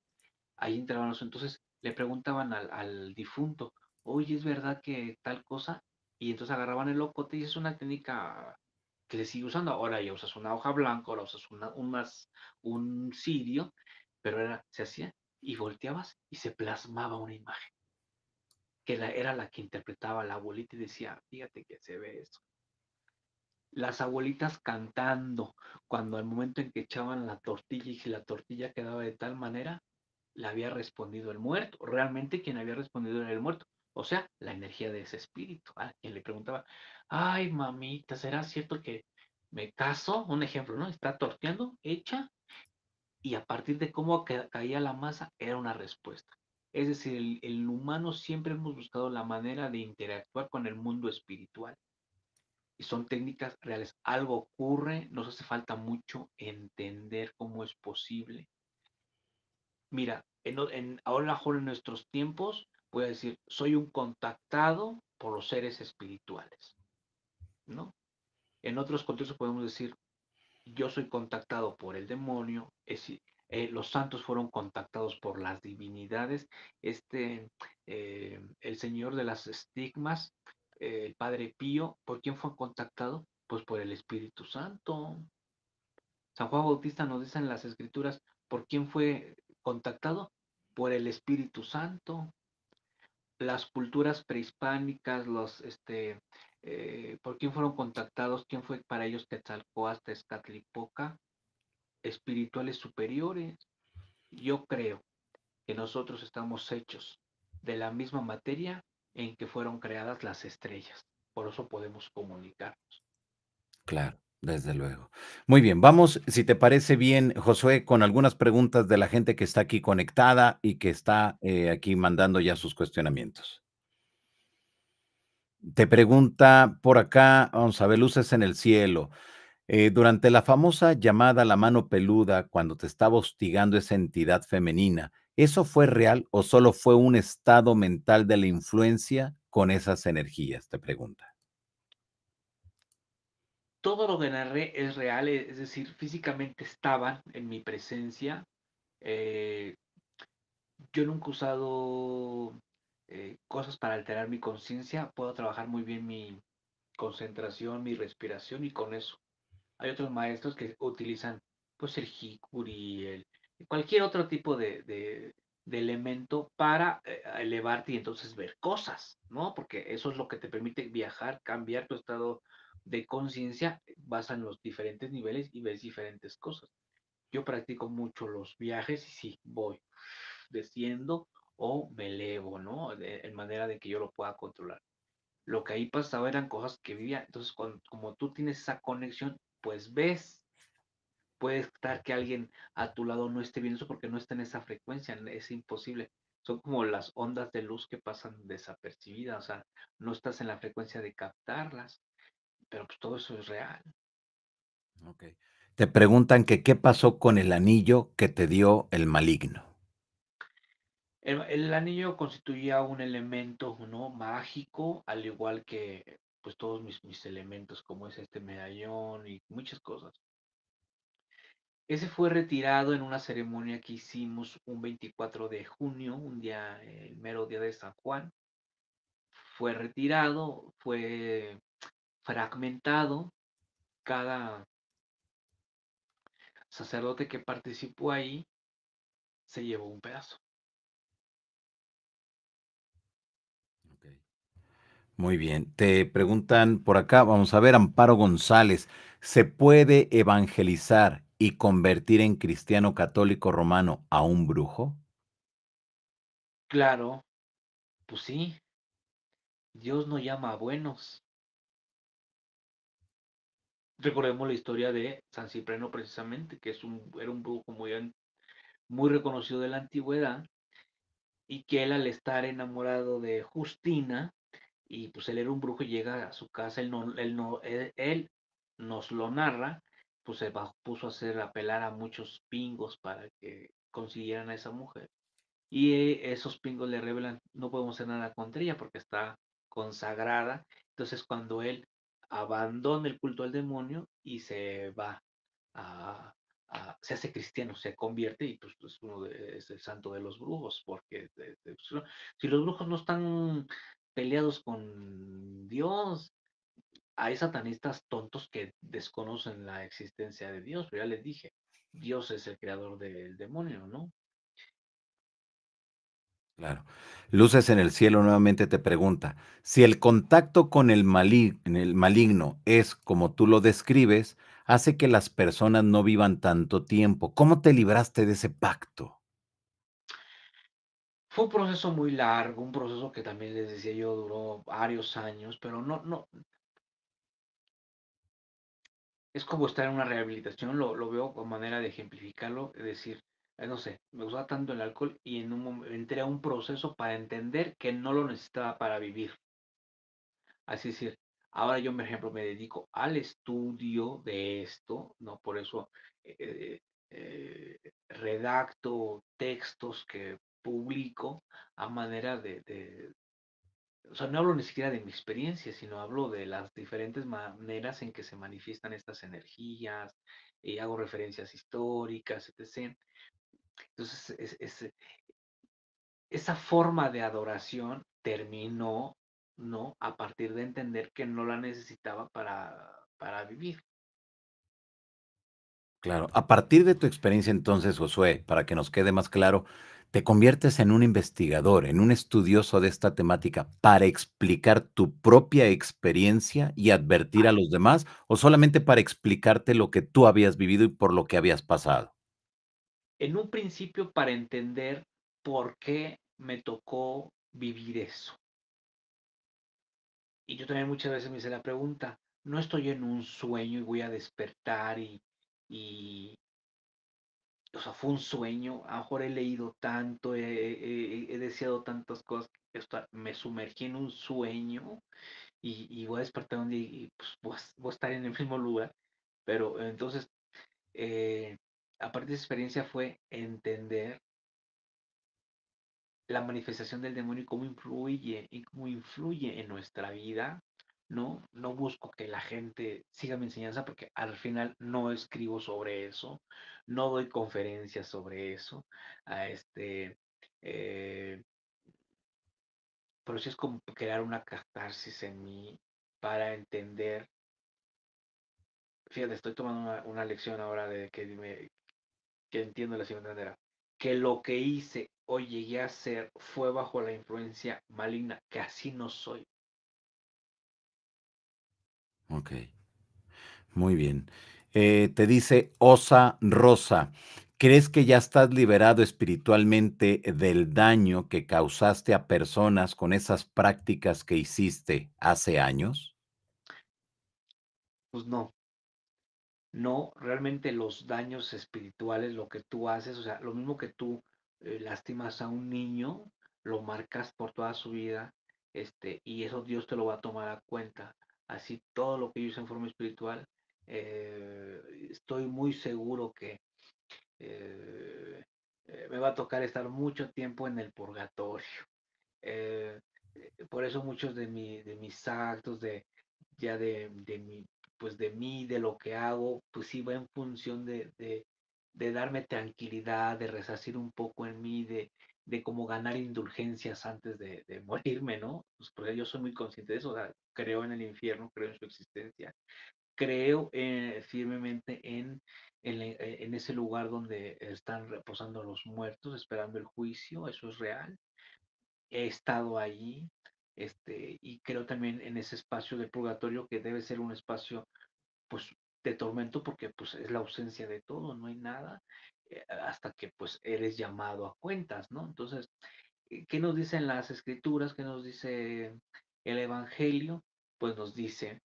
ahí enterraban. Entonces le preguntaban al, difunto, oye, ¿es verdad que tal cosa? Y entonces agarraban el locote y es una técnica que se sigue usando. Ahora ya usas una hoja blanca, ahora usas una, un, más, un cirio pero era, se hacía y volteabas y se plasmaba una imagen, que la, era la que interpretaba la abuelita y decía, fíjate que se ve eso. Las abuelitas cantando, cuando al momento en que echaban la tortilla y si la tortilla quedaba de tal manera, la había respondido el muerto, realmente quien había respondido era el muerto, o sea, la energía de ese espíritu, a quien le preguntaba, ay mamita, ¿será cierto que me caso? Un ejemplo, ¿no? Está torteando, hecha y a partir de cómo caía la masa era una respuesta. Es decir, el, humano siempre hemos buscado la manera de interactuar con el mundo espiritual. Y son técnicas reales. Algo ocurre, nos hace falta mucho entender cómo es posible. Mira, en, en, en nuestros tiempos, voy a decir, soy un contactado por los seres espirituales. ¿no? En otros contextos podemos decir, yo soy contactado por el demonio, es eh, los santos fueron contactados por las divinidades, este, eh, el señor de las estigmas, eh, el padre Pío, ¿por quién fue contactado? Pues por el Espíritu Santo. San Juan Bautista nos dice en las escrituras, ¿por quién fue contactado? Por el Espíritu Santo. Las culturas prehispánicas, los, este, eh, por quién fueron contactados, quién fue para ellos que hasta Escatlipoca, espirituales superiores. Yo creo que nosotros estamos hechos de la misma materia en que fueron creadas las estrellas. Por eso podemos comunicarnos. Claro. Desde luego. Muy bien, vamos, si te parece bien, Josué, con algunas preguntas de la gente que está aquí conectada y que está eh, aquí mandando ya sus cuestionamientos. Te pregunta por acá, vamos a luces en el cielo. Eh, durante la famosa llamada La mano peluda, cuando te estaba hostigando esa entidad femenina, ¿eso fue real o solo fue un estado mental de la influencia con esas energías? Te pregunta. Todo lo que narré es real, e, es decir, físicamente estaban en mi presencia. Eh, yo nunca he usado eh, cosas para alterar mi conciencia, puedo trabajar muy bien mi concentración, mi respiración y con eso. Hay otros maestros que utilizan pues el hikuri, cualquier otro tipo de, de, elemento para eh, elevarte y entonces ver cosas, ¿no? Porque eso es lo que te permite viajar, cambiar tu estado de conciencia, vas a los diferentes niveles y ves diferentes cosas. Yo practico mucho los viajes y sí, voy desciendo, o me elevo, ¿no? De, en manera de que yo lo pueda controlar. Lo que ahí pasaba eran cosas que vivía. Entonces, como tú tienes esa conexión, pues ves. Puede estar que alguien a tu lado no esté viendo eso porque no está en esa frecuencia, es imposible. Son como las ondas de luz que pasan desapercibidas, o sea, no estás en la frecuencia de captarlas, pero pues todo eso es real. Ok. Te preguntan que qué pasó con el anillo que te dio el maligno. El, anillo constituía un elemento ¿no? mágico, al igual que pues todos mis, mis elementos, como es este medallón y muchas cosas. Ese fue retirado en una ceremonia que hicimos un 24 de junio, un día, el mero día de San Juan. Fue retirado, fue fragmentado. Cada sacerdote que participó ahí se llevó un pedazo. Muy bien. Te preguntan por acá, vamos a ver, Amparo González, ¿se puede evangelizar y convertir en cristiano católico romano a un brujo? Claro, pues sí. Dios no llama a buenos. Recordemos la historia de San Cipriano precisamente, que es un, era un brujo muy, muy reconocido de la antigüedad y que él al estar enamorado de Justina, y pues él era un brujo y llega a su casa, él, no, él, eh, nos lo narra, pues se puso a hacer, apelar a muchos pingos para que consiguieran a esa mujer. Y eh, esos pingos le revelan, no podemos hacer nada contra ella porque está consagrada. Entonces cuando él abandona el culto al demonio y se va a, se hace cristiano, se convierte y pues, es uno de, es el santo de los brujos, porque pues, si los brujos no están peleados con Dios. Hay satanistas tontos que desconocen la existencia de Dios, pero ya les dije, Dios es el creador del demonio, ¿no? Claro. Luces en el cielo nuevamente te pregunta, si el contacto con el, el maligno es como tú lo describes, hace que las personas no vivan tanto tiempo. ¿Cómo te libraste de ese pacto? fue un proceso muy largo, un proceso que también les decía yo duró varios años, pero no, no. Es como estar en una rehabilitación, lo, lo veo como manera de ejemplificarlo, es decir, eh, no sé, me gustaba tanto el alcohol y en un, entré a un proceso para entender que no lo necesitaba para vivir. Así es decir, ahora yo, por ejemplo, me dedico al estudio de esto, ¿no? Por eso eh, eh, redacto textos que público a manera de, o sea, no hablo ni siquiera de mi experiencia, sino hablo de las diferentes maneras en que se manifiestan estas energías, y eh, hago referencias históricas, etc. Entonces, eh, esa forma de adoración terminó, ¿no? A partir de entender que no la necesitaba para, para vivir. Claro, a partir de tu experiencia entonces, Josué, para que nos quede más claro, te conviertes en un investigador, en un estudioso de esta temática para explicar tu propia experiencia y advertir a los demás o solamente para explicarte lo que tú habías vivido y por lo que habías pasado? En un principio para entender por qué me tocó vivir eso. Y yo también muchas veces me hice la pregunta, no estoy en un sueño y voy a despertar y, y, o sea, fue un sueño, a lo mejor he leído tanto, he, deseado tantas cosas, me sumergí en un sueño y, voy a despertar un día y pues, voy, a, estar en el mismo lugar. Pero entonces, eh, aparte de esa experiencia fue entender la manifestación del demonio cómo influye, y cómo influye en nuestra vida, ¿no? No busco que la gente siga mi enseñanza porque al final no escribo sobre eso, no doy conferencias sobre eso. A ah, este, eh, pero sí es como crear una catarsis en mí para entender. Fíjate, estoy tomando una, lección ahora de que, dime... que entiendo la siguiente manera. Que lo que hice o llegué a hacer fue bajo la influencia maligna, que así no soy Ok. Muy bien. Eh, te dice Osa Rosa, ¿crees que ya estás liberado espiritualmente del daño que causaste a personas con esas prácticas que hiciste hace años? Pues no. No, realmente los daños espirituales, lo que tú haces, o sea, lo mismo que tú eh, lastimas a un niño, lo marcas por toda su vida, este, y eso Dios te lo va a tomar a cuenta así todo lo que yo hice en forma espiritual, eh, estoy muy seguro que eh, eh, me va a tocar estar mucho tiempo en el purgatorio. por eso muchos de, mis actos, de, ya de, mi, pues de mí, de lo que hago, pues sí va en función de, de darme tranquilidad, de resacir un poco en mí, de, de cómo ganar indulgencias antes de, morirme, ¿no? Pues porque yo soy muy consciente de eso, creo en el infierno, creo en su existencia, creo eh, firmemente en, eh, en, ese lugar donde están reposando los muertos, esperando el juicio, eso es real, he estado allí, este, y creo también en ese espacio de purgatorio que debe ser un espacio, pues, de tormento porque pues es la ausencia de todo, no hay nada eh, hasta que pues eres llamado a cuentas, ¿no? Entonces, eh, ¿qué nos dicen las escrituras? ¿Qué nos dice el Evangelio? Pues nos dice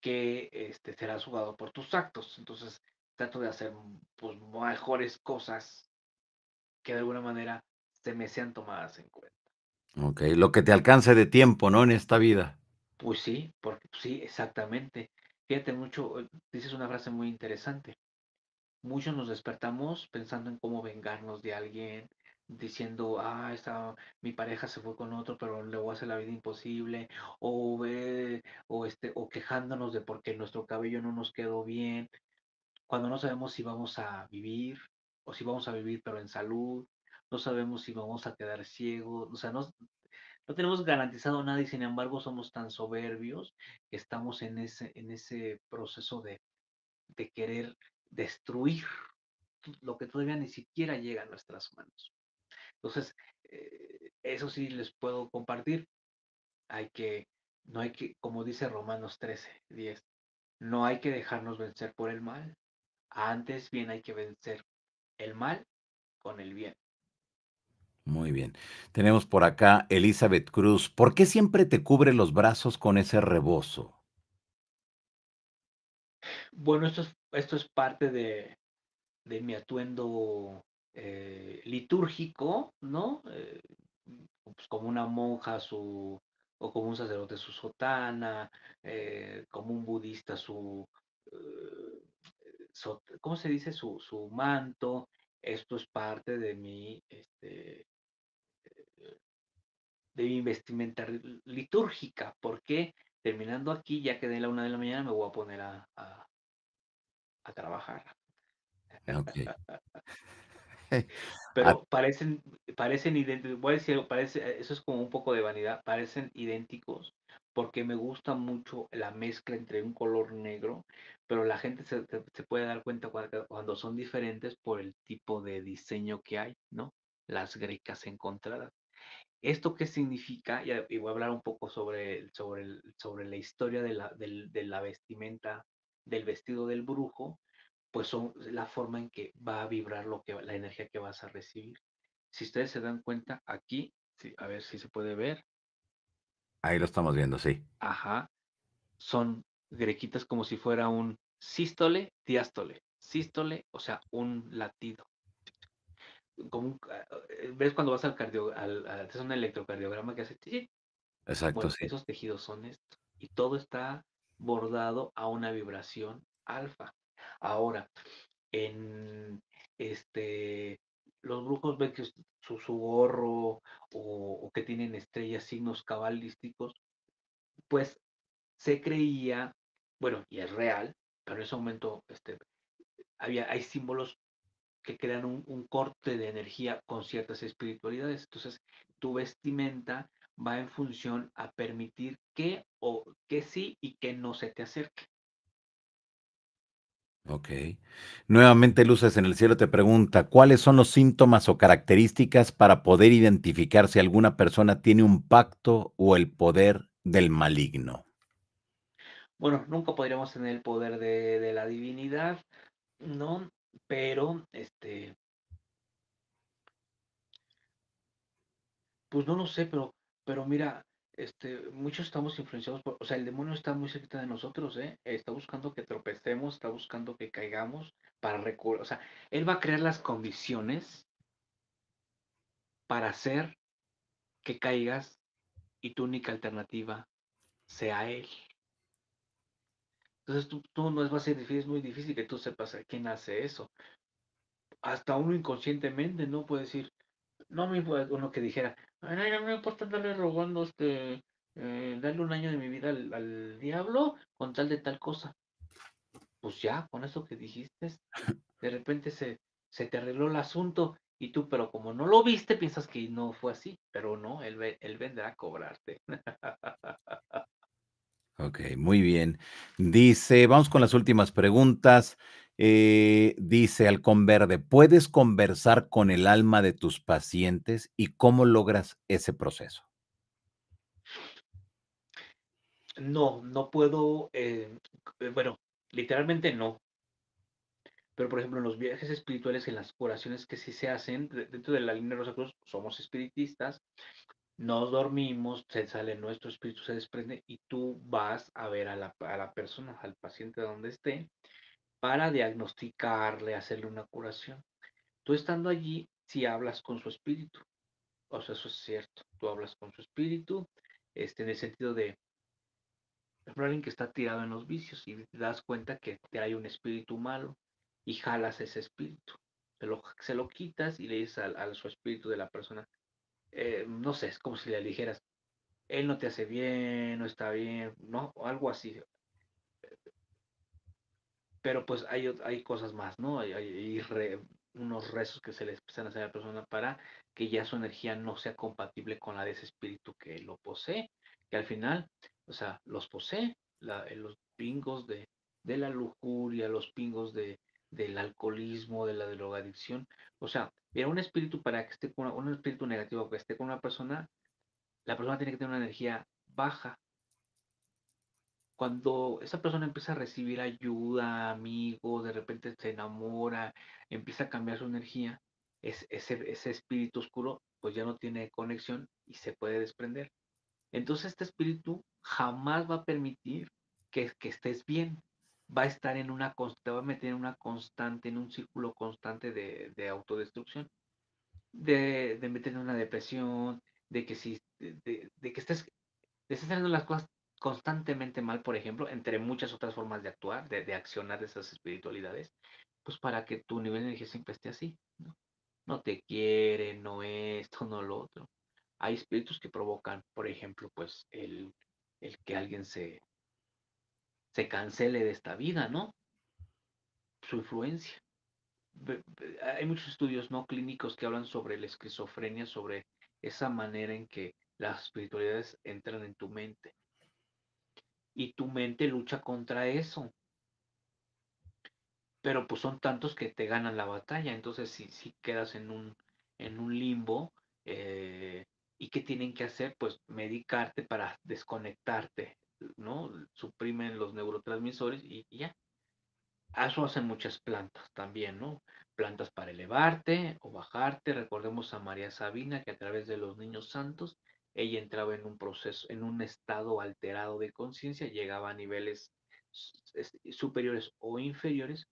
que este, serás jugado por tus actos. Entonces, trato de hacer pues, mejores cosas que de alguna manera se me sean tomadas en cuenta. Ok, lo que te alcance de tiempo, ¿no? En esta vida. Pues sí, porque pues sí, exactamente. Fíjate mucho, eh, dices una frase muy interesante muchos nos despertamos pensando en cómo vengarnos de alguien, diciendo, ah, esta, mi pareja se fue con otro, pero le voy a hacer la vida imposible, o, ve o, este, o quejándonos de por qué nuestro cabello no nos quedó bien, cuando no sabemos si vamos a vivir, o si vamos a vivir pero en salud, no sabemos si vamos a quedar ciegos, o sea, no, no tenemos garantizado nada y sin embargo somos tan soberbios que estamos en ese, en ese proceso de, de querer destruir lo que todavía ni siquiera llega a nuestras manos. Entonces, eh, eso sí les puedo compartir. Hay que, no hay que, como dice Romanos 13, 10, no hay que dejarnos vencer por el mal. Antes bien hay que vencer el mal con el bien. Muy bien. Tenemos por acá Elizabeth Cruz. ¿Por qué siempre te cubre los brazos con ese rebozo? Bueno, esto es esto es parte de, mi atuendo eh, litúrgico, ¿no? Eh, pues como una monja su, o como un sacerdote su sotana, eh, como un budista su, ¿cómo se dice? Su, manto. Esto es parte de mi, este, de mi vestimenta litúrgica, porque terminando aquí, ya que de la una de la mañana me voy a poner a, trabajar. Ah. Pero parecen, parecen idénticos, parece, eso es como un poco de vanidad, parecen idénticos porque me gusta mucho la mezcla entre un color negro, pero la gente se, puede dar cuenta cuando son diferentes por el tipo de diseño que hay, ¿no? Las grecas encontradas. ¿Esto qué significa? Y voy a hablar un poco sobre, sobre, sobre la historia de de la vestimenta del vestido del brujo, pues son eh, la forma en que va a vibrar lo que, la energía que vas a recibir. Si ustedes se dan cuenta, aquí, a ver si se puede ver. Ahí lo estamos viendo, sí. Ajá. Son grequitas como si fuera un sístole, diástole. Sístole, o sea, un latido. Ah, eh, ¿Ves cuando vas al cardio, es un electrocardiograma que hace? Exacto. sí. Esos tejidos son estos. Y todo está bordado a una vibración alfa. Ahora, en este, los brujos ven que su, gorro o, que tienen estrellas, signos cabalísticos, pues se creía, bueno, y es real, pero en ese momento este, había, hay símbolos que crean un, un corte de energía con ciertas espiritualidades. Entonces, tu vestimenta va en función a permitir que o que sí y que no se te acerque. Ok. Nuevamente, Luces en el Cielo te pregunta, ¿cuáles son los síntomas o características para poder identificar si alguna persona tiene un pacto o el poder del maligno? Bueno, nunca podríamos tener el poder de, de la divinidad, ¿no? Pero, este, pues no lo sé, pero pero mira, este, muchos estamos influenciados por, o sea, el demonio está muy cerca de nosotros, ¿eh? Está buscando que tropecemos, está buscando que caigamos para recurrir, o sea, él va a crear las condiciones para hacer que caigas y tu única alternativa sea él. Entonces tú, no es, a ser difícil, es muy difícil que tú sepas quién hace eso. Hasta uno inconscientemente no puede decir, no me lo uno que dijera, a mí me importa andarle rogando este, eh, darle un año de mi vida al, diablo con tal de tal cosa. Pues ya, con eso que dijiste, de repente se, se te arregló el asunto y tú, pero como no lo viste, piensas que no fue así, pero no, él, él vendrá a cobrarte. ok, muy bien. Dice, vamos con las últimas preguntas. Eh, dice Alcon Verde, ¿puedes conversar con el alma de tus pacientes y cómo logras ese proceso? No, no puedo, eh, eh, bueno, literalmente no. Pero por ejemplo, en los viajes espirituales, en las oraciones que sí se hacen, dentro de la línea de Rosa Cruz, somos espiritistas, nos dormimos, se sale nuestro espíritu, se desprende y tú vas a ver a la, a la persona, al paciente donde esté, para diagnosticarle, hacerle una curación. Tú estando allí, si hablas con su espíritu, o sea, eso es cierto, tú hablas con su espíritu, este, en el sentido de, es alguien que está tirado en los vicios y te das cuenta que te hay un espíritu malo y jalas ese espíritu, se lo, se lo quitas y le dices al, su espíritu de la persona, eh, no sé, es como si le dijeras, él no te hace bien, no está bien, no, algo así, pero pues hay, hay cosas más, ¿no? Hay, unos rezos que se le empiezan a hacer a la persona para que ya su energía no sea compatible con la de ese espíritu que lo posee, que al final, o sea, los posee, eh, los pingos de, la lujuria, los pingos de, del alcoholismo, de la drogadicción, o sea, era un espíritu para que esté con una, un espíritu negativo que esté con una persona, la persona tiene que tener una energía baja cuando esa persona empieza a recibir ayuda, amigos, de repente se enamora, empieza a cambiar su energía, ese, espíritu oscuro pues ya no tiene conexión y se puede desprender. Entonces este espíritu jamás va a permitir que, que estés bien, va a estar en una, te va a meter en una constante, en un círculo constante de, de autodestrucción, de, meter en una depresión, de que si, de, que estés, estés haciendo las cosas constantemente mal, por ejemplo, entre muchas otras formas de actuar, de, accionar de esas espiritualidades, pues para que tu nivel de energía siempre esté así, ¿no? No te quiere, no esto, no lo otro. Hay espíritus que provocan, por ejemplo, pues el, el que alguien se, se cancele de esta vida, ¿no? Su influencia. Hay muchos estudios no clínicos que hablan sobre la esquizofrenia, sobre esa manera en que las espiritualidades entran en tu mente y tu mente lucha contra eso. Pero pues son tantos que te ganan la batalla, entonces si, si quedas en un, en un limbo, eh, ¿y qué tienen que hacer? Pues medicarte para desconectarte, ¿no? Suprimen los neurotransmisores y, y ya. Eso hacen muchas plantas también, ¿no? Plantas para elevarte o bajarte. Recordemos a María Sabina que a través de los niños santos ella entraba en un proceso, en un estado alterado de conciencia, llegaba a niveles superiores o inferiores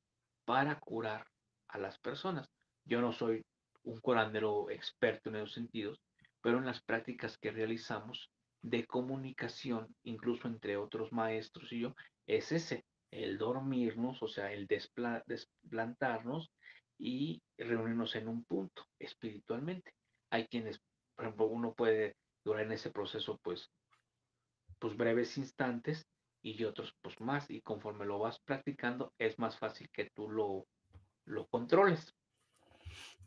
para curar a las personas. Yo no soy un curandero experto en esos sentidos, pero en las prácticas que realizamos de comunicación, incluso entre otros maestros y yo, es ese, el dormirnos, o sea, el desplantarnos y reunirnos en un punto espiritualmente. Hay quienes, por ejemplo, uno puede durar en ese proceso pues, pues breves instantes y otros pues más y conforme lo vas practicando es más fácil que tú lo, lo controles.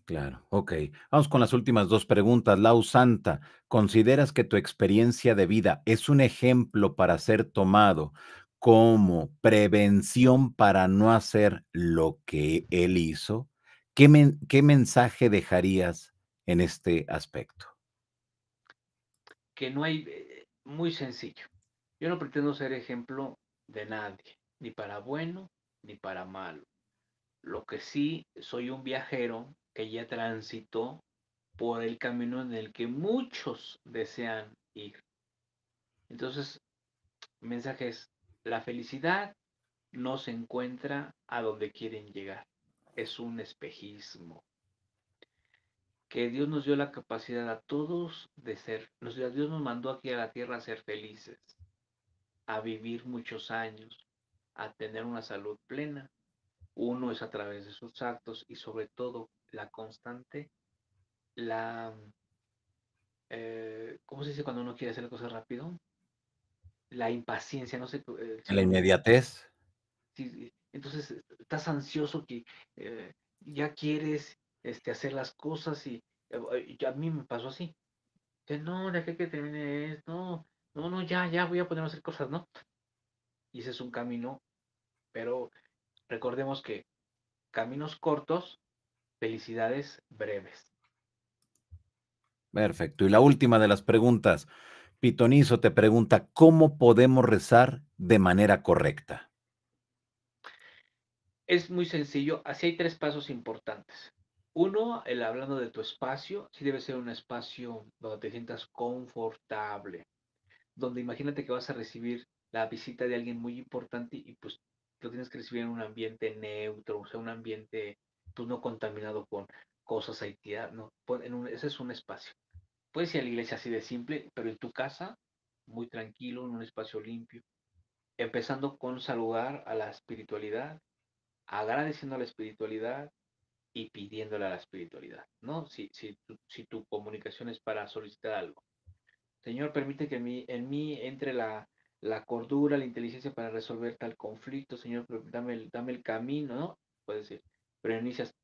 Claro, ok. Vamos con las últimas dos preguntas. Lau Santa, ¿consideras que tu experiencia de vida es un ejemplo para ser tomado como prevención para no hacer lo que él hizo? qué mensaje dejarías en este aspecto? que no hay, eh, muy sencillo. Yo no pretendo ser ejemplo de nadie, ni para bueno ni para malo. Lo que sí soy un viajero que ya transitó por el camino en el que muchos desean ir. Entonces, mensajes, mensaje es, la felicidad no se encuentra a donde quieren llegar. Es un espejismo que Dios nos dio la capacidad a todos de ser, nos, Dios nos mandó aquí a la tierra a ser felices, a vivir muchos años, a tener una salud plena. Uno es a través de sus actos y sobre todo la constante, la, eh, ¿cómo se dice cuando uno quiere hacer cosas rápido? La impaciencia, no sé. Eh, la inmediatez. entonces estás ansioso que eh, ya quieres este, hacer las cosas y, eh, a mí me pasó así. Que no, que termine esto, no, no, no, ya, ya voy a poder hacer cosas, ¿no? Y ese es un camino, pero recordemos que caminos cortos, felicidades breves. Perfecto. Y la última de las preguntas. Pitonizo te pregunta, ¿cómo podemos rezar de manera correcta? Es muy sencillo. Así hay tres pasos importantes. Uno, el hablando de tu espacio, sí debe ser un espacio donde te sientas confortable, donde imagínate que vas a recibir la visita de alguien muy importante y pues lo tienes que recibir en un ambiente neutro, o sea, un ambiente tú pues, no contaminado con cosas haitianas, no, ese es un espacio. Puedes ir la iglesia así de simple, pero en tu casa, muy tranquilo, en un espacio limpio, empezando con saludar a la espiritualidad, agradeciendo a la espiritualidad, pidiéndole a la espiritualidad, ¿no? Si, si, tu, si tu comunicación es para solicitar algo. Señor, permite que en mí, entre la, cordura, la inteligencia para resolver tal conflicto, Señor, dame el, dame el camino, ¿no? Puede decir, pero inicias,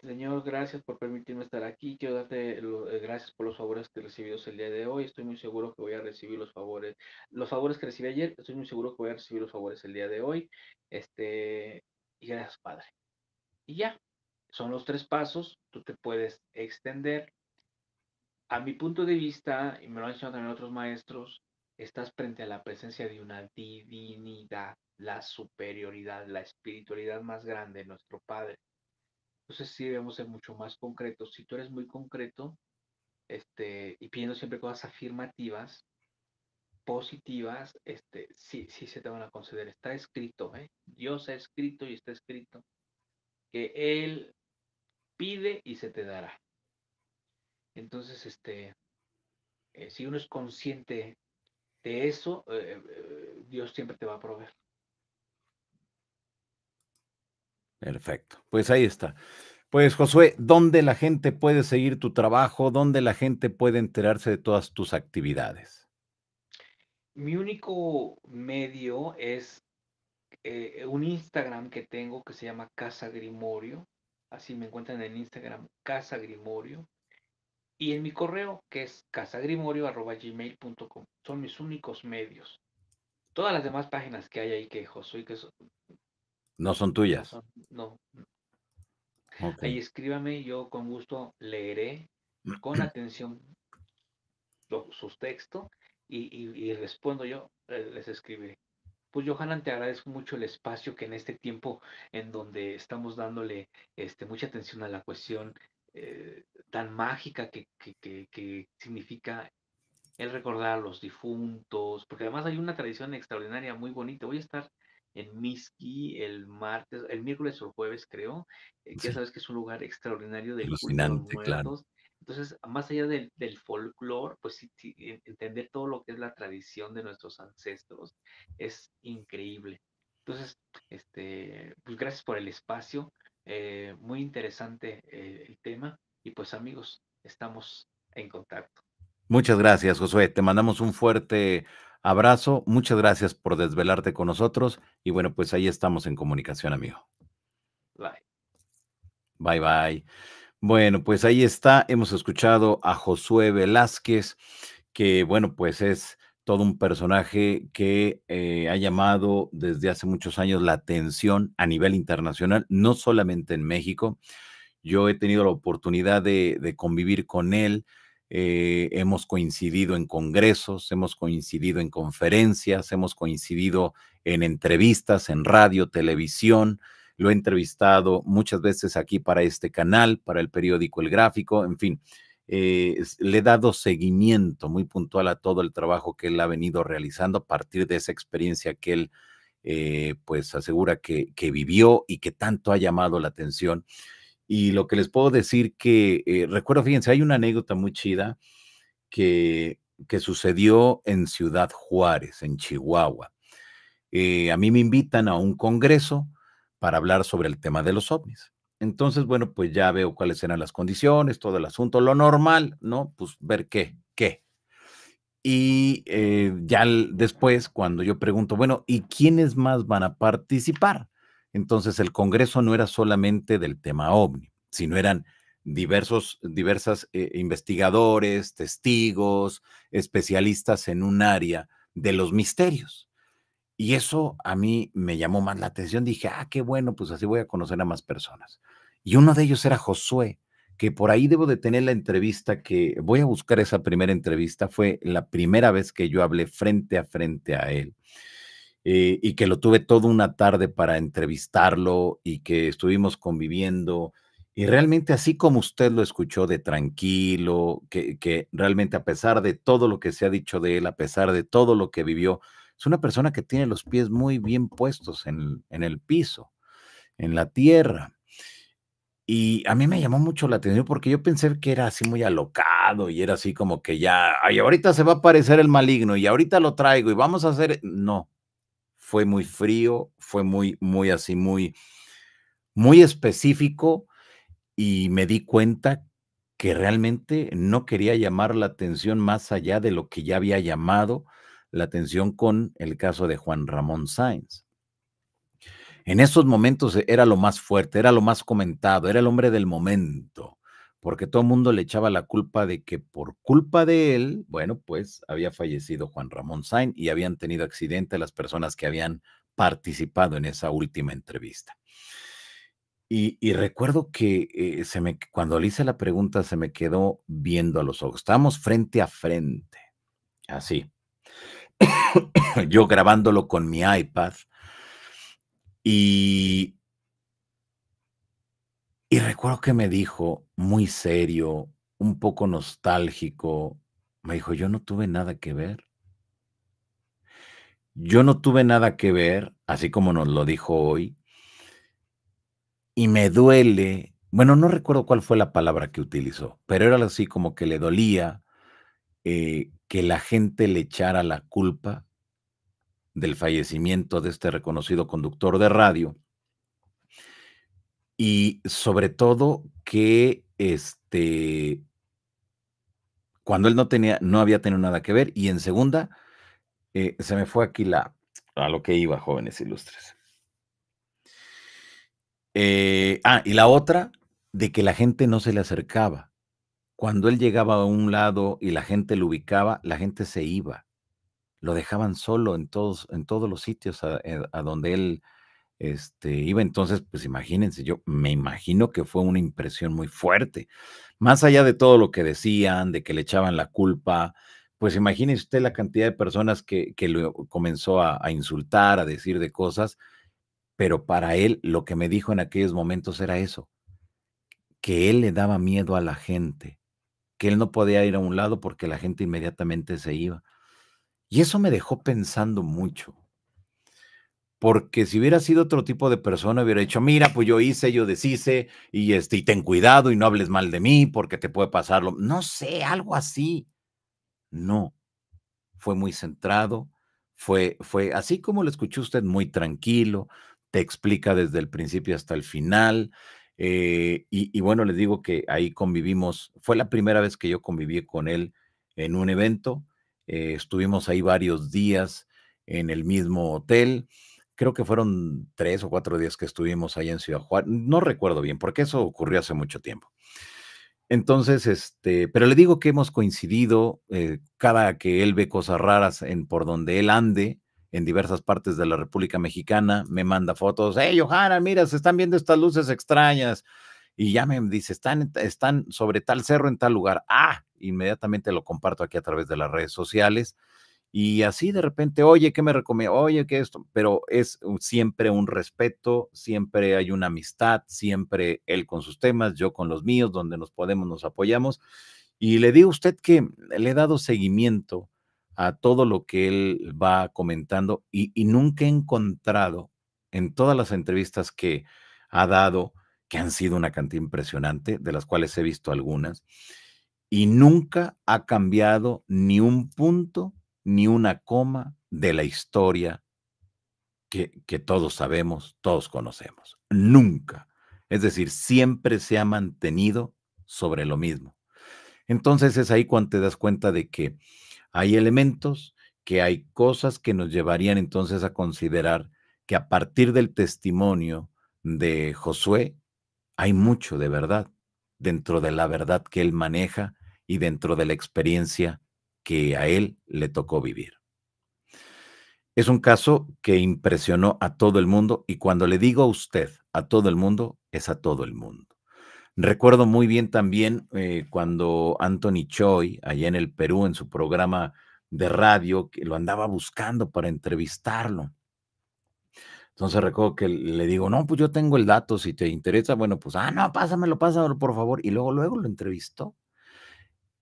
Señor, gracias por permitirme estar aquí, quiero darte eh, gracias por los favores que recibidos el día de hoy, estoy muy seguro que voy a recibir los favores, los favores que recibí ayer, estoy muy seguro que voy a recibir los favores el día de hoy, este, y gracias, Padre. Y ya, son los tres pasos, tú te puedes extender. A mi punto de vista, y me lo han enseñado también otros maestros, estás frente a la presencia de una divinidad, la superioridad, la espiritualidad más grande nuestro Padre. Entonces sí debemos ser mucho más concretos. Si tú eres muy concreto este, y pidiendo siempre cosas afirmativas, positivas, este, sí, sí se te van a conceder. Está escrito, ¿eh? Dios ha escrito y está escrito que Él pide y se te dará. Entonces, este, eh, si uno es consciente de eso, eh, eh, Dios siempre te va a proveer. Perfecto. Pues ahí está. Pues Josué, ¿dónde la gente puede seguir tu trabajo? ¿Dónde la gente puede enterarse de todas tus actividades? Mi único medio es un Instagram que tengo que se llama Casa Grimorio así me encuentran en Instagram, Casa Grimorio, y en mi correo, que es casagrimorio.gmail.com. Son mis únicos medios. Todas las demás páginas que hay ahí que Josué, que no son tuyas. No. Ahí escríbame, yo con gusto leeré con atención sus textos y, respondo yo, eh, les escribiré pues Johanan, te agradezco mucho el espacio que en este tiempo en donde estamos dándole este, mucha atención a la cuestión eh, tan mágica que, que, significa el recordar a los difuntos, porque además hay una tradición extraordinaria, muy bonita. Voy a estar en Miski el martes, el miércoles o jueves creo, eh, ya sabes que es un lugar extraordinario de los muertos. Entonces, más allá del, folclore, pues entender todo lo que es la tradición de nuestros ancestros es increíble. Entonces, este, pues gracias por el espacio, eh, muy interesante eh, el tema y pues amigos, estamos en contacto. Muchas gracias, Josué. Te mandamos un fuerte abrazo. Muchas gracias por desvelarte con nosotros. Y bueno, pues ahí estamos en comunicación, amigo. Bye. Bye, bye. Bueno, pues ahí está. Hemos escuchado a Josué Velázquez, que bueno, pues es todo un personaje que eh, ha llamado desde hace muchos años la atención a nivel internacional, no solamente en México. Yo he tenido la oportunidad de, convivir con él. Eh, hemos coincidido en congresos, hemos coincidido en conferencias, hemos coincidido en entrevistas, en radio, televisión lo he entrevistado muchas veces aquí para este canal, para el periódico El Gráfico, en fin. Eh, le he dado seguimiento muy puntual a todo el trabajo que él ha venido realizando a partir de esa experiencia que él eh, pues asegura que, vivió y que tanto ha llamado la atención. Y lo que les puedo decir que eh, recuerdo, fíjense, hay una anécdota muy chida que, que sucedió en Ciudad Juárez, en Chihuahua. a mí me invitan a un congreso para hablar sobre el tema de los ovnis. Entonces, bueno, pues ya veo cuáles eran las condiciones, todo el asunto, lo normal, ¿no? Pues ver qué, qué. Y eh, ya después, cuando yo pregunto, bueno, ¿y quiénes más van a participar? Entonces, el Congreso no era solamente del tema ovni, sino eran diversos diversas, eh, investigadores, testigos, especialistas en un área de los misterios. Y eso a mí me llamó más la atención. Dije, ah, qué bueno, pues así voy a conocer a más personas. Y uno de ellos era Josué, que por ahí debo de tener la entrevista que voy a buscar esa primera entrevista. Fue la primera vez que yo hablé frente a frente a él. Eh, y que lo tuve toda una tarde para entrevistarlo y que estuvimos conviviendo. Y realmente así como usted lo escuchó de tranquilo, que, que realmente a pesar de todo lo que se ha dicho de él, a pesar de todo lo que vivió, es una persona que tiene los pies muy bien puestos en el, piso, en la tierra. Y a mí me llamó mucho la atención porque yo pensé que era así muy alocado y era así como que ya, ay, ahorita se va a aparecer el maligno y ahorita lo traigo y vamos a hacer. No, fue muy frío, fue muy, muy así, muy, muy específico y me di cuenta que realmente no quería llamar la atención más allá de lo que ya había llamado la atención con el caso de Juan Ramón Sainz En esos momentos era lo más fuerte, era lo más comentado, era el hombre del momento, porque todo el mundo le echaba la culpa de que por culpa de él, bueno, pues había fallecido Juan Ramón Sainz y habían tenido accidente las personas que habían participado en esa última entrevista. Y, recuerdo que eh, cuando le hice la pregunta se me quedó viendo a los ojos. Estábamos frente a frente, así. yo grabándolo con mi iPad y, y recuerdo que me dijo muy serio, un poco nostálgico, me dijo, yo no tuve nada que ver. Yo no tuve nada que ver, así como nos lo dijo hoy, y me duele, bueno, no recuerdo cuál fue la palabra que utilizó, pero era así como que le dolía eh, que la gente le echara la culpa del fallecimiento de este reconocido conductor de radio y sobre todo que este cuando él no tenía no había tenido nada que ver y en segunda eh, se me fue aquí la a lo que iba jóvenes ilustres eh, ah y la otra de que la gente no se le acercaba cuando él llegaba a un lado y la gente lo ubicaba, la gente se iba. Lo dejaban solo en todos, en todos los sitios eh, a, donde él este, iba. Entonces, pues imagínense, yo me imagino que fue una impresión muy fuerte. Más allá de todo lo que decían, de que le echaban la culpa, pues imagínense usted la cantidad de personas que, lo comenzó a insultar, a decir de cosas, pero para él lo que me dijo en aquellos momentos era eso, que él le daba miedo a la gente, que él no podía ir a un lado porque la gente inmediatamente se iba. Y eso me dejó pensando mucho. Porque si hubiera sido otro tipo de persona, hubiera dicho, mira, pues yo hice, yo deshice, y, este, ten cuidado y no hables mal de mí porque te puede pasarlo. No sé, algo así. No, fue muy centrado, fue, fue así como lo escuchó usted, muy tranquilo, te explica desde el principio hasta el final, eh, y, bueno, les digo que ahí convivimos, fue la primera vez que yo conviví con él en un evento, eh, estuvimos ahí varios días en el mismo hotel, creo que fueron tres o cuatro días que estuvimos ahí en Ciudad Juárez, no recuerdo bien, porque eso ocurrió hace mucho tiempo. Entonces, este, pero le digo que hemos coincidido, eh, cada que él ve cosas raras en por donde él ande, en diversas partes de la República Mexicana, me manda fotos, hey, Johanna, mira, se están viendo estas luces extrañas. Y ya me dice, están, están sobre tal cerro en tal lugar. Ah, inmediatamente lo comparto aquí a través de las redes sociales. Y así de repente, oye, ¿qué me recomiendo? Oye, ¿qué esto? Pero es siempre un respeto, siempre hay una amistad, siempre él con sus temas, yo con los míos, donde nos podemos, nos apoyamos. Y le digo a usted que le he dado seguimiento a todo lo que él va comentando y, nunca he encontrado en todas las entrevistas que ha dado, que han sido una cantidad impresionante, de las cuales he visto algunas, y nunca ha cambiado ni un punto, ni una coma de la historia que, que todos sabemos, todos conocemos. Nunca. Es decir, siempre se ha mantenido sobre lo mismo. Entonces es ahí cuando te das cuenta de que hay elementos que hay cosas que nos llevarían entonces a considerar que a partir del testimonio de Josué hay mucho de verdad dentro de la verdad que él maneja y dentro de la experiencia que a él le tocó vivir. Es un caso que impresionó a todo el mundo y cuando le digo a usted, a todo el mundo, es a todo el mundo. Recuerdo muy bien también eh, cuando Anthony Choi, allá en el Perú, en su programa de radio, que lo andaba buscando para entrevistarlo. Entonces recuerdo que le digo, no, pues yo tengo el dato, si te interesa, bueno, pues, ah, no, pásamelo, pásamelo, por favor. Y luego, luego lo entrevistó.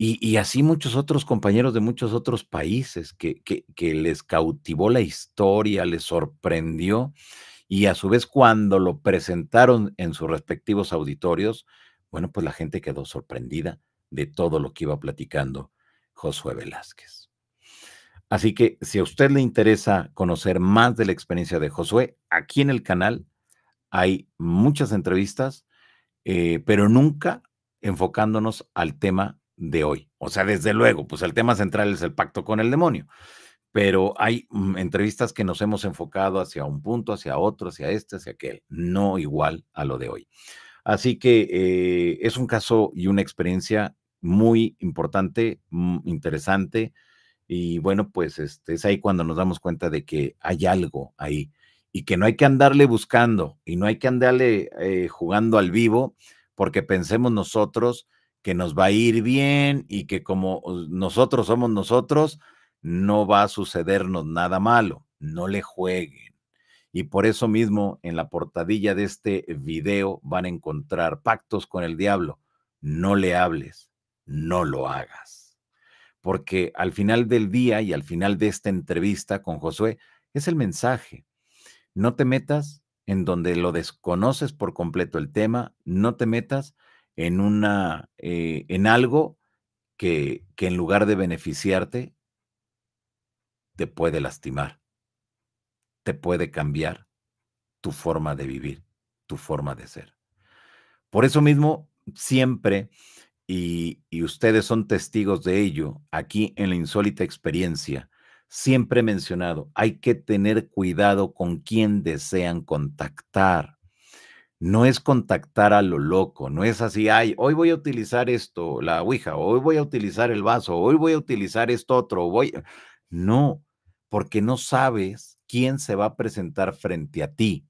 Y, así muchos otros compañeros de muchos otros países que, que, que les cautivó la historia, les sorprendió. Y a su vez, cuando lo presentaron en sus respectivos auditorios, bueno, pues la gente quedó sorprendida de todo lo que iba platicando Josué Velázquez. Así que si a usted le interesa conocer más de la experiencia de Josué, aquí en el canal hay muchas entrevistas, eh, pero nunca enfocándonos al tema de hoy. O sea, desde luego, pues el tema central es el pacto con el demonio pero hay mm, entrevistas que nos hemos enfocado hacia un punto, hacia otro, hacia este, hacia aquel, no igual a lo de hoy. Así que eh, es un caso y una experiencia muy importante, mm, interesante, y bueno, pues este, es ahí cuando nos damos cuenta de que hay algo ahí y que no hay que andarle buscando y no hay que andarle eh, jugando al vivo porque pensemos nosotros que nos va a ir bien y que como nosotros somos nosotros, no va a sucedernos nada malo, no le jueguen. Y por eso mismo en la portadilla de este video van a encontrar pactos con el diablo, no le hables, no lo hagas. Porque al final del día y al final de esta entrevista con Josué es el mensaje. No te metas en donde lo desconoces por completo el tema, no te metas en una eh, en algo que, que en lugar de beneficiarte te puede lastimar, te puede cambiar tu forma de vivir, tu forma de ser. Por eso mismo, siempre, y, ustedes son testigos de ello, aquí en la insólita experiencia, siempre he mencionado, hay que tener cuidado con quien desean contactar. No es contactar a lo loco, no es así, ay, hoy voy a utilizar esto, la ouija, hoy voy a utilizar el vaso, hoy voy a utilizar esto otro, voy. No, porque no sabes quién se va a presentar frente a ti,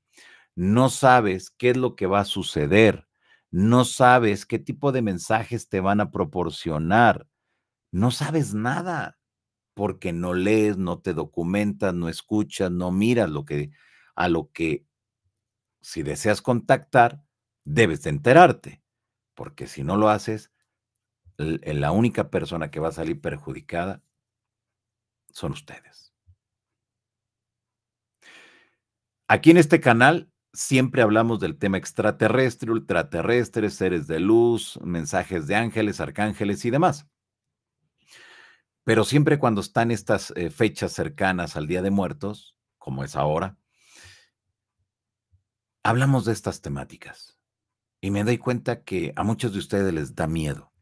no sabes qué es lo que va a suceder, no sabes qué tipo de mensajes te van a proporcionar, no sabes nada, porque no lees, no te documentas, no escuchas, no miras lo que a lo que si deseas contactar, debes de enterarte, porque si no lo haces, la única persona que va a salir perjudicada son ustedes. Aquí en este canal siempre hablamos del tema extraterrestre, ultraterrestre, seres de luz, mensajes de ángeles, arcángeles y demás. Pero siempre cuando están estas eh, fechas cercanas al Día de Muertos, como es ahora, hablamos de estas temáticas. Y me doy cuenta que a muchos de ustedes les da miedo,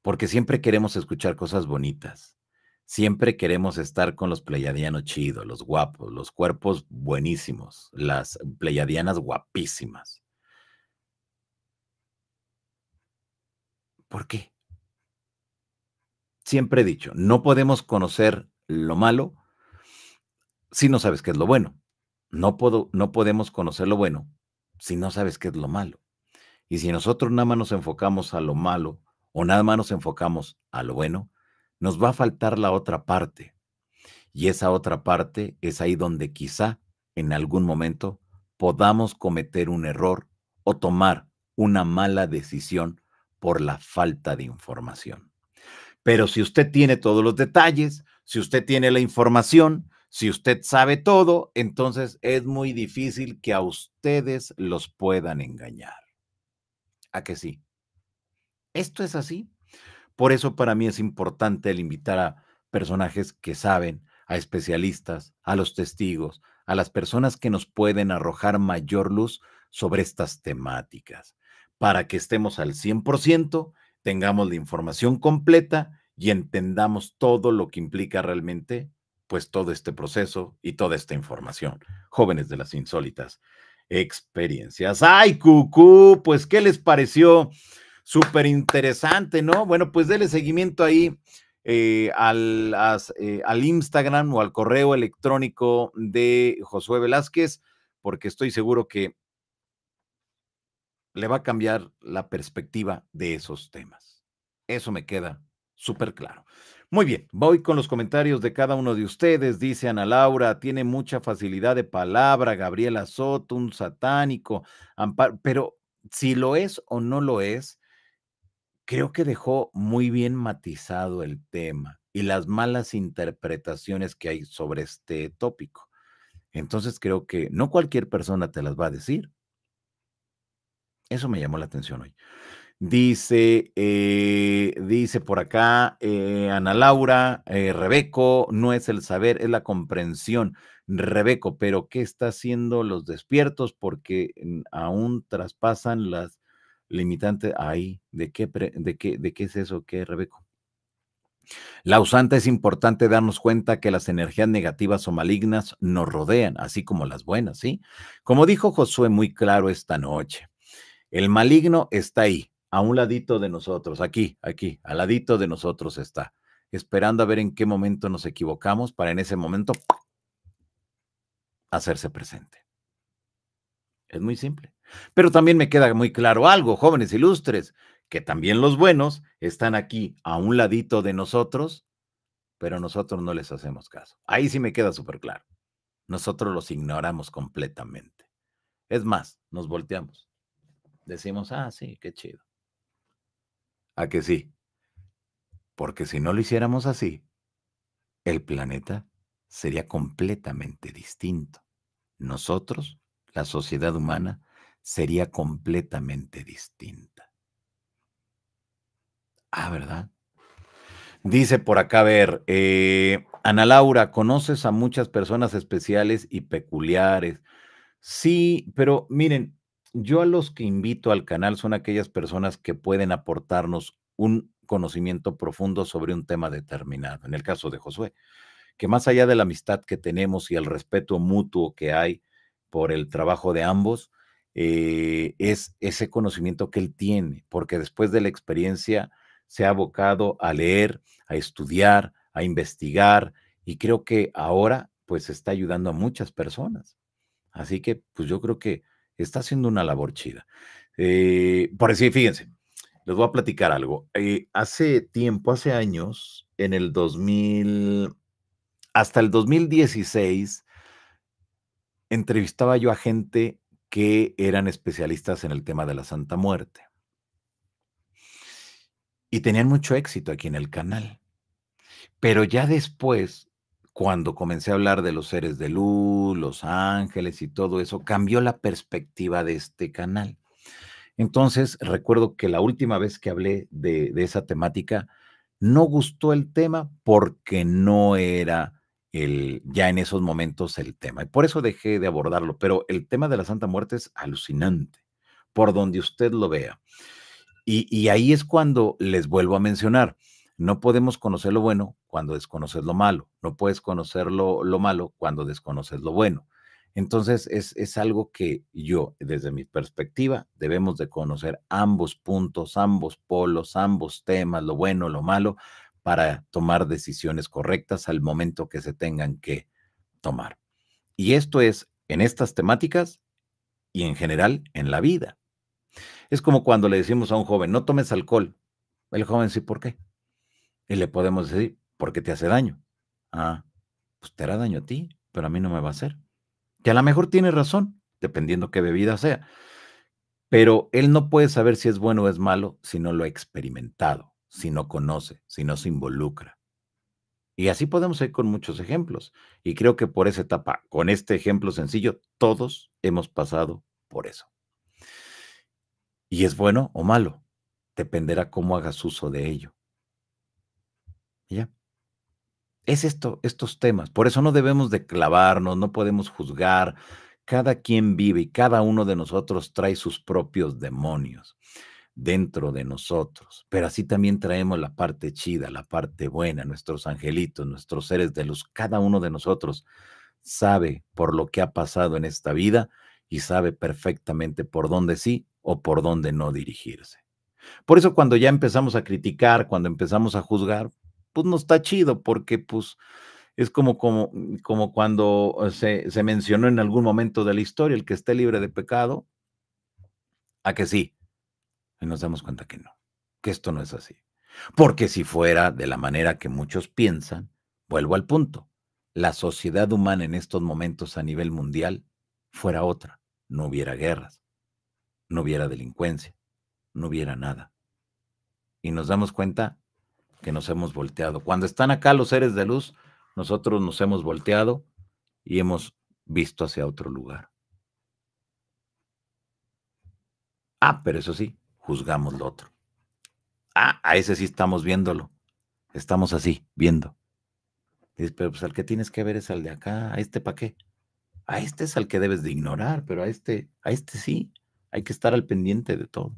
porque siempre queremos escuchar cosas bonitas, Siempre queremos estar con los pleyadianos chidos, los guapos, los cuerpos buenísimos, las pleyadianas guapísimas. ¿Por qué? Siempre he dicho, no podemos conocer lo malo si no sabes qué es lo bueno. No, puedo, no podemos conocer lo bueno si no sabes qué es lo malo. Y si nosotros nada más nos enfocamos a lo malo o nada más nos enfocamos a lo bueno, nos va a faltar la otra parte. Y esa otra parte es ahí donde quizá en algún momento podamos cometer un error o tomar una mala decisión por la falta de información. Pero si usted tiene todos los detalles, si usted tiene la información, si usted sabe todo, entonces es muy difícil que a ustedes los puedan engañar. ¿A que sí? Esto es así. Por eso para mí es importante el invitar a personajes que saben, a especialistas, a los testigos, a las personas que nos pueden arrojar mayor luz sobre estas temáticas, para que estemos al 100%, tengamos la información completa y entendamos todo lo que implica realmente pues todo este proceso y toda esta información. Jóvenes de las insólitas experiencias. ¡Ay, cucú! Pues, ¿qué les pareció? Súper interesante, ¿no? Bueno, pues dele seguimiento ahí eh, al, eh, al Instagram o al correo electrónico de Josué Velázquez, porque estoy seguro que le va a cambiar la perspectiva de esos temas. Eso me queda súper claro. Muy bien, voy con los comentarios de cada uno de ustedes. Dice Ana Laura, tiene mucha facilidad de palabra, Gabriela Soto, un satánico, pero si lo es o no lo es, creo que dejó muy bien matizado el tema y las malas interpretaciones que hay sobre este tópico. Entonces creo que no cualquier persona te las va a decir. Eso me llamó la atención hoy. Dice, eh, dice por acá eh, Ana Laura, eh, Rebeco, no es el saber, es la comprensión. Rebeco, pero ¿qué está haciendo los despiertos? Porque mm, aún traspasan las limitante ahí. ¿De qué, de qué, de qué es eso, qué, Rebeco? La usante es importante darnos cuenta que las energías negativas o malignas nos rodean, así como las buenas, ¿sí? Como dijo Josué muy claro esta noche, el maligno está ahí, a un ladito de nosotros, aquí, aquí, al ladito de nosotros está, esperando a ver en qué momento nos equivocamos para en ese momento hacerse presente. Es muy simple. Pero también me queda muy claro algo, jóvenes ilustres, que también los buenos están aquí a un ladito de nosotros, pero nosotros no les hacemos caso. Ahí sí me queda súper claro. Nosotros los ignoramos completamente. Es más, nos volteamos. Decimos, ah, sí, qué chido. ¿A que sí? Porque si no lo hiciéramos así, el planeta sería completamente distinto. Nosotros, la sociedad humana, sería completamente distinta. Ah, ¿verdad? Dice por acá, ver, eh, Ana Laura, conoces a muchas personas especiales y peculiares. Sí, pero miren, yo a los que invito al canal son aquellas personas que pueden aportarnos un conocimiento profundo sobre un tema determinado, en el caso de Josué, que más allá de la amistad que tenemos y el respeto mutuo que hay por el trabajo de ambos, eh, es ese conocimiento que él tiene, porque después de la experiencia se ha abocado a leer, a estudiar, a investigar, y creo que ahora pues está ayudando a muchas personas. Así que pues yo creo que está haciendo una labor chida. Eh, por decir, fíjense, les voy a platicar algo. Eh, hace tiempo, hace años, en el 2000, hasta el 2016, entrevistaba yo a gente que eran especialistas en el tema de la Santa Muerte. Y tenían mucho éxito aquí en el canal. Pero ya después, cuando comencé a hablar de los seres de luz, los ángeles y todo eso, cambió la perspectiva de este canal. Entonces, recuerdo que la última vez que hablé de, de esa temática, no gustó el tema porque no era ya en esos momentos el tema. Y por eso dejé de abordarlo, pero el tema de la Santa Muerte es alucinante, por donde usted lo vea. Y, ahí es cuando les vuelvo a mencionar, no podemos conocer lo bueno cuando desconoces lo malo, no puedes conocer lo, malo cuando desconoces lo bueno. Entonces es, es algo que yo, desde mi perspectiva, debemos de conocer ambos puntos, ambos polos, ambos temas, lo bueno, lo malo, para tomar decisiones correctas al momento que se tengan que tomar. Y esto es en estas temáticas y en general en la vida. Es como cuando le decimos a un joven, no tomes alcohol. El joven sí, ¿por qué? Y le podemos decir, porque te hace daño. Ah, pues te hará daño a ti, pero a mí no me va a hacer. Que a lo mejor tiene razón, dependiendo qué bebida sea. Pero él no puede saber si es bueno o es malo si no lo ha experimentado si no conoce, si no se involucra. Y así podemos ir con muchos ejemplos. Y creo que por esa etapa, con este ejemplo sencillo, todos hemos pasado por eso. ¿Y es bueno o malo? Dependerá cómo hagas uso de ello. ¿Ya? Es esto, estos temas. Por eso no debemos de clavarnos, no podemos juzgar. Cada quien vive y cada uno de nosotros trae sus propios demonios dentro de nosotros. Pero así también traemos la parte chida, la parte buena, nuestros angelitos, nuestros seres de luz. Cada uno de nosotros sabe por lo que ha pasado en esta vida y sabe perfectamente por dónde sí o por dónde no dirigirse. Por eso cuando ya empezamos a criticar, cuando empezamos a juzgar, pues no está chido porque pues es como, como, mm, como cuando eh, se, se mencionó en algún momento de la historia, el que esté libre de pecado, a que sí, y nos damos cuenta que no, que esto no es así. Porque si fuera de la manera que muchos piensan, vuelvo al punto, la sociedad humana en estos momentos a nivel mundial fuera otra, no hubiera guerras, no hubiera delincuencia, no hubiera nada. Y nos damos cuenta que nos hemos volteado. Cuando están acá los seres de luz, nosotros nos hemos volteado y hemos visto hacia otro lugar. Ah, pero eso sí, juzgamos lo otro. Ah, a ese sí estamos viéndolo. Estamos así, viendo. pero pues al que tienes que ver es al de acá, a este para qué. A este es al que debes de ignorar, pero a este, a este sí. Hay que estar al pendiente de todo.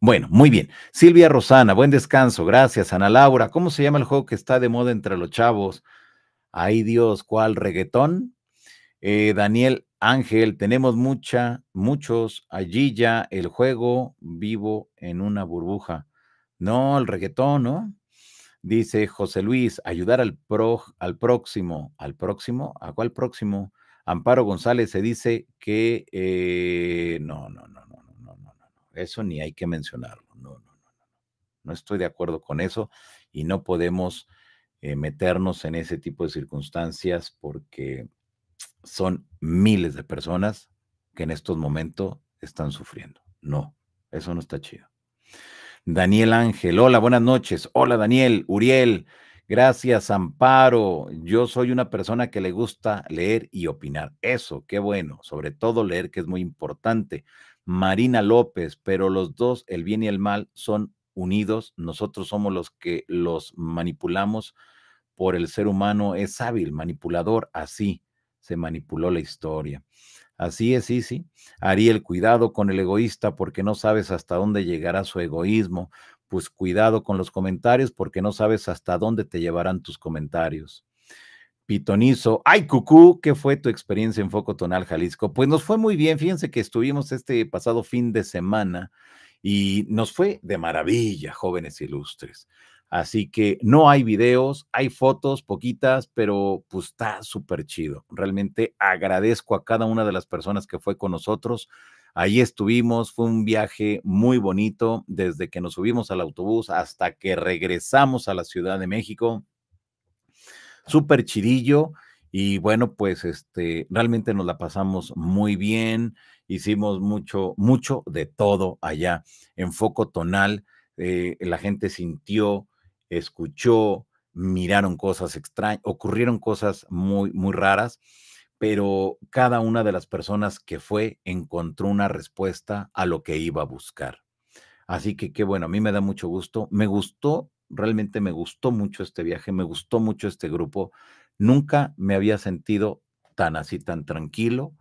Bueno, muy bien. Silvia Rosana, buen descanso. Gracias, Ana Laura. ¿Cómo se llama el juego que está de moda entre los chavos? Ay Dios, ¿cuál reggaetón? Eh, Daniel Ángel, tenemos mucha, muchos. Allí ya el juego vivo en una burbuja. No, el reggaetón, ¿no? Dice José Luis, ayudar al, pro, al próximo. ¿Al próximo? ¿A cuál próximo? Amparo González se dice que eh, no, no, no, no, no, no, no, no. Eso ni hay que mencionarlo. No, no, no, no. No estoy de acuerdo con eso y no podemos meternos en ese tipo de circunstancias porque son miles de personas que en estos momentos están sufriendo. No, eso no está chido. Daniel Ángel, hola, buenas noches. Hola Daniel, Uriel, gracias Amparo. Yo soy una persona que le gusta leer y opinar. Eso, qué bueno. Sobre todo leer, que es muy importante. Marina López, pero los dos, el bien y el mal, son unidos. Nosotros somos los que los manipulamos por el ser humano. Es hábil, manipulador, así se manipuló la historia. Así es, sí, sí. Ariel, cuidado con el egoísta porque no sabes hasta dónde llegará su egoísmo. Pues cuidado con los comentarios porque no sabes hasta dónde te llevarán tus comentarios. Pitonizo, ay cucú, ¿qué fue tu experiencia en Foco Tonal Jalisco? Pues nos fue muy bien, fíjense que estuvimos este pasado fin de semana y nos fue de maravilla, jóvenes ilustres. Así que no hay videos, hay fotos poquitas, pero pues está súper chido. Realmente agradezco a cada una de las personas que fue con nosotros. Ahí estuvimos, fue un viaje muy bonito desde que nos subimos al autobús hasta que regresamos a la Ciudad de México. Súper chidillo. Y bueno, pues este, realmente nos la pasamos muy bien. Hicimos mucho, mucho de todo allá en Foco Tonal. Eh, la gente sintió escuchó, miraron cosas extrañas, ocurrieron cosas muy, muy raras, pero cada una de las personas que fue encontró una respuesta a lo que iba a buscar. Así que qué bueno, a mí me da mucho gusto, me gustó, realmente me gustó mucho este viaje, me gustó mucho este grupo, nunca me había sentido tan así, tan tranquilo,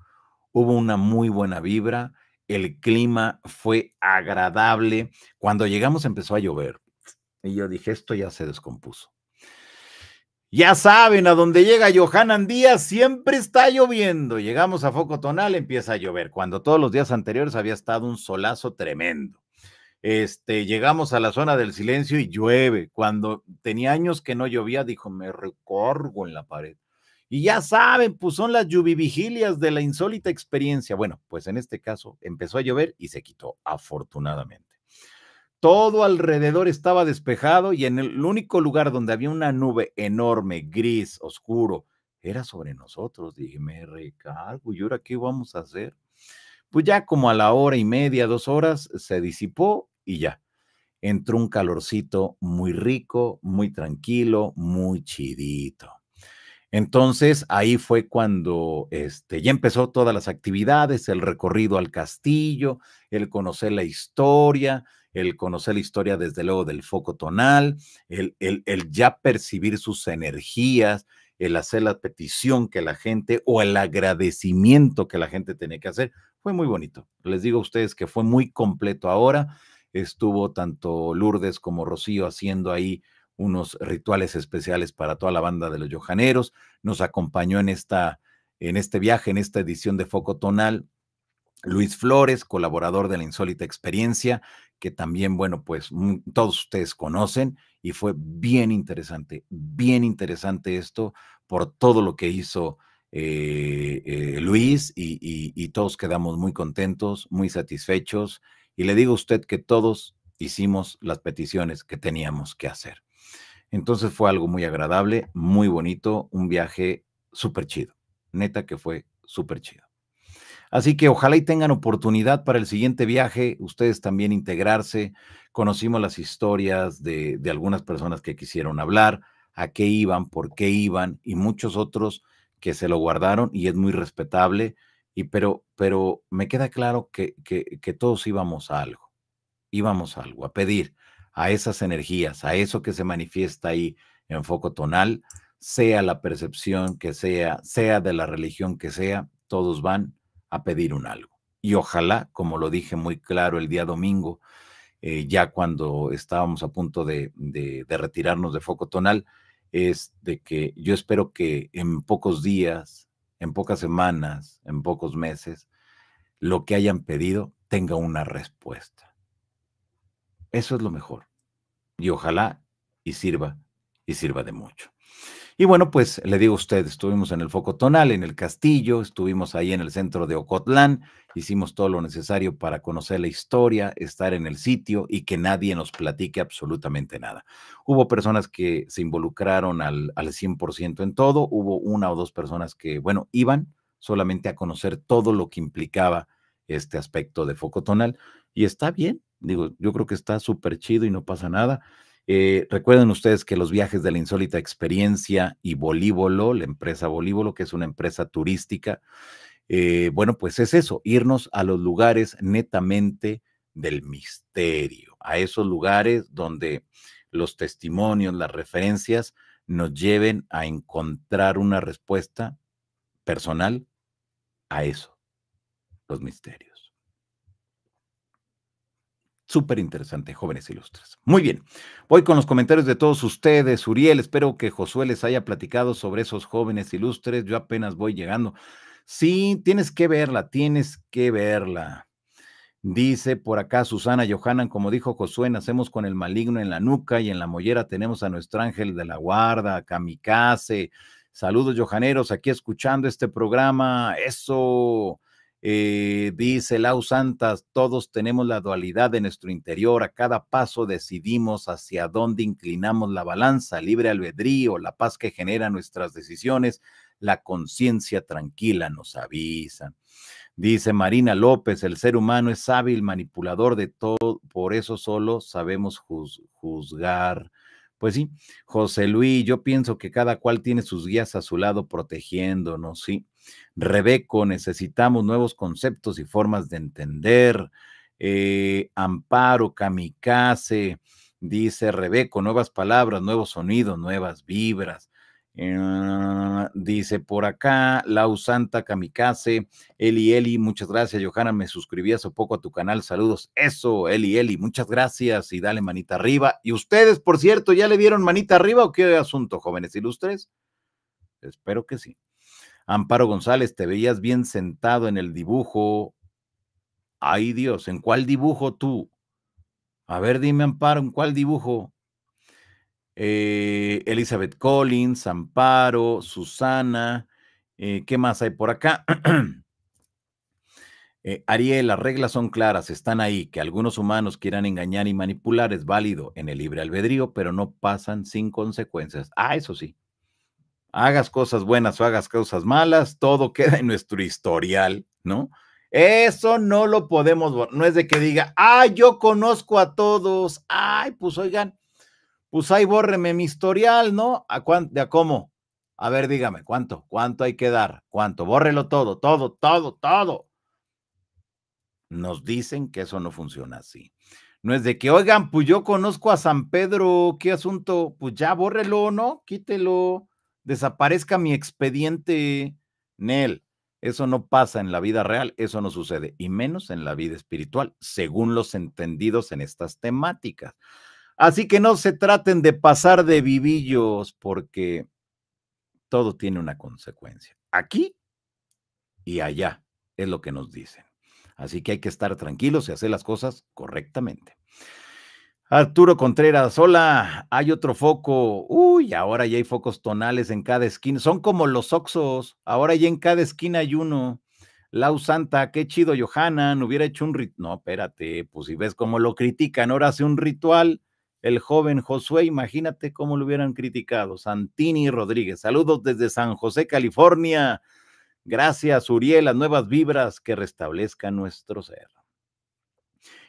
hubo una muy buena vibra, el clima fue agradable, cuando llegamos empezó a llover, y yo dije, esto ya se descompuso. Ya saben, a donde llega Johanan Díaz siempre está lloviendo. Llegamos a Foco Tonal, empieza a llover, cuando todos los días anteriores había estado un solazo tremendo. Este, llegamos a la zona del silencio y llueve. Cuando tenía años que no llovía, dijo, me recorgo en la pared. Y ya saben, pues son las lluvivigilias de la insólita experiencia. Bueno, pues en este caso empezó a llover y se quitó, afortunadamente. Todo alrededor estaba despejado y en el único lugar donde había una nube enorme, gris, oscuro, era sobre nosotros. Dije, me recargo, ¿y ahora qué vamos a hacer? Pues ya como a la hora y media, dos horas, se disipó y ya. Entró un calorcito muy rico, muy tranquilo, muy chidito. Entonces ahí fue cuando este, ya empezó todas las actividades, el recorrido al castillo, el conocer la historia, el conocer la historia desde luego del foco tonal, el, el, ya percibir sus energías, el hacer la petición que la gente o el agradecimiento que la gente tenía que hacer. Fue muy bonito. Les digo a ustedes que fue muy completo ahora. Estuvo tanto Lourdes como Rocío haciendo ahí unos rituales especiales para toda la banda de los yojaneros Nos acompañó en, esta, en este viaje, en esta edición de Foco Tonal, Luis Flores, colaborador de la Insólita Experiencia, que también, bueno, pues mm, todos ustedes conocen y fue bien interesante, bien interesante esto por todo lo que hizo eh, eh, Luis y, y todos quedamos muy contentos, muy satisfechos y le digo a usted que todos hicimos las peticiones que teníamos que hacer. Entonces fue algo muy agradable, muy bonito, un viaje súper chido. Neta que fue súper chido. Así que ojalá y tengan oportunidad para el siguiente viaje, ustedes también integrarse. Conocimos las historias de, algunas personas que quisieron hablar, a qué iban, por qué iban y muchos otros que se lo guardaron y es muy respetable. Y pero, pero me queda claro que, que, que todos íbamos a algo, íbamos a algo, a pedir a esas energías, a eso que se manifiesta ahí en foco tonal, sea la percepción que sea, sea de la religión que sea, todos van a pedir un algo. Y ojalá, como lo dije muy claro el día domingo, eh, ya cuando estábamos a punto de, de retirarnos de foco tonal, es de que yo espero que en pocos días, en pocas semanas, en pocos meses, lo que hayan pedido tenga una respuesta. Eso es lo mejor. Y ojalá y sirva, y sirva de mucho. Y bueno, pues le digo a usted, estuvimos en el Foco Tonal, en el Castillo, estuvimos ahí en el centro de Ocotlán, hicimos todo lo necesario para conocer la historia, estar en el sitio y que nadie nos platique absolutamente nada. Hubo personas que se involucraron al, al 100% en todo, hubo una o dos personas que, bueno, iban solamente a conocer todo lo que implicaba este aspecto de Foco Tonal y está bien, digo, yo creo que está súper chido y no pasa nada. Eh, recuerden ustedes que los viajes de la insólita experiencia y Bolívolo, la empresa Bolívolo, que es una empresa turística, eh, bueno, pues es eso, irnos a los lugares netamente del misterio, a esos lugares donde los testimonios, las referencias nos lleven a encontrar una respuesta personal a eso, los misterios. Súper interesante, jóvenes ilustres. Muy bien, voy con los comentarios de todos ustedes. Uriel, espero que Josué les haya platicado sobre esos jóvenes ilustres. Yo apenas voy llegando. Sí, tienes que verla, tienes que verla. Dice por acá Susana Johanan, como dijo Josué, nacemos con el maligno en la nuca y en la mollera tenemos a nuestro ángel de la guarda, Kamikaze. Saludos, Johaneros, aquí escuchando este programa. Eso. Eh, dice Lau Santas, todos tenemos la dualidad de nuestro interior, a cada paso decidimos hacia dónde inclinamos la balanza, libre albedrío, la paz que genera nuestras decisiones, la conciencia tranquila nos avisa. Dice Marina López, el ser humano es hábil, manipulador de todo, por eso solo sabemos juzgar. Pues sí, José Luis, yo pienso que cada cual tiene sus guías a su lado protegiéndonos, sí. Rebeco, necesitamos nuevos conceptos y formas de entender. Eh, Amparo, Kamikaze, dice Rebeco, nuevas palabras, nuevos sonidos, nuevas vibras. Ah, dice por acá, Lau Santa Kamikaze, Eli Eli, muchas gracias. Johanna, me suscribí hace poco a tu canal, saludos. Eso, Eli Eli, muchas gracias y dale manita arriba. Y ustedes, por cierto, ¿ya le dieron manita arriba o qué asunto, jóvenes ilustres? Espero que sí. Amparo González, te veías bien sentado en el dibujo. Ay Dios, ¿en cuál dibujo tú? A ver, dime Amparo, ¿en cuál dibujo? Eh, Elizabeth Collins, Amparo, Susana, eh, ¿qué más hay por acá? Eh, Ariel, las reglas son claras, están ahí. Que algunos humanos quieran engañar y manipular es válido en el libre albedrío, pero no pasan sin consecuencias. Ah, eso sí hagas cosas buenas o hagas cosas malas, todo queda en nuestro historial, ¿no? Eso no lo podemos, no es de que diga, ¡ay yo conozco a todos, ay, pues oigan, pues ahí bórreme mi historial, ¿no? ¿A cuánto, de a cómo? A ver, dígame, ¿cuánto? ¿Cuánto hay que dar? ¿Cuánto? Bórrelo todo, todo, todo, todo. Nos dicen que eso no funciona así. No es de que, oigan, pues yo conozco a San Pedro, ¿qué asunto? Pues ya bórrelo, ¿no? Quítelo desaparezca mi expediente Nel. Eso no pasa en la vida real, eso no sucede, y menos en la vida espiritual, según los entendidos en estas temáticas. Así que no se traten de pasar de vivillos porque todo tiene una consecuencia. Aquí y allá es lo que nos dicen. Así que hay que estar tranquilos y hacer las cosas correctamente. Arturo Contreras, hola, hay otro foco. Uy, ahora ya hay focos tonales en cada esquina. Son como los oxos, ahora ya en cada esquina hay uno. Lau Santa, qué chido, Johanna, no hubiera hecho un ritual. No, espérate, pues si ves cómo lo critican, ahora hace un ritual el joven Josué, imagínate cómo lo hubieran criticado. Santini Rodríguez, saludos desde San José, California. Gracias, Uriel, las nuevas vibras que restablezcan nuestro ser.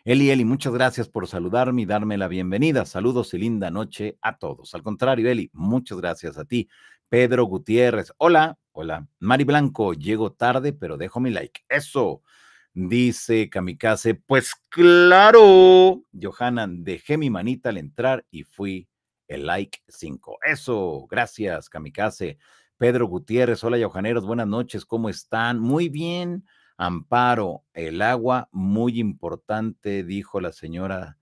Eli, Eli, muchas gracias por saludarme y darme la bienvenida. Saludos y linda noche a todos. Al contrario, Eli, muchas gracias a ti. Pedro Gutiérrez, hola, hola. Mari Blanco, llego tarde, pero dejo mi like. Eso, dice Kamikaze. Pues claro, Johanna, dejé mi manita al entrar y fui el like 5. Eso, gracias, Kamikaze. Pedro Gutiérrez, hola, Johaneros, buenas noches, ¿cómo están? Muy bien. Amparo, el agua, muy importante, dijo la señora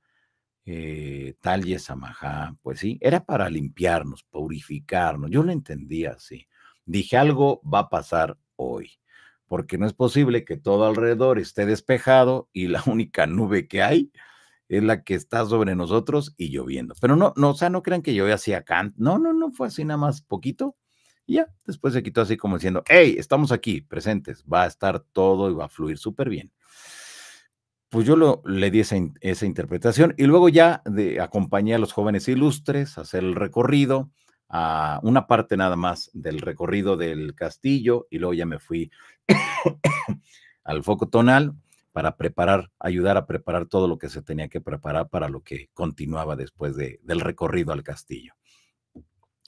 eh, Samajá, Pues sí, era para limpiarnos, purificarnos. Yo lo entendía así. Dije, algo va a pasar hoy, porque no es posible que todo alrededor esté despejado y la única nube que hay es la que está sobre nosotros y lloviendo. Pero no, no, o sea, no crean que yo así acá, No, no, no fue así nada más poquito. Y ya, después se quitó así como diciendo, hey, estamos aquí, presentes, va a estar todo y va a fluir súper bien. Pues yo le di esa, interpretación y luego ya acompañé a los jóvenes ilustres a hacer el recorrido, a una parte nada más del recorrido del castillo y luego ya me fui al foco tonal para preparar, ayudar a preparar todo lo que se tenía que preparar para lo que continuaba después de, del recorrido al castillo.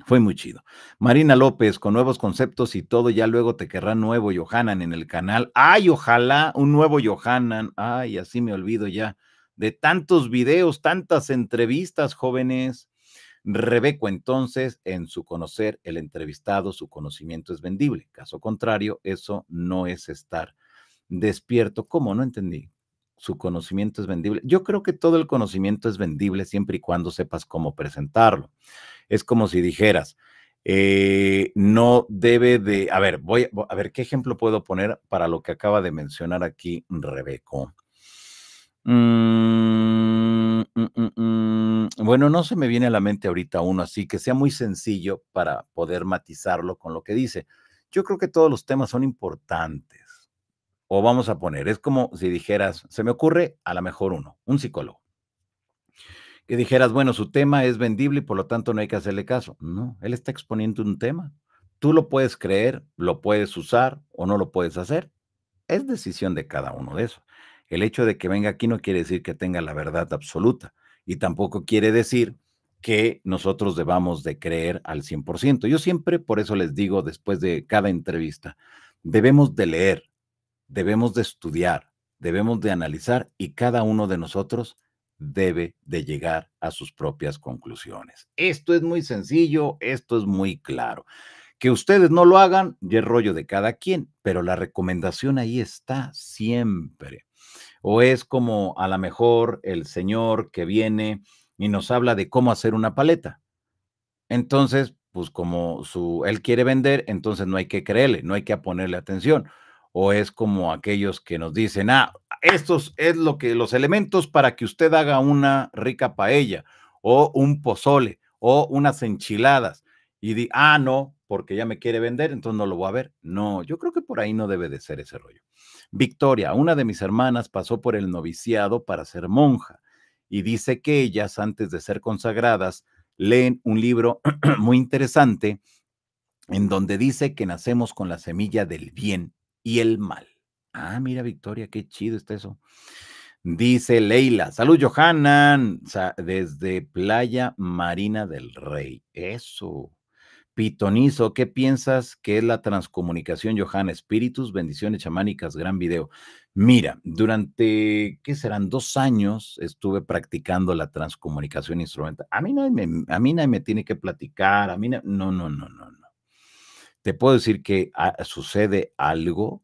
Fue muy chido. Marina López, con nuevos conceptos y todo, ya luego te querrá nuevo Johanan en el canal. Ay, ojalá un nuevo Johanan. Ay, así me olvido ya. De tantos videos, tantas entrevistas, jóvenes. Rebeco, entonces, en su conocer el entrevistado, su conocimiento es vendible. Caso contrario, eso no es estar despierto. ¿Cómo? No entendí. Su conocimiento es vendible. Yo creo que todo el conocimiento es vendible siempre y cuando sepas cómo presentarlo. Es como si dijeras, eh, no debe de, a ver, voy a ver qué ejemplo puedo poner para lo que acaba de mencionar aquí Rebeco. Mm, mm, mm, bueno, no se me viene a la mente ahorita uno, así que sea muy sencillo para poder matizarlo con lo que dice. Yo creo que todos los temas son importantes. O vamos a poner, es como si dijeras, se me ocurre a lo mejor uno, un psicólogo que dijeras, bueno, su tema es vendible y por lo tanto no hay que hacerle caso. No, él está exponiendo un tema. Tú lo puedes creer, lo puedes usar o no lo puedes hacer. Es decisión de cada uno de esos. El hecho de que venga aquí no quiere decir que tenga la verdad absoluta y tampoco quiere decir que nosotros debamos de creer al 100%. Yo siempre, por eso les digo después de cada entrevista, debemos de leer, debemos de estudiar, debemos de analizar y cada uno de nosotros debe de llegar a sus propias conclusiones. Esto es muy sencillo, esto es muy claro. Que ustedes no lo hagan, ya es rollo de cada quien, pero la recomendación ahí está siempre. O es como a lo mejor el señor que viene y nos habla de cómo hacer una paleta. Entonces, pues como su, él quiere vender, entonces no hay que creerle, no hay que ponerle atención. O es como aquellos que nos dicen, ah, estos es lo que los elementos para que usted haga una rica paella o un pozole o unas enchiladas y di, ah, no, porque ya me quiere vender, entonces no lo voy a ver. No, yo creo que por ahí no debe de ser ese rollo. Victoria, una de mis hermanas pasó por el noviciado para ser monja y dice que ellas antes de ser consagradas leen un libro muy interesante en donde dice que nacemos con la semilla del bien y el mal. Ah, mira, Victoria, qué chido está eso. Dice Leila, salud Johanna. desde Playa Marina del Rey. Eso. Pitonizo, ¿qué piensas que es la transcomunicación, Johanna? Espíritus, bendiciones chamánicas, gran video. Mira, durante, ¿qué serán? Dos años estuve practicando la transcomunicación instrumental. A mí nadie me, a mí me tiene que platicar, a mí no, no, no, no, no. Te puedo decir que ah, sucede algo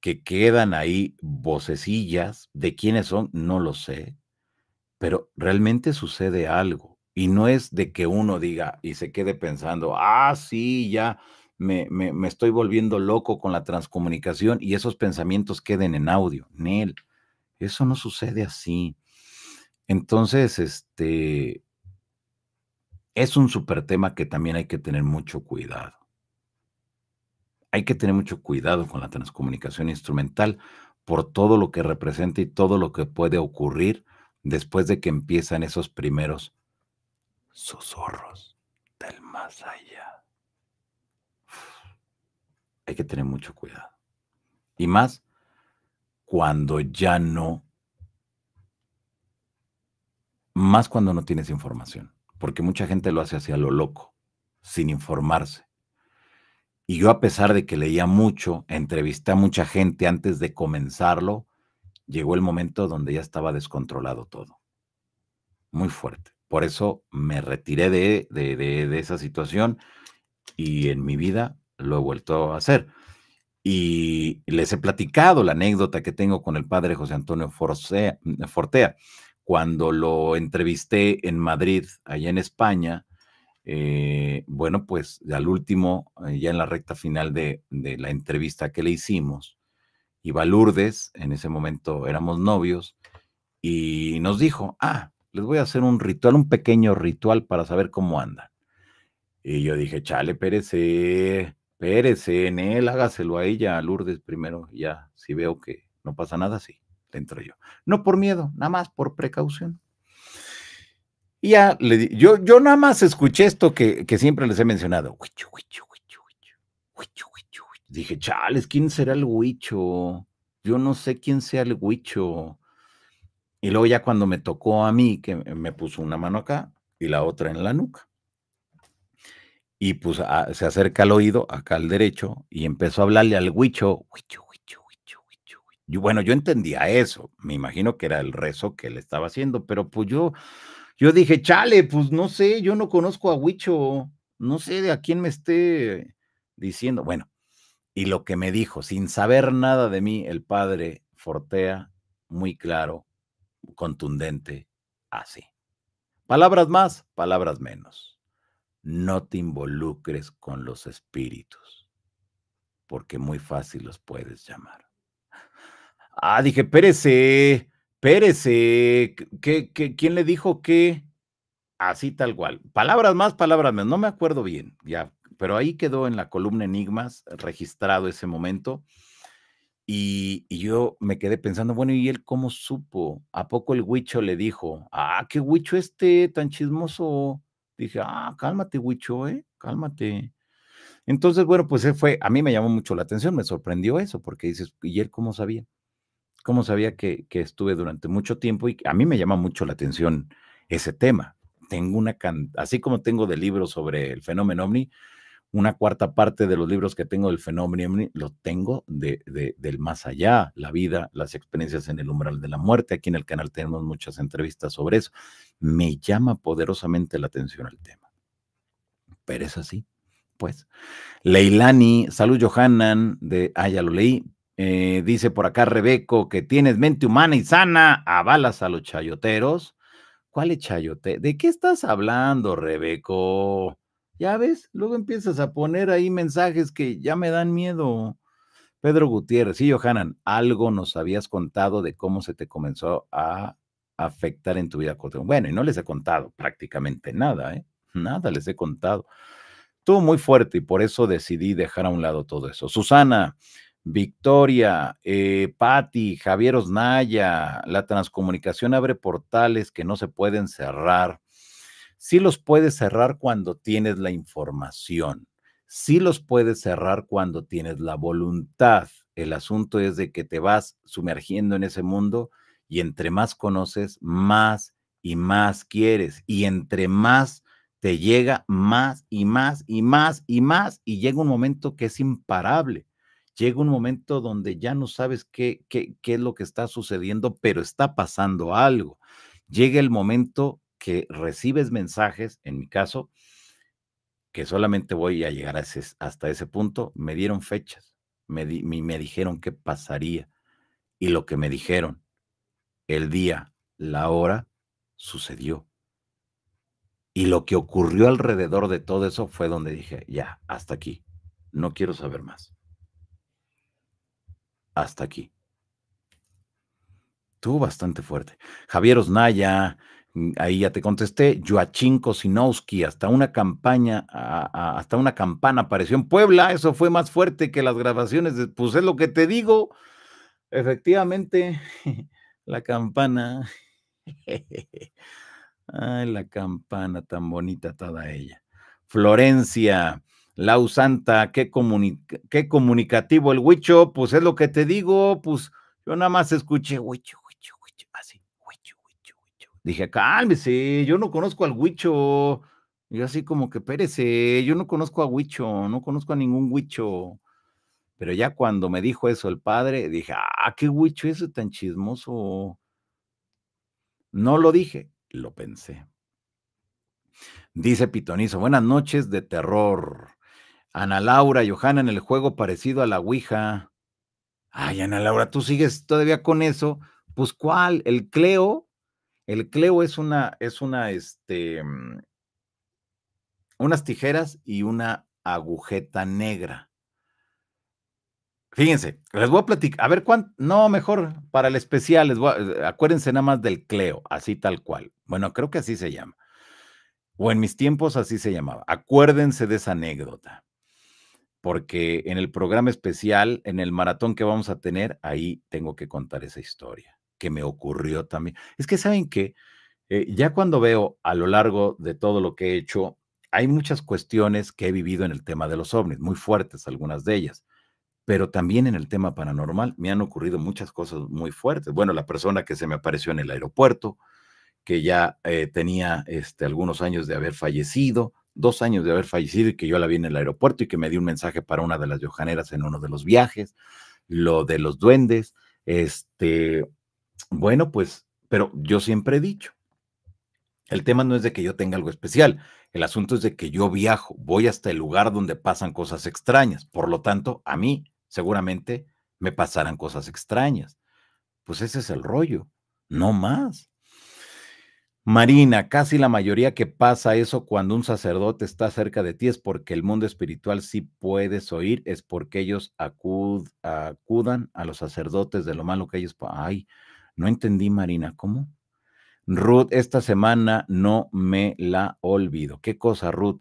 que quedan ahí vocecillas, de quiénes son, no lo sé, pero realmente sucede algo. Y no es de que uno diga y se quede pensando, ah, sí, ya me, estoy volviendo loco con la transcomunicación y esos pensamientos queden en audio. Nel, eso no sucede así. Entonces, este, es un super tema que también hay que tener mucho cuidado hay que tener mucho cuidado con la transcomunicación instrumental por todo lo que representa y todo lo que puede ocurrir después de que empiezan esos primeros susurros del más allá. hay que tener mucho cuidado. Y más cuando ya no, más cuando no tienes información, porque mucha gente lo hace hacia lo loco, sin informarse. Y yo a pesar de que leía mucho, entrevisté a mucha gente antes de comenzarlo, llegó el momento donde ya estaba descontrolado todo. Muy fuerte. Por eso me retiré de, de, de, esa situación y en mi vida lo he vuelto a hacer. Y les he platicado la anécdota que tengo con el padre José Antonio Forcea, Fortea. Cuando lo entrevisté en Madrid, allá en España, eh, bueno, pues al último, eh, ya en la recta final de, la entrevista que le hicimos, iba Lourdes, en ese momento éramos novios, y nos dijo, ah, les voy a hacer un ritual, un pequeño ritual para saber cómo anda. Y yo dije, chale, pérese, pérese en él, hágaselo a ella, Lourdes primero, ya, si veo que no pasa nada, sí, le entro yo. No por miedo, nada más por precaución. Y ya le yo, yo nada más escuché esto que, que siempre les he mencionado. Dije, chales, ¿quién será el huicho? Yo no sé quién sea el huicho. Y luego ya cuando me tocó a mí, que me puso una mano acá y la otra en la nuca. Y pues ah, se acerca al oído, acá al derecho, y empezó a hablarle al huicho, huicho, bueno, yo entendía eso. Me imagino que era el rezo que le estaba haciendo, pero pues yo yo dije, chale, pues no sé, yo no conozco a Huicho, no sé de a quién me esté diciendo. Bueno, y lo que me dijo, sin saber nada de mí, el padre Fortea, muy claro, contundente, así. Palabras más, palabras menos. No te involucres con los espíritus, porque muy fácil los puedes llamar. Ah, dije, espérese. Pérez, quién le dijo qué? así tal cual? Palabras más, palabras menos, no me acuerdo bien, ya, pero ahí quedó en la columna Enigmas registrado ese momento. Y, yo me quedé pensando, bueno, ¿y él cómo supo? ¿A poco el huicho le dijo, ah, qué huicho este tan chismoso? Dije, ah, cálmate, huicho, eh, cálmate. Entonces, bueno, pues él fue, a mí me llamó mucho la atención, me sorprendió eso, porque dices, ¿y él cómo sabía? cómo sabía que, estuve durante mucho tiempo y a mí me llama mucho la atención ese tema. Tengo una, así como tengo de libros sobre el fenómeno ovni, una cuarta parte de los libros que tengo del fenómeno ovni lo tengo de, del más allá, la vida, las experiencias en el umbral de la muerte. Aquí en el canal tenemos muchas entrevistas sobre eso. Me llama poderosamente la atención el tema. Pero es así, pues. Leilani, salud Johanan, de, ah, ya lo leí, eh, dice por acá Rebeco que tienes mente humana y sana, avalas a los chayoteros. ¿Cuál es chayote? ¿De qué estás hablando, Rebeco? Ya ves, luego empiezas a poner ahí mensajes que ya me dan miedo. Pedro Gutiérrez, sí, Johanan, algo nos habías contado de cómo se te comenzó a afectar en tu vida Bueno, y no les he contado prácticamente nada, ¿eh? Nada les he contado. Estuvo muy fuerte y por eso decidí dejar a un lado todo eso. Susana, Victoria, eh, Patti, Javier Osnaya, la transcomunicación abre portales que no se pueden cerrar. Sí los puedes cerrar cuando tienes la información, sí los puedes cerrar cuando tienes la voluntad. El asunto es de que te vas sumergiendo en ese mundo y entre más conoces, más y más quieres. Y entre más te llega, más y más y más y más. Y llega un momento que es imparable llega un momento donde ya no sabes qué, qué, es lo que está sucediendo, pero está pasando algo. Llega el momento que recibes mensajes, en mi caso, que solamente voy a llegar hasta ese punto, me dieron fechas, me, me dijeron qué pasaría y lo que me dijeron, el día, la hora, sucedió. Y lo que ocurrió alrededor de todo eso fue donde dije, ya, hasta aquí, no quiero saber más hasta aquí. Tú bastante fuerte. Javier Osnaya, mm, ahí ya te contesté. Joachim Kosinowski, hasta una campaña, hasta una campana apareció en Puebla. Eso fue más fuerte que las grabaciones. pues es lo que te digo. Efectivamente, la campana. Ay, la campana tan bonita toda ella. Florencia, Lau Santa, qué, comunicativo el huicho, pues es lo que te digo, pues yo nada más escuché huicho, huicho, huicho, así, huicho, huicho, huicho. Dije, cálmese, yo no conozco al huicho. Y así como que pérese, yo no conozco a huicho, no conozco a ningún huicho. Pero ya cuando me dijo eso el padre, dije, ah, qué huicho eso tan chismoso. No lo dije, lo pensé. Dice Pitonizo, buenas noches de terror. Ana Laura, Johanna, en el juego parecido a la Ouija. Ay, Ana Laura, tú sigues todavía con eso. Pues, ¿cuál? El Cleo. El Cleo es una, es una, este, mm, unas tijeras y una agujeta negra. Fíjense, les voy a platicar, a ver cuánto, no, mejor para el especial, les voy a, eh, acuérdense nada más del Cleo, así tal cual. Bueno, creo que así se llama. O en mis tiempos así se llamaba. Acuérdense de esa anécdota porque en el programa especial, en el maratón que vamos a tener, ahí tengo que contar esa historia que me ocurrió también. Es que saben que eh, ya cuando veo a lo largo de todo lo que he hecho, hay muchas cuestiones que he vivido en el tema de los ovnis, muy fuertes algunas de ellas, pero también en el tema paranormal me han ocurrido muchas cosas muy fuertes. Bueno, la persona que se me apareció en el aeropuerto, que ya eh, tenía este, algunos años de haber fallecido, dos años de haber fallecido y que yo la vi en el aeropuerto y que me dio un mensaje para una de las yojaneras en uno de los viajes, lo de los duendes, este, bueno, pues, pero yo siempre he dicho, el tema no es de que yo tenga algo especial, el asunto es de que yo viajo, voy hasta el lugar donde pasan cosas extrañas, por lo tanto, a mí seguramente me pasarán cosas extrañas. Pues ese es el rollo, no más. Marina, casi la mayoría que pasa eso cuando un sacerdote está cerca de ti es porque el mundo espiritual sí puedes oír, es porque ellos acudan a los sacerdotes de lo malo que ellos... Ay, no entendí, Marina, ¿cómo? Ruth, esta semana no me la olvido. ¿Qué cosa, Ruth?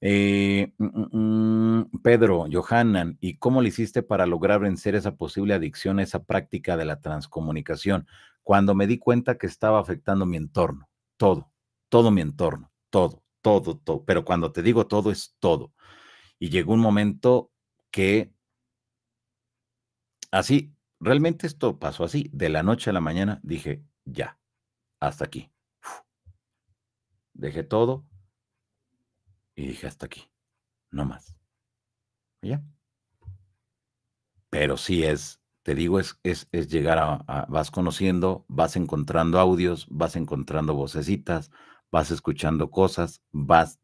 Eh, mm, mm, mm, Pedro, Johanan, ¿y cómo le hiciste para lograr vencer esa posible adicción a esa práctica de la transcomunicación? Cuando me di cuenta que estaba afectando mi entorno todo, todo mi entorno, todo, todo, todo. Pero cuando te digo todo es todo. Y llegó un momento que así, realmente esto pasó así, de la noche a la mañana dije, ya, hasta aquí. Dejé todo y dije, hasta aquí, no más. ¿Ya? Pero sí es te digo, es, es, llegar a, vas conociendo, vas encontrando audios, vas encontrando vocecitas, vas escuchando cosas, vas...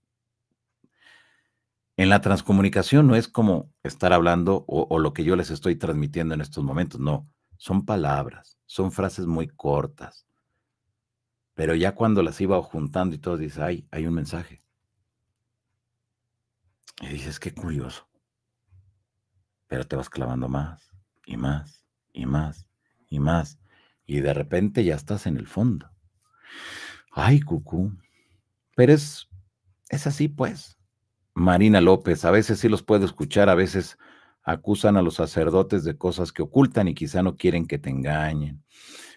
En la transcomunicación no es como estar hablando o, lo que yo les estoy transmitiendo en estos momentos, no, son palabras, son frases muy cortas, pero ya cuando las iba juntando y todos dices, ay, hay un mensaje. Y dices, qué curioso, pero te vas clavando más y más y más y más. Y de repente ya estás en el fondo. Ay, cucú. Pero es, es así, pues. Marina López, a veces sí los puedo escuchar, a veces acusan a los sacerdotes de cosas que ocultan y quizá no quieren que te engañen.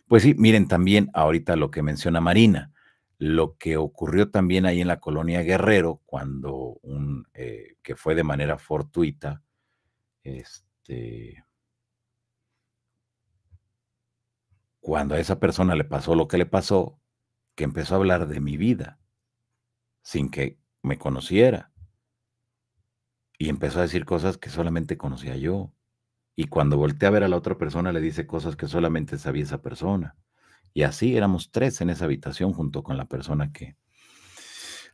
Pues sí, miren también ahorita lo que menciona Marina, lo que ocurrió también ahí en la colonia Guerrero, cuando un, eh, que fue de manera fortuita, este, cuando a esa persona le pasó lo que le pasó, que empezó a hablar de mi vida sin que me conociera. Y empezó a decir cosas que solamente conocía yo. Y cuando volteé a ver a la otra persona, le dice cosas que solamente sabía esa persona. Y así éramos tres en esa habitación junto con la persona que...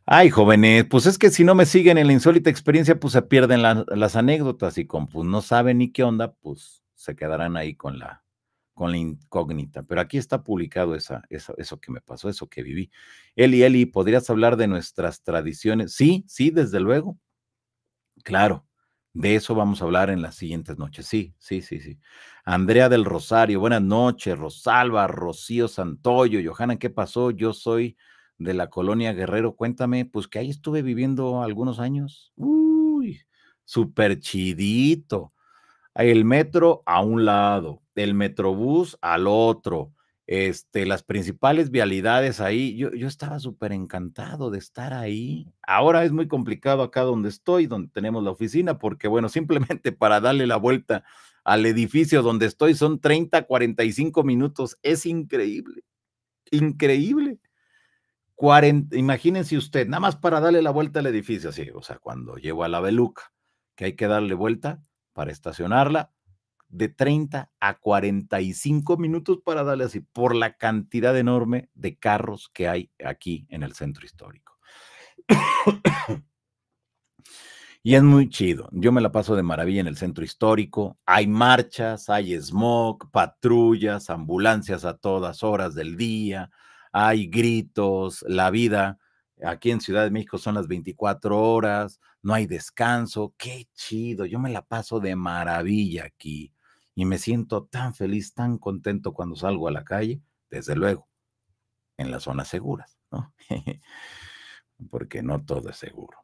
Ay, jóvenes, pues es que si no me siguen en la insólita experiencia, pues se pierden las anécdotas y con, pues no saben ni qué onda, pues se quedarán ahí con la, con la incógnita. Pero aquí está publicado eso que me pasó, eso que viví. Eli, Eli, ¿podrías hablar de nuestras tradiciones? Sí, sí, desde luego. Claro, de eso vamos a hablar en las siguientes noches. Sí, sí, sí, sí. Andrea del Rosario, buenas noches. Rosalba, Rocío Santoyo, Johanna, ¿qué pasó? Yo soy de la colonia Guerrero. Cuéntame, pues que ahí estuve viviendo algunos años. Uy, súper chidito. El metro a un lado, del Metrobús al otro, este, las principales vialidades ahí. Yo, estaba súper encantado de estar ahí. Ahora es muy complicado acá donde estoy, donde tenemos la oficina, porque bueno, simplemente para darle la vuelta al edificio donde estoy son 30, 45 minutos. Es increíble, increíble. 40, imagínense usted, nada más para darle la vuelta al edificio, así, o sea, cuando llevo a la Beluca, que hay que darle vuelta para estacionarla, de 30 a 45 minutos para darle así, por la cantidad enorme de carros que hay aquí en el centro histórico. y es muy chido. Yo me la paso de maravilla en el centro histórico. Hay marchas, hay smog, patrullas, ambulancias a todas horas del día, hay gritos, la vida. Aquí en Ciudad de México son las 24 horas, no hay descanso. Qué chido, yo me la paso de maravilla aquí y me siento tan feliz, tan contento cuando salgo a la calle, desde luego, en las zonas seguras, ¿no? Porque no todo es seguro.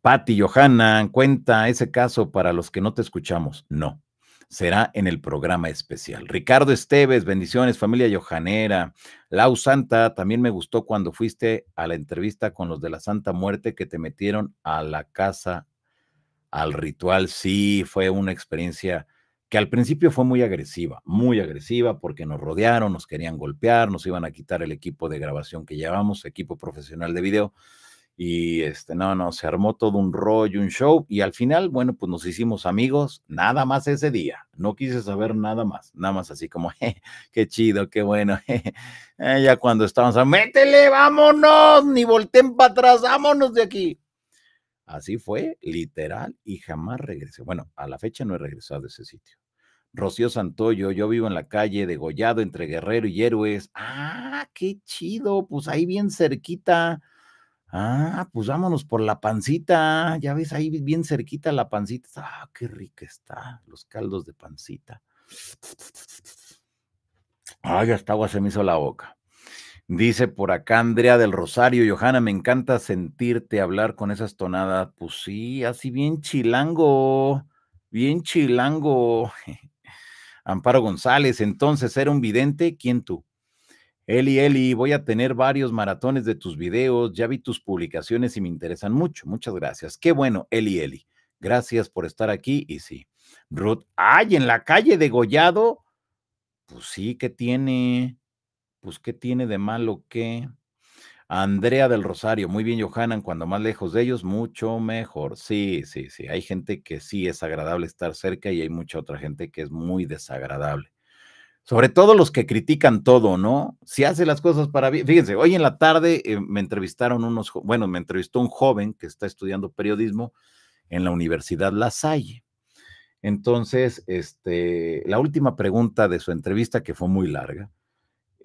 Patti, Johanna, cuenta ese caso para los que no te escuchamos. No, será en el programa especial. Ricardo Esteves, bendiciones, familia Johanera. Lau Santa, también me gustó cuando fuiste a la entrevista con los de la Santa Muerte que te metieron a la casa, al ritual. Sí, fue una experiencia que al principio fue muy agresiva, muy agresiva porque nos rodearon, nos querían golpear, nos iban a quitar el equipo de grabación que llevamos, equipo profesional de video. Y este, no, no, se armó todo un rollo, un show, y al final, bueno, pues nos hicimos amigos, nada más ese día, no quise saber nada más, nada más así como, qué chido, qué bueno, eh, ya cuando estábamos, a, métele, vámonos, ni volteen para atrás, vámonos de aquí. Así fue, literal, y jamás regresé. Bueno, a la fecha no he regresado de ese sitio. Rocío Santoyo, yo vivo en la calle Degollado entre Guerrero y Héroes. Ah, qué chido, pues ahí bien cerquita. Ah, pues vámonos por la pancita. Ya ves ahí bien cerquita la pancita. Ah, qué rica está, los caldos de pancita. Ay, hasta agua se me hizo la boca. Dice por acá Andrea del Rosario, Johanna, me encanta sentirte hablar con esas tonadas. Pues sí, así bien chilango, bien chilango. Amparo González, entonces era un vidente, ¿quién tú? Eli, Eli, voy a tener varios maratones de tus videos, ya vi tus publicaciones y me interesan mucho. Muchas gracias. Qué bueno, Eli, Eli. Gracias por estar aquí y sí. Ruth, ay, en la calle de Pues sí, ¿qué tiene? pues ¿qué tiene de malo que Andrea del Rosario, muy bien, Johanan, cuando más lejos de ellos, mucho mejor. Sí, sí, sí, hay gente que sí es agradable estar cerca y hay mucha otra gente que es muy desagradable. Sobre todo los que critican todo, ¿no? Si hace las cosas para bien. Fíjense, hoy en la tarde eh, me entrevistaron unos, bueno, me entrevistó un joven que está estudiando periodismo en la Universidad La Salle. Entonces, este, la última pregunta de su entrevista, que fue muy larga,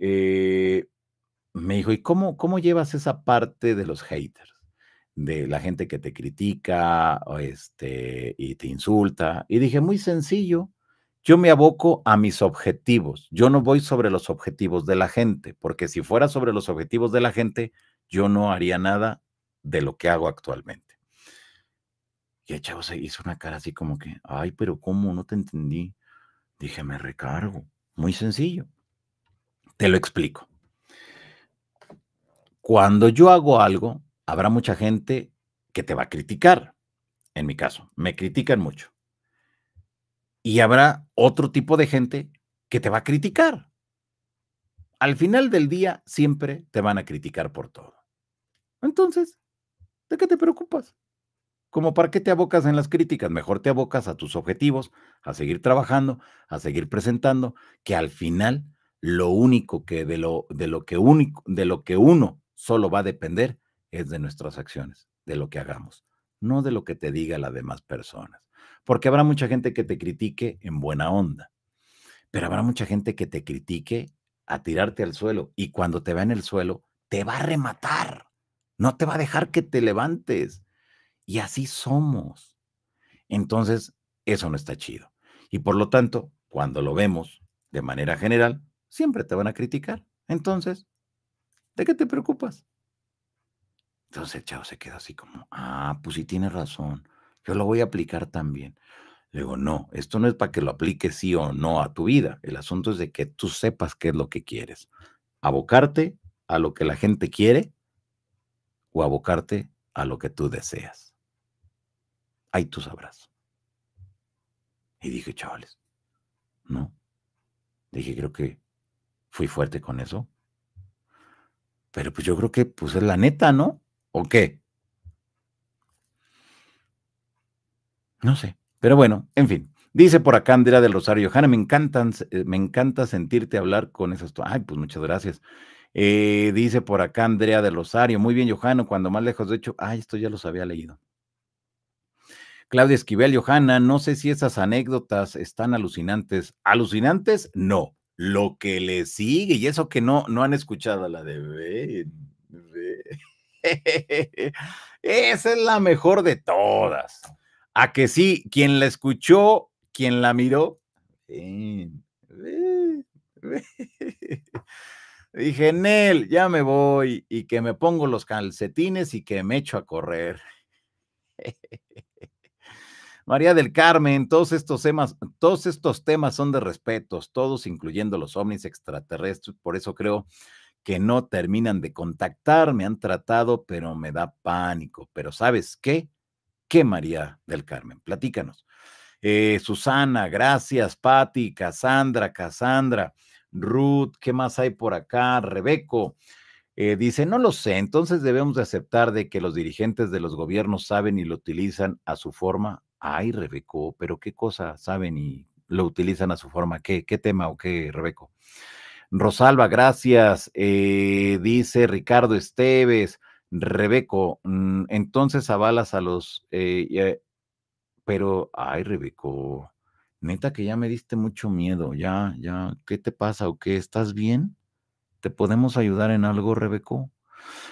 eh, me dijo, ¿y cómo, cómo llevas esa parte de los haters? De la gente que te critica o este, y te insulta. Y dije, muy sencillo, yo me aboco a mis objetivos. Yo no voy sobre los objetivos de la gente, porque si fuera sobre los objetivos de la gente, yo no haría nada de lo que hago actualmente. Y el chavo se hizo una cara así como que, ay, pero ¿cómo? No te entendí. Dije, me recargo. Muy sencillo. Te lo explico. Cuando yo hago algo, habrá mucha gente que te va a criticar. En mi caso, me critican mucho. Y habrá otro tipo de gente que te va a criticar. Al final del día, siempre te van a criticar por todo. Entonces, ¿de qué te preocupas? como para qué te abocas en las críticas, mejor te abocas a tus objetivos, a seguir trabajando, a seguir presentando, que al final lo único que de lo, de lo que único, de lo que uno solo va a depender es de nuestras acciones, de lo que hagamos, no de lo que te diga las demás personas. Porque habrá mucha gente que te critique en buena onda, pero habrá mucha gente que te critique a tirarte al suelo y cuando te va en el suelo, te va a rematar, no te va a dejar que te levantes. Y así somos. Entonces, eso no está chido. Y por lo tanto, cuando lo vemos de manera general, siempre te van a criticar. Entonces, ¿de qué te preocupas? Entonces el chavo se queda así como, ah, pues sí tienes razón, yo lo voy a aplicar también. Le digo, no, esto no es para que lo apliques sí o no a tu vida. El asunto es de que tú sepas qué es lo que quieres. Abocarte a lo que la gente quiere o abocarte a lo que tú deseas. Ahí tú sabrás. Y dije, chavales, no. Dije, creo que fui fuerte con eso. Pero pues yo creo que pues es la neta, ¿no? ¿O qué? No sé. Pero bueno, en fin. Dice por acá Andrea del Rosario, Johanna, me encantan, eh, me encanta sentirte hablar con esas. Ay, pues muchas gracias. Eh, dice por acá Andrea del Rosario, muy bien, Johanna, cuando más lejos, de hecho, ay, esto ya los había leído. Claudia Esquivel, Johanna, no sé si esas anécdotas están alucinantes. ¿Alucinantes? No lo que le sigue, y eso que no, no han escuchado la de b Esa es la mejor de todas. A que sí, quien la escuchó, quien la miró, eh, eh, eh, Dije, Nel, ya me voy y que me pongo los calcetines y que me echo a correr. María del Carmen, todos estos temas, todos estos temas son de respetos, todos incluyendo los ovnis extraterrestres, por eso creo que no terminan de contactar, me han tratado, pero me da pánico. Pero ¿sabes qué? ¿Qué María del Carmen? Platícanos. Eh, Susana, gracias, Patti, Cassandra, Cassandra, Ruth, ¿qué más hay por acá? Rebeco. Eh, dice, no lo sé, entonces debemos de aceptar de que los dirigentes de los gobiernos saben y lo utilizan a su forma Ay, Rebeco, pero qué cosa saben y lo utilizan a su forma. ¿Qué, qué tema o qué, Rebeco? Rosalba, gracias. Eh, dice Ricardo Esteves, Rebeco, mm, entonces avalas a los... Eh, eh, pero, ay, Rebeco, neta que ya me diste mucho miedo, ya, ya, ¿qué te pasa o qué? ¿Estás bien? ¿Te podemos ayudar en algo, Rebeco?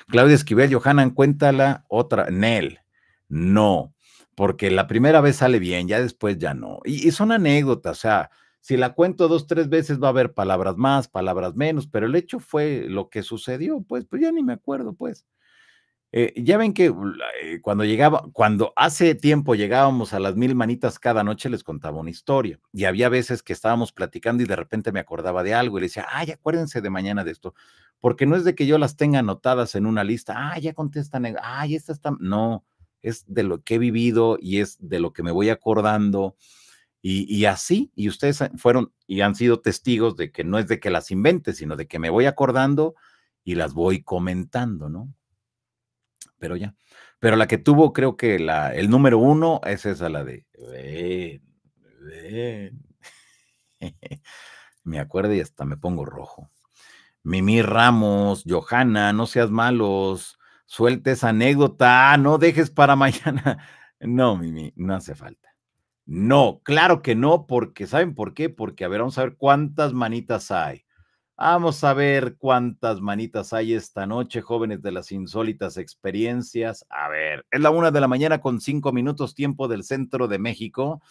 Claudia Esquivel, Johanna, cuéntala otra. Nel, no porque la primera vez sale bien, ya después ya no. Y, son anécdotas, o sea, si la cuento dos, tres veces va a haber palabras más, palabras menos, pero el hecho fue lo que sucedió, pues, pues ya ni me acuerdo, pues. Eh, ya ven que uh, eh, cuando llegaba, cuando hace tiempo llegábamos a las mil manitas cada noche, les contaba una historia. Y había veces que estábamos platicando y de repente me acordaba de algo y le decía, ay, acuérdense de mañana de esto. Porque no es de que yo las tenga anotadas en una lista, ay, ah, ya contestan, eh, ay, esta está, no, es de lo que he vivido y es de lo que me voy acordando. Y, así, y ustedes fueron y han sido testigos de que no es de que las invente, sino de que me voy acordando y las voy comentando, ¿no? Pero ya. Pero la que tuvo, creo que la, el número uno es esa, la de. me acuerdo y hasta me pongo rojo. Mimi Ramos, Johanna, no seas malos. Suelta esa anécdota, ah, no dejes para mañana. No, Mimi, no hace falta. No, claro que no, porque ¿saben por qué? Porque, a ver, vamos a ver cuántas manitas hay. Vamos a ver cuántas manitas hay esta noche, jóvenes de las insólitas experiencias. A ver, es la una de la mañana con cinco minutos tiempo del centro de México.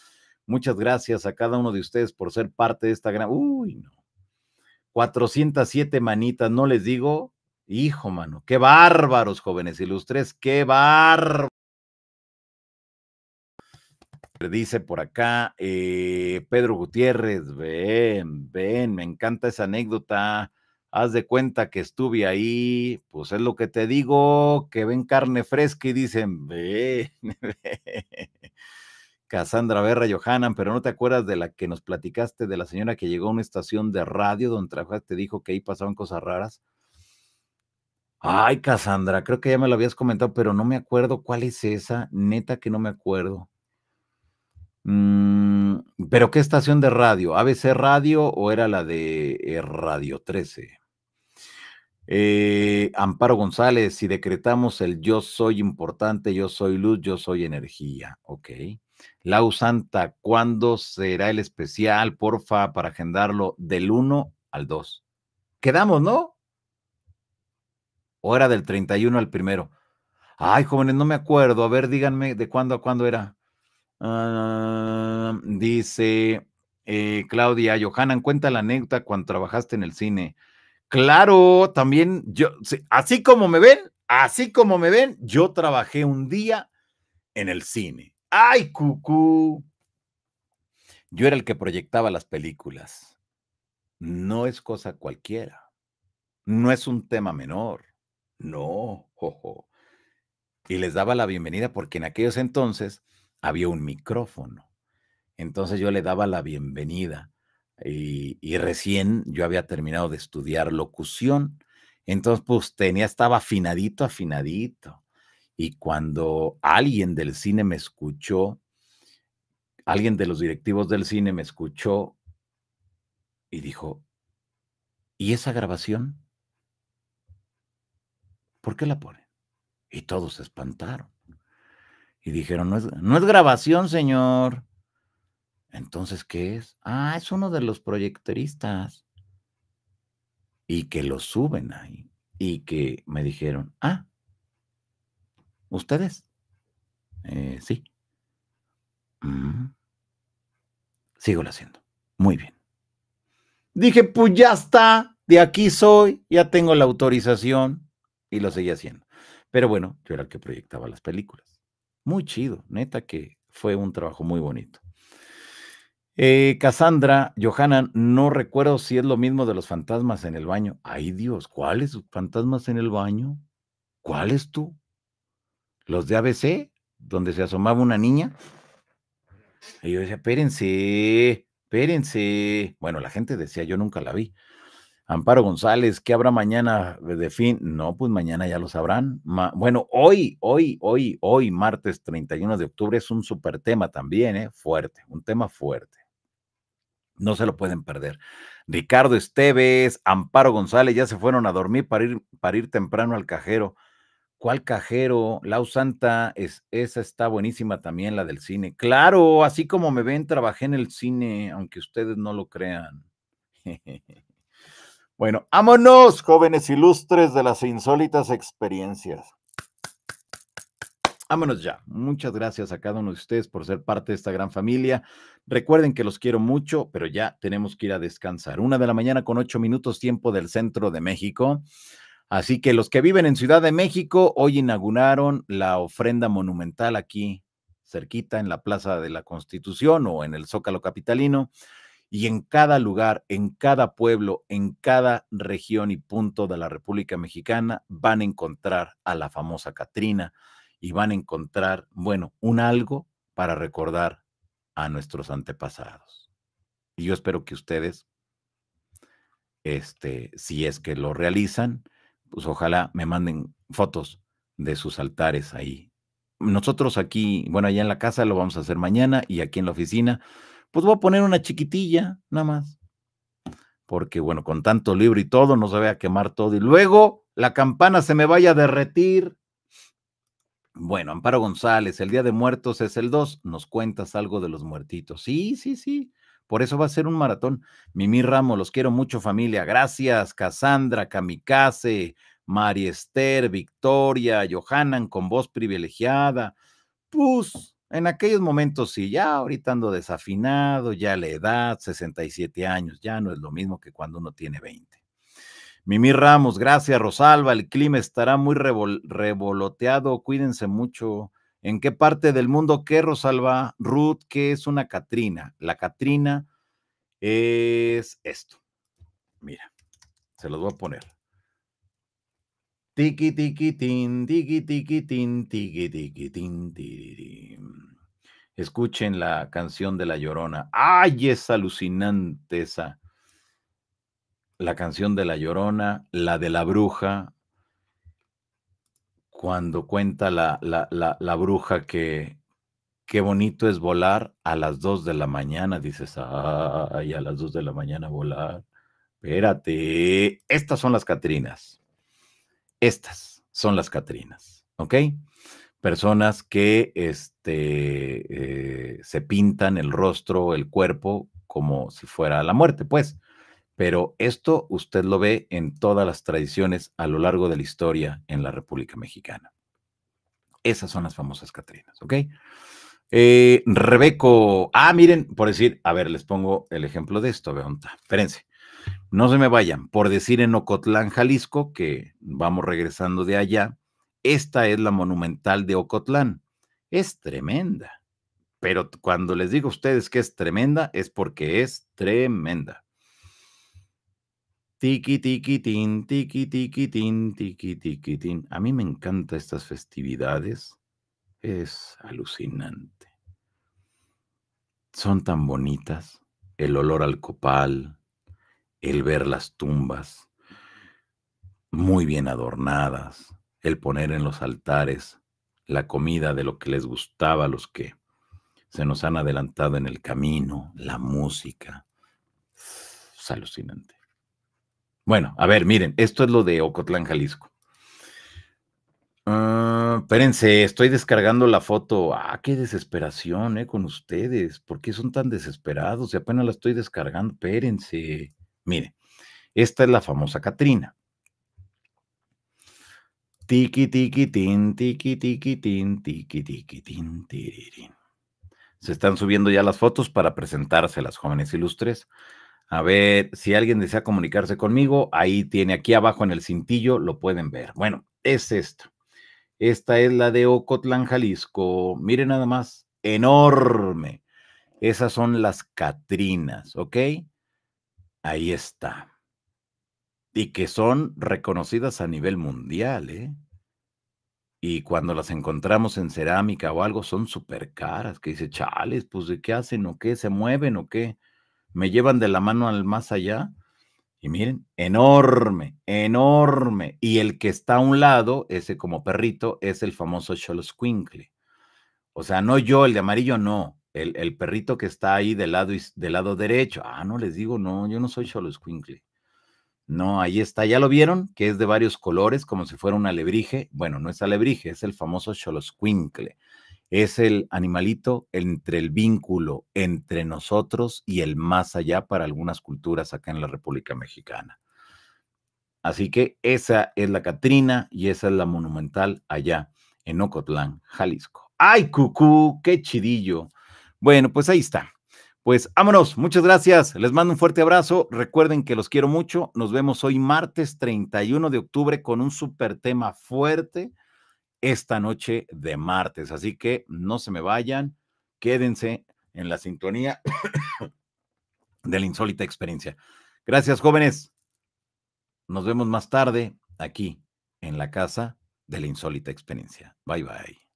Muchas gracias a cada uno de ustedes por ser parte de esta gran... Uy, no. 407 manitas, no les digo. Hijo, mano, qué bárbaros, jóvenes ilustres, qué bárbaros. Dice por acá eh, Pedro Gutiérrez, ven, ven, me encanta esa anécdota. Haz de cuenta que estuve ahí, pues es lo que te digo, que ven carne fresca y dicen, ven, ven. Cassandra Berra Johanan, pero no te acuerdas de la que nos platicaste de la señora que llegó a una estación de radio donde te dijo que ahí pasaban cosas raras. Ay, Cassandra, creo que ya me lo habías comentado, pero no me acuerdo cuál es esa. Neta que no me acuerdo. Mm, pero ¿qué estación de radio? ¿ABC Radio o era la de eh, Radio 13? Eh, Amparo González, si decretamos el yo soy importante, yo soy luz, yo soy energía. Ok. Lau Santa, ¿cuándo será el especial? Porfa, para agendarlo del 1 al 2. Quedamos, ¿no? ¿O era del 31 al primero? Ay, jóvenes, no me acuerdo. A ver, díganme de cuándo a cuándo era. dice eh, Claudia, Johanan, cuenta la anécdota cuando trabajaste en el cine. Claro, también yo, así como me ven, así como me ven, yo trabajé un día en el cine. ¡Ay, cucú! Yo era el que proyectaba las películas. No es cosa cualquiera. No es un tema menor. No, jojo. Y les daba la bienvenida porque en aquellos entonces había un micrófono. Entonces yo le daba la bienvenida y, y recién yo había terminado de estudiar locución. Entonces, pues tenía, estaba afinadito, afinadito. Y cuando alguien del cine me escuchó, alguien de los directivos del cine me escuchó y dijo, ¿y esa grabación? ¿Por qué la ponen? Y todos se espantaron. Y dijeron, no es, no es grabación, señor. Entonces, ¿qué es? Ah, es uno de los proyectoristas. Y que lo suben ahí. Y que me dijeron, ah, ¿ustedes? Eh, sí. Mm. Sigo lo haciendo. Muy bien. Dije, pues ya está, de aquí soy, ya tengo la autorización y lo seguía haciendo. Pero bueno, yo era el que proyectaba las películas. Muy chido, neta que fue un trabajo muy bonito. Eh, Cassandra, Johanna, no recuerdo si es lo mismo de los fantasmas en el baño. Ay Dios, ¿cuáles fantasmas en el baño? ¿Cuáles tú? ¿Los de ABC, donde se asomaba una niña? Y yo decía, espérense, espérense. Bueno, la gente decía, yo nunca la vi. Amparo González, ¿qué habrá mañana de fin? No, pues mañana ya lo sabrán. bueno, hoy, hoy, hoy, hoy, martes 31 de octubre, es un super tema también, ¿eh? Fuerte, un tema fuerte. No se lo pueden perder. Ricardo Esteves, Amparo González, ya se fueron a dormir para ir, para ir temprano al cajero. ¿Cuál cajero? Lau Santa, es, esa está buenísima también, la del cine. Claro, así como me ven, trabajé en el cine, aunque ustedes no lo crean. Jejeje. Bueno, vámonos, jóvenes ilustres de las insólitas experiencias. Vámonos ya. Muchas gracias a cada uno de ustedes por ser parte de esta gran familia. Recuerden que los quiero mucho, pero ya tenemos que ir a descansar. Una de la mañana con ocho minutos tiempo del centro de México. Así que los que viven en Ciudad de México, hoy inauguraron la ofrenda monumental aquí, cerquita en la Plaza de la Constitución o en el Zócalo Capitalino y en cada lugar, en cada pueblo, en cada región y punto de la República Mexicana van a encontrar a la famosa Catrina y van a encontrar, bueno, un algo para recordar a nuestros antepasados. Y yo espero que ustedes, este, si es que lo realizan, pues ojalá me manden fotos de sus altares ahí. Nosotros aquí, bueno, allá en la casa lo vamos a hacer mañana y aquí en la oficina pues voy a poner una chiquitilla, nada más. Porque bueno, con tanto libro y todo, no se a quemar todo. Y luego la campana se me vaya a derretir. Bueno, Amparo González, el Día de Muertos es el 2, nos cuentas algo de los muertitos. Sí, sí, sí. Por eso va a ser un maratón. Mimi Ramos, los quiero mucho, familia. Gracias, Cassandra, Kamikaze, Esther Victoria, Johanan, con voz privilegiada. Pus, en aquellos momentos sí, ya ahorita ando desafinado, ya la edad, 67 años, ya no es lo mismo que cuando uno tiene 20. Mimi Ramos, gracias Rosalba, el clima estará muy revoloteado, cuídense mucho. ¿En qué parte del mundo qué, Rosalba? Ruth, ¿qué es una Catrina? La Catrina es esto. Mira, se los voy a poner. Tiki tiki tin, tiki tiki tin, tiki tiki tin, Escuchen la canción de La Llorona. ¡Ay, es alucinante esa! La canción de La Llorona, la de la bruja, cuando cuenta la, la, bruja que qué bonito es volar a las dos de la mañana, dices, ay, a las dos de la mañana volar. Espérate, estas son las Catrinas. Estas son las Catrinas, ¿ok? personas que este, eh, se pintan el rostro, el cuerpo, como si fuera la muerte, pues. Pero esto usted lo ve en todas las tradiciones a lo largo de la historia en la República Mexicana. Esas son las famosas Catrinas, ¿ok? Eh, Rebeco, ah, miren, por decir, a ver, les pongo el ejemplo de esto, vean, espérense, no se me vayan, por decir en Ocotlán, Jalisco, que vamos regresando de allá, esta es la monumental de Ocotlán. Es tremenda. Pero cuando les digo a ustedes que es tremenda, es porque es tremenda. Tiki tiki tin, tiki tiki tin, tiki tiki A mí me encantan estas festividades. Es alucinante. Son tan bonitas. El olor al copal, el ver las tumbas muy bien adornadas, el poner en los altares la comida de lo que les gustaba los que se nos han adelantado en el camino, la música. Es alucinante. Bueno, a ver, miren, esto es lo de Ocotlán, Jalisco. Ah, espérense, estoy descargando la foto. Ah, qué desesperación, eh, con ustedes. ¿Por qué son tan desesperados? Y apenas la estoy descargando. Espérense. Miren, esta es la famosa Catrina. Tiki tiki tin, tiki tiki tin, tiki tiki tin, Se están subiendo ya las fotos para presentarse las jóvenes ilustres. A ver, si alguien desea comunicarse conmigo, ahí tiene aquí abajo en el cintillo, lo pueden ver. Bueno, es esto. Esta es la de Ocotlán, Jalisco. Miren nada más, enorme. Esas son las Catrinas, ¿ok? Ahí está y que son reconocidas a nivel mundial, ¿eh? Y cuando las encontramos en cerámica o algo, son súper caras, que dice, chales, pues de qué hacen o qué, se mueven o qué, me llevan de la mano al más allá. Y miren, enorme, enorme. Y el que está a un lado, ese como perrito, es el famoso Quincle. O sea, no yo, el de amarillo, no. El, perrito que está ahí del lado, lado derecho. Ah, no les digo, no, yo no soy Quincle. No, ahí está, ya lo vieron, que es de varios colores, como si fuera un alebrije. Bueno, no es alebrije, es el famoso Choloscuincle. Es el animalito entre el vínculo entre nosotros y el más allá para algunas culturas acá en la República Mexicana. Así que esa es la Catrina y esa es la monumental allá en Ocotlán, Jalisco. ¡Ay, cucú! ¡Qué chidillo! Bueno, pues ahí está. Pues vámonos, muchas gracias. Les mando un fuerte abrazo. Recuerden que los quiero mucho. Nos vemos hoy martes 31 de octubre con un súper tema fuerte esta noche de martes. Así que no se me vayan, quédense en la sintonía de la insólita experiencia. Gracias, jóvenes. Nos vemos más tarde aquí en la casa de la insólita experiencia. Bye bye.